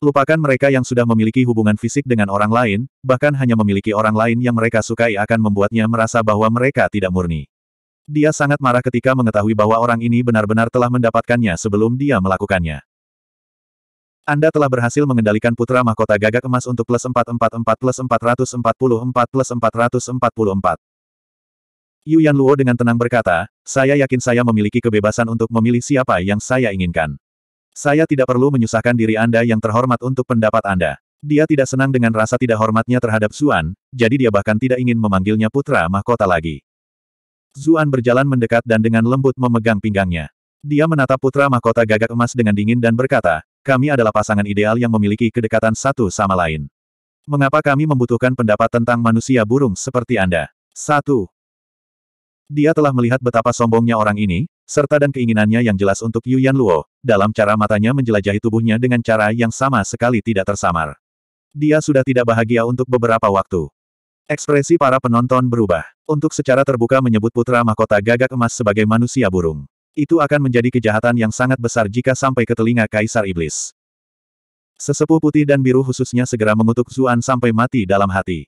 Lupakan mereka yang sudah memiliki hubungan fisik dengan orang lain, bahkan hanya memiliki orang lain yang mereka sukai akan membuatnya merasa bahwa mereka tidak murni. Dia sangat marah ketika mengetahui bahwa orang ini benar-benar telah mendapatkannya sebelum dia melakukannya. Anda telah berhasil mengendalikan putra mahkota gagak emas untuk plus 444 plus 444 plus 444. Yu Yan Luo dengan tenang berkata, saya yakin saya memiliki kebebasan untuk memilih siapa yang saya inginkan. Saya tidak perlu menyusahkan diri Anda yang terhormat untuk pendapat Anda. Dia tidak senang dengan rasa tidak hormatnya terhadap Zuan, jadi dia bahkan tidak ingin memanggilnya putra mahkota lagi. Zuan berjalan mendekat dan dengan lembut memegang pinggangnya. Dia menatap putra mahkota gagak emas dengan dingin dan berkata, kami adalah pasangan ideal yang memiliki kedekatan satu sama lain. Mengapa kami membutuhkan pendapat tentang manusia burung seperti Anda? Satu, dia telah melihat betapa sombongnya orang ini, serta dan keinginannya yang jelas untuk Yuan Luo, dalam cara matanya menjelajahi tubuhnya dengan cara yang sama sekali tidak tersamar. Dia sudah tidak bahagia untuk beberapa waktu. Ekspresi para penonton berubah. Untuk secara terbuka menyebut putra mahkota gagak emas sebagai manusia burung. Itu akan menjadi kejahatan yang sangat besar jika sampai ke telinga Kaisar Iblis. Sesepuh putih dan biru khususnya segera mengutuk Zuan sampai mati dalam hati.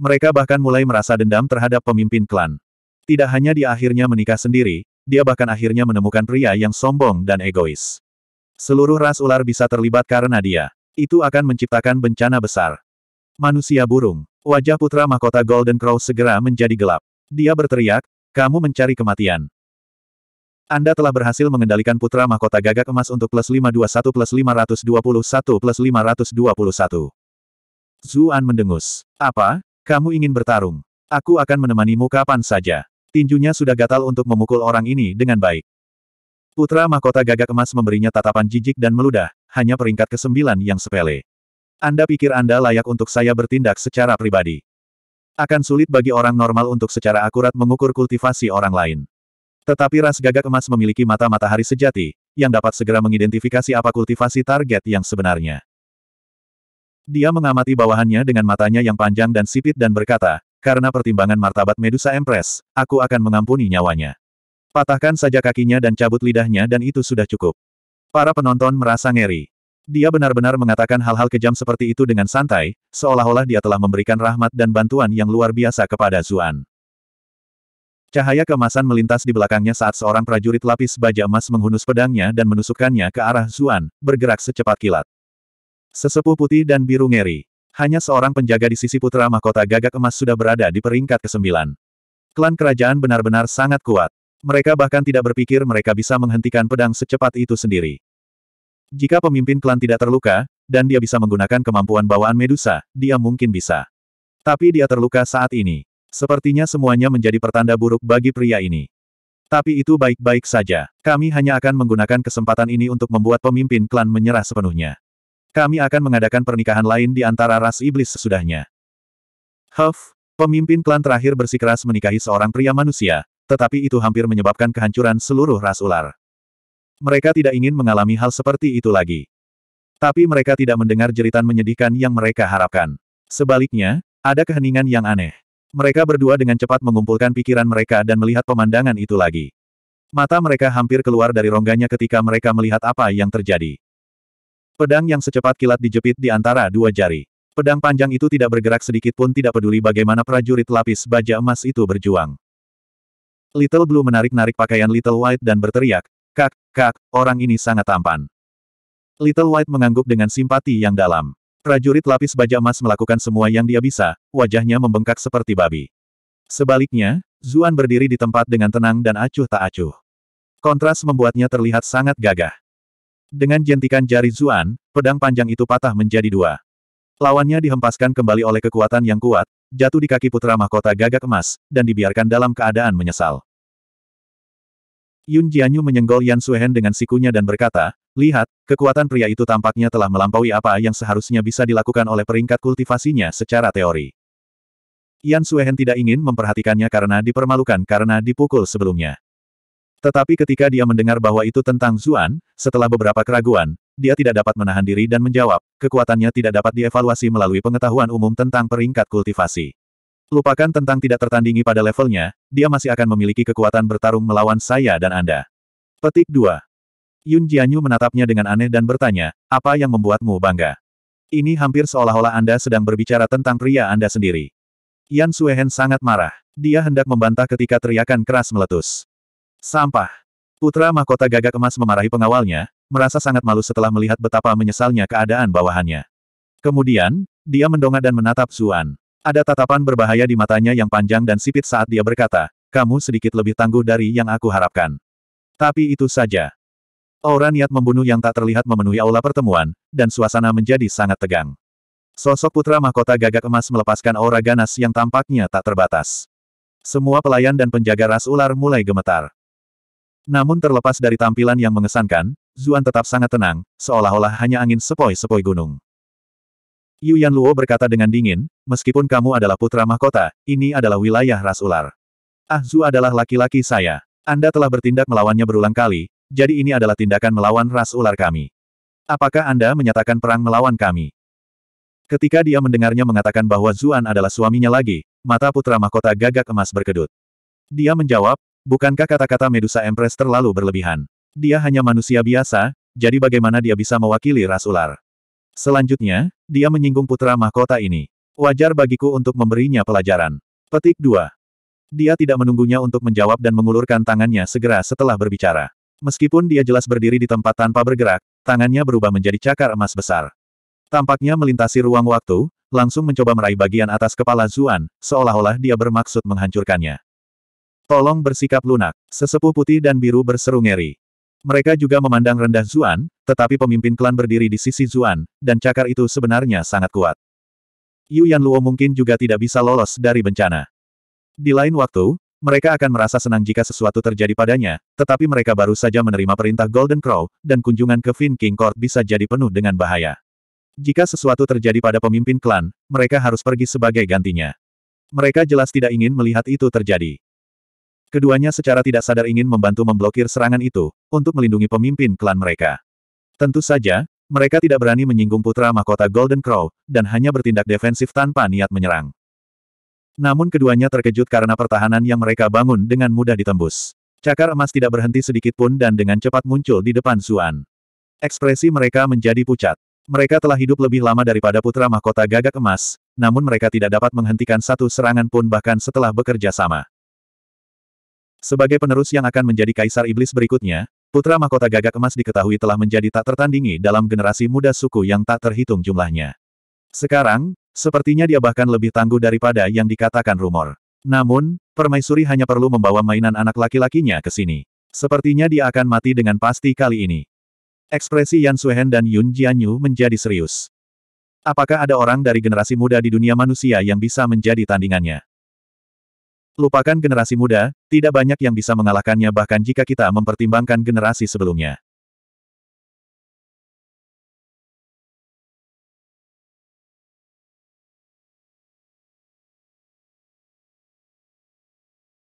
Mereka bahkan mulai merasa dendam terhadap pemimpin klan. Tidak hanya dia akhirnya menikah sendiri, dia bahkan akhirnya menemukan pria yang sombong dan egois. Seluruh ras ular bisa terlibat karena dia. Itu akan menciptakan bencana besar. Manusia burung. Wajah putra mahkota Golden Crow segera menjadi gelap. Dia berteriak, kamu mencari kematian. Anda telah berhasil mengendalikan putra mahkota gagak emas untuk plus 521 plus 521 plus 521. Zuan mendengus. Apa? Kamu ingin bertarung? Aku akan menemanimu kapan saja. Tinjunya sudah gatal untuk memukul orang ini dengan baik. Putra mahkota gagak emas memberinya tatapan jijik dan meludah, hanya peringkat kesembilan yang sepele. Anda pikir Anda layak untuk saya bertindak secara pribadi. Akan sulit bagi orang normal untuk secara akurat mengukur kultivasi orang lain. Tetapi ras gagak emas memiliki mata matahari sejati, yang dapat segera mengidentifikasi apa kultivasi target yang sebenarnya. Dia mengamati bawahannya dengan matanya yang panjang dan sipit dan berkata, karena pertimbangan martabat Medusa Empress, aku akan mengampuni nyawanya. Patahkan saja kakinya dan cabut lidahnya dan itu sudah cukup. Para penonton merasa ngeri. Dia benar-benar mengatakan hal-hal kejam seperti itu dengan santai, seolah-olah dia telah memberikan rahmat dan bantuan yang luar biasa kepada Zuan. Cahaya kemasan melintas di belakangnya saat seorang prajurit lapis baja emas menghunus pedangnya dan menusukkannya ke arah Zuan, bergerak secepat kilat. Sesepuh putih dan biru ngeri. Hanya seorang penjaga di sisi putra mahkota gagak emas sudah berada di peringkat ke-9. Klan kerajaan benar-benar sangat kuat. Mereka bahkan tidak berpikir mereka bisa menghentikan pedang secepat itu sendiri. Jika pemimpin klan tidak terluka, dan dia bisa menggunakan kemampuan bawaan Medusa, dia mungkin bisa. Tapi dia terluka saat ini. Sepertinya semuanya menjadi pertanda buruk bagi pria ini. Tapi itu baik-baik saja. Kami hanya akan menggunakan kesempatan ini untuk membuat pemimpin klan menyerah sepenuhnya kami akan mengadakan pernikahan lain di antara ras iblis sesudahnya. Huff, pemimpin klan terakhir bersikeras menikahi seorang pria manusia, tetapi itu hampir menyebabkan kehancuran seluruh ras ular. Mereka tidak ingin mengalami hal seperti itu lagi. Tapi mereka tidak mendengar jeritan menyedihkan yang mereka harapkan. Sebaliknya, ada keheningan yang aneh. Mereka berdua dengan cepat mengumpulkan pikiran mereka dan melihat pemandangan itu lagi. Mata mereka hampir keluar dari rongganya ketika mereka melihat apa yang terjadi. Pedang yang secepat kilat dijepit di antara dua jari. Pedang panjang itu tidak bergerak sedikit pun tidak peduli bagaimana prajurit lapis baja emas itu berjuang. Little Blue menarik-narik pakaian Little White dan berteriak, Kak, kak, orang ini sangat tampan. Little White mengangguk dengan simpati yang dalam. Prajurit lapis baja emas melakukan semua yang dia bisa, wajahnya membengkak seperti babi. Sebaliknya, Zuan berdiri di tempat dengan tenang dan acuh tak acuh. Kontras membuatnya terlihat sangat gagah. Dengan jentikan jari Zuan, pedang panjang itu patah menjadi dua. Lawannya dihempaskan kembali oleh kekuatan yang kuat, jatuh di kaki putra mahkota gagak emas, dan dibiarkan dalam keadaan menyesal. Yun Jianyu menyenggol Yan Suhen dengan sikunya dan berkata, Lihat, kekuatan pria itu tampaknya telah melampaui apa yang seharusnya bisa dilakukan oleh peringkat kultivasinya secara teori. Yan Suhen tidak ingin memperhatikannya karena dipermalukan karena dipukul sebelumnya. Tetapi ketika dia mendengar bahwa itu tentang Zuan, setelah beberapa keraguan, dia tidak dapat menahan diri dan menjawab, kekuatannya tidak dapat dievaluasi melalui pengetahuan umum tentang peringkat kultivasi. Lupakan tentang tidak tertandingi pada levelnya, dia masih akan memiliki kekuatan bertarung melawan saya dan Anda. Petik 2. Yun Jianyu menatapnya dengan aneh dan bertanya, apa yang membuatmu bangga? Ini hampir seolah-olah Anda sedang berbicara tentang pria Anda sendiri. Yan Suehen sangat marah. Dia hendak membantah ketika teriakan keras meletus. Sampah. Putra mahkota gagak emas memarahi pengawalnya, merasa sangat malu setelah melihat betapa menyesalnya keadaan bawahannya. Kemudian, dia mendongak dan menatap Zuan. Ada tatapan berbahaya di matanya yang panjang dan sipit saat dia berkata, kamu sedikit lebih tangguh dari yang aku harapkan. Tapi itu saja. Aura niat membunuh yang tak terlihat memenuhi aula pertemuan, dan suasana menjadi sangat tegang. Sosok putra mahkota gagak emas melepaskan aura ganas yang tampaknya tak terbatas. Semua pelayan dan penjaga ras ular mulai gemetar. Namun terlepas dari tampilan yang mengesankan, Zuan tetap sangat tenang, seolah-olah hanya angin sepoi-sepoi gunung. Yuan Luo berkata dengan dingin, meskipun kamu adalah putra mahkota, ini adalah wilayah ras ular. Ah Zu adalah laki-laki saya. Anda telah bertindak melawannya berulang kali, jadi ini adalah tindakan melawan ras ular kami. Apakah Anda menyatakan perang melawan kami? Ketika dia mendengarnya mengatakan bahwa Zuan adalah suaminya lagi, mata putra mahkota gagak emas berkedut. Dia menjawab, Bukankah kata-kata Medusa Empress terlalu berlebihan? Dia hanya manusia biasa, jadi bagaimana dia bisa mewakili ras ular? Selanjutnya, dia menyinggung putra mahkota ini. Wajar bagiku untuk memberinya pelajaran. Petik 2. Dia tidak menunggunya untuk menjawab dan mengulurkan tangannya segera setelah berbicara. Meskipun dia jelas berdiri di tempat tanpa bergerak, tangannya berubah menjadi cakar emas besar. Tampaknya melintasi ruang waktu, langsung mencoba meraih bagian atas kepala Zuan, seolah-olah dia bermaksud menghancurkannya. Tolong bersikap lunak. Sesepuh putih dan biru berseru ngeri. Mereka juga memandang rendah Zuan, tetapi pemimpin klan berdiri di sisi Zuan, dan cakar itu sebenarnya sangat kuat. Yu Yan Luo mungkin juga tidak bisa lolos dari bencana. Di lain waktu, mereka akan merasa senang jika sesuatu terjadi padanya, tetapi mereka baru saja menerima perintah Golden Crow, dan kunjungan ke Fin King Court bisa jadi penuh dengan bahaya. Jika sesuatu terjadi pada pemimpin klan, mereka harus pergi sebagai gantinya. Mereka jelas tidak ingin melihat itu terjadi. Keduanya secara tidak sadar ingin membantu memblokir serangan itu, untuk melindungi pemimpin klan mereka. Tentu saja, mereka tidak berani menyinggung putra mahkota Golden Crow, dan hanya bertindak defensif tanpa niat menyerang. Namun keduanya terkejut karena pertahanan yang mereka bangun dengan mudah ditembus. Cakar emas tidak berhenti sedikit pun dan dengan cepat muncul di depan Zuan. Ekspresi mereka menjadi pucat. Mereka telah hidup lebih lama daripada putra mahkota gagak emas, namun mereka tidak dapat menghentikan satu serangan pun bahkan setelah bekerja sama. Sebagai penerus yang akan menjadi kaisar iblis berikutnya, putra mahkota gagak emas diketahui telah menjadi tak tertandingi dalam generasi muda suku yang tak terhitung jumlahnya. Sekarang, sepertinya dia bahkan lebih tangguh daripada yang dikatakan rumor. Namun, permaisuri hanya perlu membawa mainan anak laki-lakinya ke sini. Sepertinya dia akan mati dengan pasti kali ini. Ekspresi Yan Suhen dan Yun Jianyu menjadi serius. Apakah ada orang dari generasi muda di dunia manusia yang bisa menjadi tandingannya? Lupakan generasi muda, tidak banyak yang bisa mengalahkannya bahkan jika kita mempertimbangkan generasi sebelumnya.